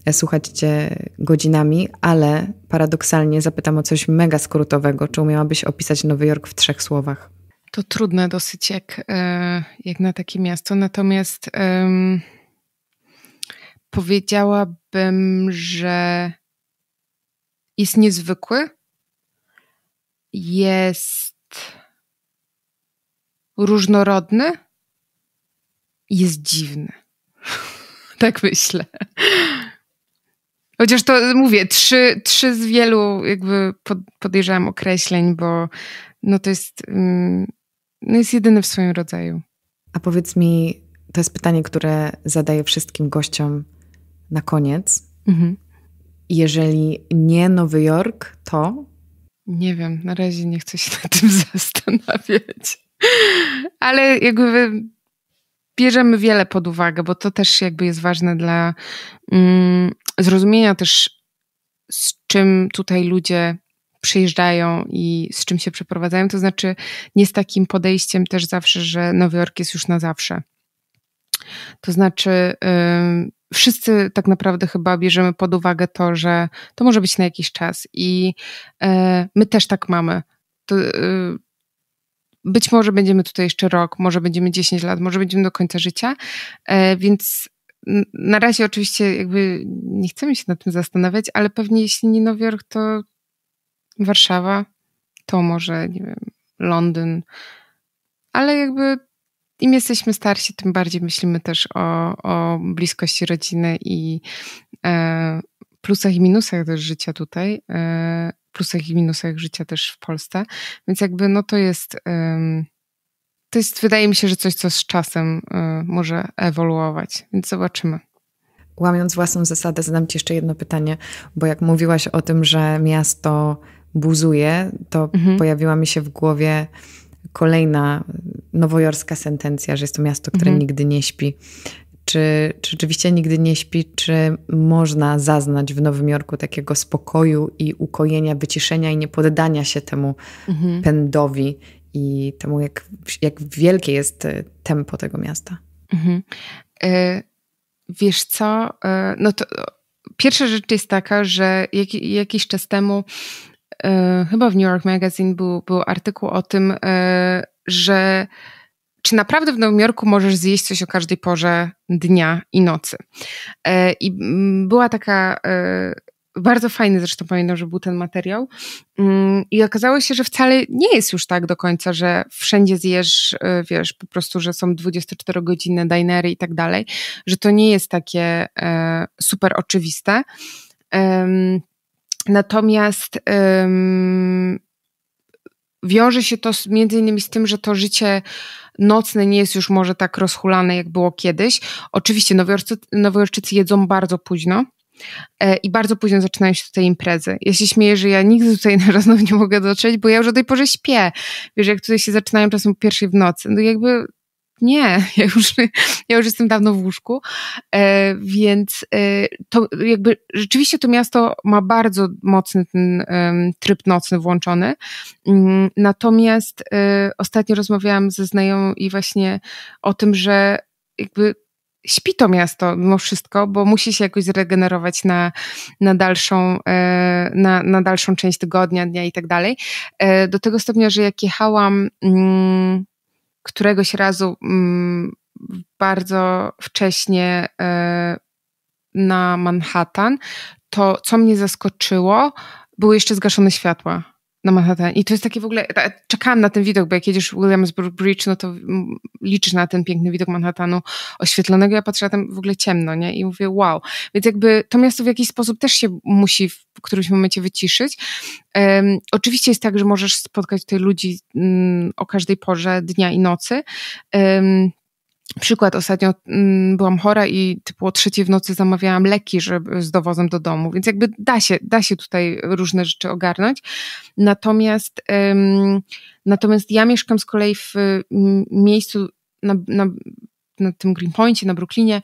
e, słuchać Cię godzinami, ale paradoksalnie zapytam o coś mega skrótowego. Czy umiałabyś opisać Nowy Jork w trzech słowach? To trudne dosyć jak, e, jak na takie miasto, natomiast um, powiedziałabym, że jest niezwykły, jest różnorodny, jest dziwny. tak myślę. Chociaż to mówię, trzy, trzy z wielu jakby podejrzewam określeń, bo no to jest, mm, no jest jedyny w swoim rodzaju. A powiedz mi, to jest pytanie, które zadaję wszystkim gościom na koniec. Mhm. Jeżeli nie Nowy Jork, to nie wiem, na razie nie chcę się nad tym zastanawiać. Ale jakby bierzemy wiele pod uwagę, bo to też jakby jest ważne dla mm, zrozumienia też z czym tutaj ludzie przyjeżdżają i z czym się przeprowadzają. To znaczy nie z takim podejściem też zawsze, że Nowy Jork jest już na zawsze. To znaczy... Yy, wszyscy tak naprawdę chyba bierzemy pod uwagę to, że to może być na jakiś czas i e, my też tak mamy. To, e, być może będziemy tutaj jeszcze rok, może będziemy 10 lat, może będziemy do końca życia, e, więc na razie oczywiście jakby nie chcemy się nad tym zastanawiać, ale pewnie jeśli nie Nowy Jork, to Warszawa, to może, nie wiem, Londyn, ale jakby im jesteśmy starsi, tym bardziej myślimy też o, o bliskości rodziny i e, plusach i minusach też życia tutaj, e, plusach i minusach życia też w Polsce. Więc jakby no to jest. E, to jest, wydaje mi się, że coś, co z czasem e, może ewoluować, więc zobaczymy łamiąc własną zasadę, zadam Ci jeszcze jedno pytanie, bo jak mówiłaś o tym, że miasto buzuje, to mhm. pojawiła mi się w głowie kolejna nowojorska sentencja, że jest to miasto, które mhm. nigdy nie śpi. Czy, czy rzeczywiście nigdy nie śpi? Czy można zaznać w Nowym Jorku takiego spokoju i ukojenia, wyciszenia i nie poddania się temu mhm. pędowi i temu, jak, jak wielkie jest e, tempo tego miasta? Mhm. E, wiesz co? E, no to pierwsza rzecz jest taka, że jak, jakiś czas temu E, chyba w New York Magazine był, był artykuł o tym, e, że czy naprawdę w Nowym Jorku możesz zjeść coś o każdej porze dnia i nocy. E, I mm, była taka bardzo fajny zresztą pamiętam, że był ten materiał. Mm, I okazało się, że wcale nie jest już tak do końca, że wszędzie zjesz, wiesz, po prostu, że są 24-godzinne dinery i tak dalej, że to nie jest takie super oczywiste. Natomiast wiąże się to między innymi z tym, że to życie nocne nie jest już może tak rozhulane, jak było kiedyś. Oczywiście Nowojorczycy, jedzą bardzo późno. E, I bardzo późno zaczynają się tutaj imprezy. Ja się śmieję, że ja nigdy tutaj na rozmów nie mogę dotrzeć, bo ja już o tej porze śpię. Wiesz, jak tutaj się zaczynają czasem pierwszej w nocy. No jakby nie, ja już, ja już jestem dawno w łóżku, e, więc e, to jakby rzeczywiście to miasto ma bardzo mocny ten tryb nocny włączony, mm, natomiast e, ostatnio rozmawiałam ze znajomą i właśnie o tym, że jakby śpi to miasto mimo wszystko, bo musi się jakoś zregenerować na, na, dalszą, na, na dalszą część tygodnia, dnia i tak dalej. Do tego stopnia, że jak jechałam mm, któregoś razu mm, bardzo wcześnie e, na Manhattan, to co mnie zaskoczyło, były jeszcze zgaszone światła na Manhattan. I to jest takie w ogóle, ta, czekałam na ten widok, bo jak jedziesz Williamsburg Bridge, no to mm, liczysz na ten piękny widok Manhattanu oświetlonego. Ja patrzę na tam w ogóle ciemno, nie? I mówię, wow. Więc jakby to miasto w jakiś sposób też się musi w którymś momencie wyciszyć. Um, oczywiście jest tak, że możesz spotkać tutaj ludzi um, o każdej porze dnia i nocy. Um, Przykład, ostatnio mm, byłam chora i typu o trzeciej w nocy zamawiałam leki żeby, z dowozem do domu, więc jakby da się, da się tutaj różne rzeczy ogarnąć. Natomiast, natomiast ja mieszkam z kolei w miejscu na, na, na tym Greenpointie, na Brooklynie,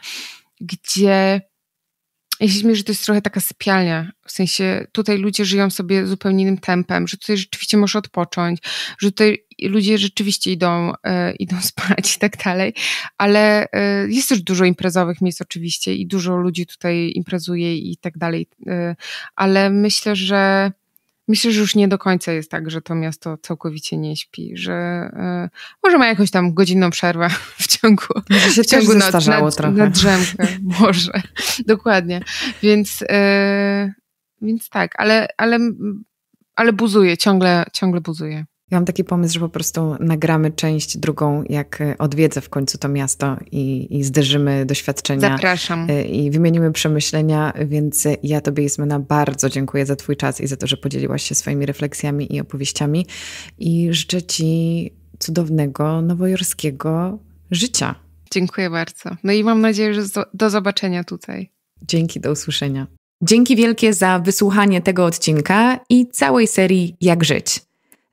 gdzie jeśli mi, że to jest trochę taka sypialnia. W sensie tutaj ludzie żyją sobie zupełnie innym tempem, że tutaj rzeczywiście możesz odpocząć, że tutaj ludzie rzeczywiście idą, e, idą spać i tak dalej, ale e, jest też dużo imprezowych miejsc oczywiście i dużo ludzi tutaj imprezuje i tak dalej, e, ale myślę, że Myślę, że już nie do końca jest tak, że to miasto całkowicie nie śpi, że y, może ma jakąś tam godzinną przerwę w ciągu, się w ciągu też na, na drzemkę. może, dokładnie. Więc, y, więc tak, ale, ale, ale buzuje, ciągle, ciągle buzuje. Ja mam taki pomysł, że po prostu nagramy część drugą, jak e, odwiedzę w końcu to miasto i, i zderzymy doświadczenia. Zapraszam. E, I wymienimy przemyślenia, więc e, ja Tobie, Ismena, bardzo dziękuję za Twój czas i za to, że podzieliłaś się swoimi refleksjami i opowieściami. I życzę Ci cudownego, nowojorskiego życia. Dziękuję bardzo. No i mam nadzieję, że do zobaczenia tutaj. Dzięki, do usłyszenia. Dzięki wielkie za wysłuchanie tego odcinka i całej serii Jak Żyć.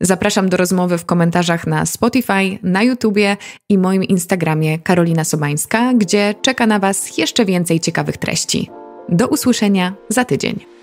Zapraszam do rozmowy w komentarzach na Spotify, na YouTubie i moim Instagramie Karolina Sobańska, gdzie czeka na Was jeszcze więcej ciekawych treści. Do usłyszenia za tydzień.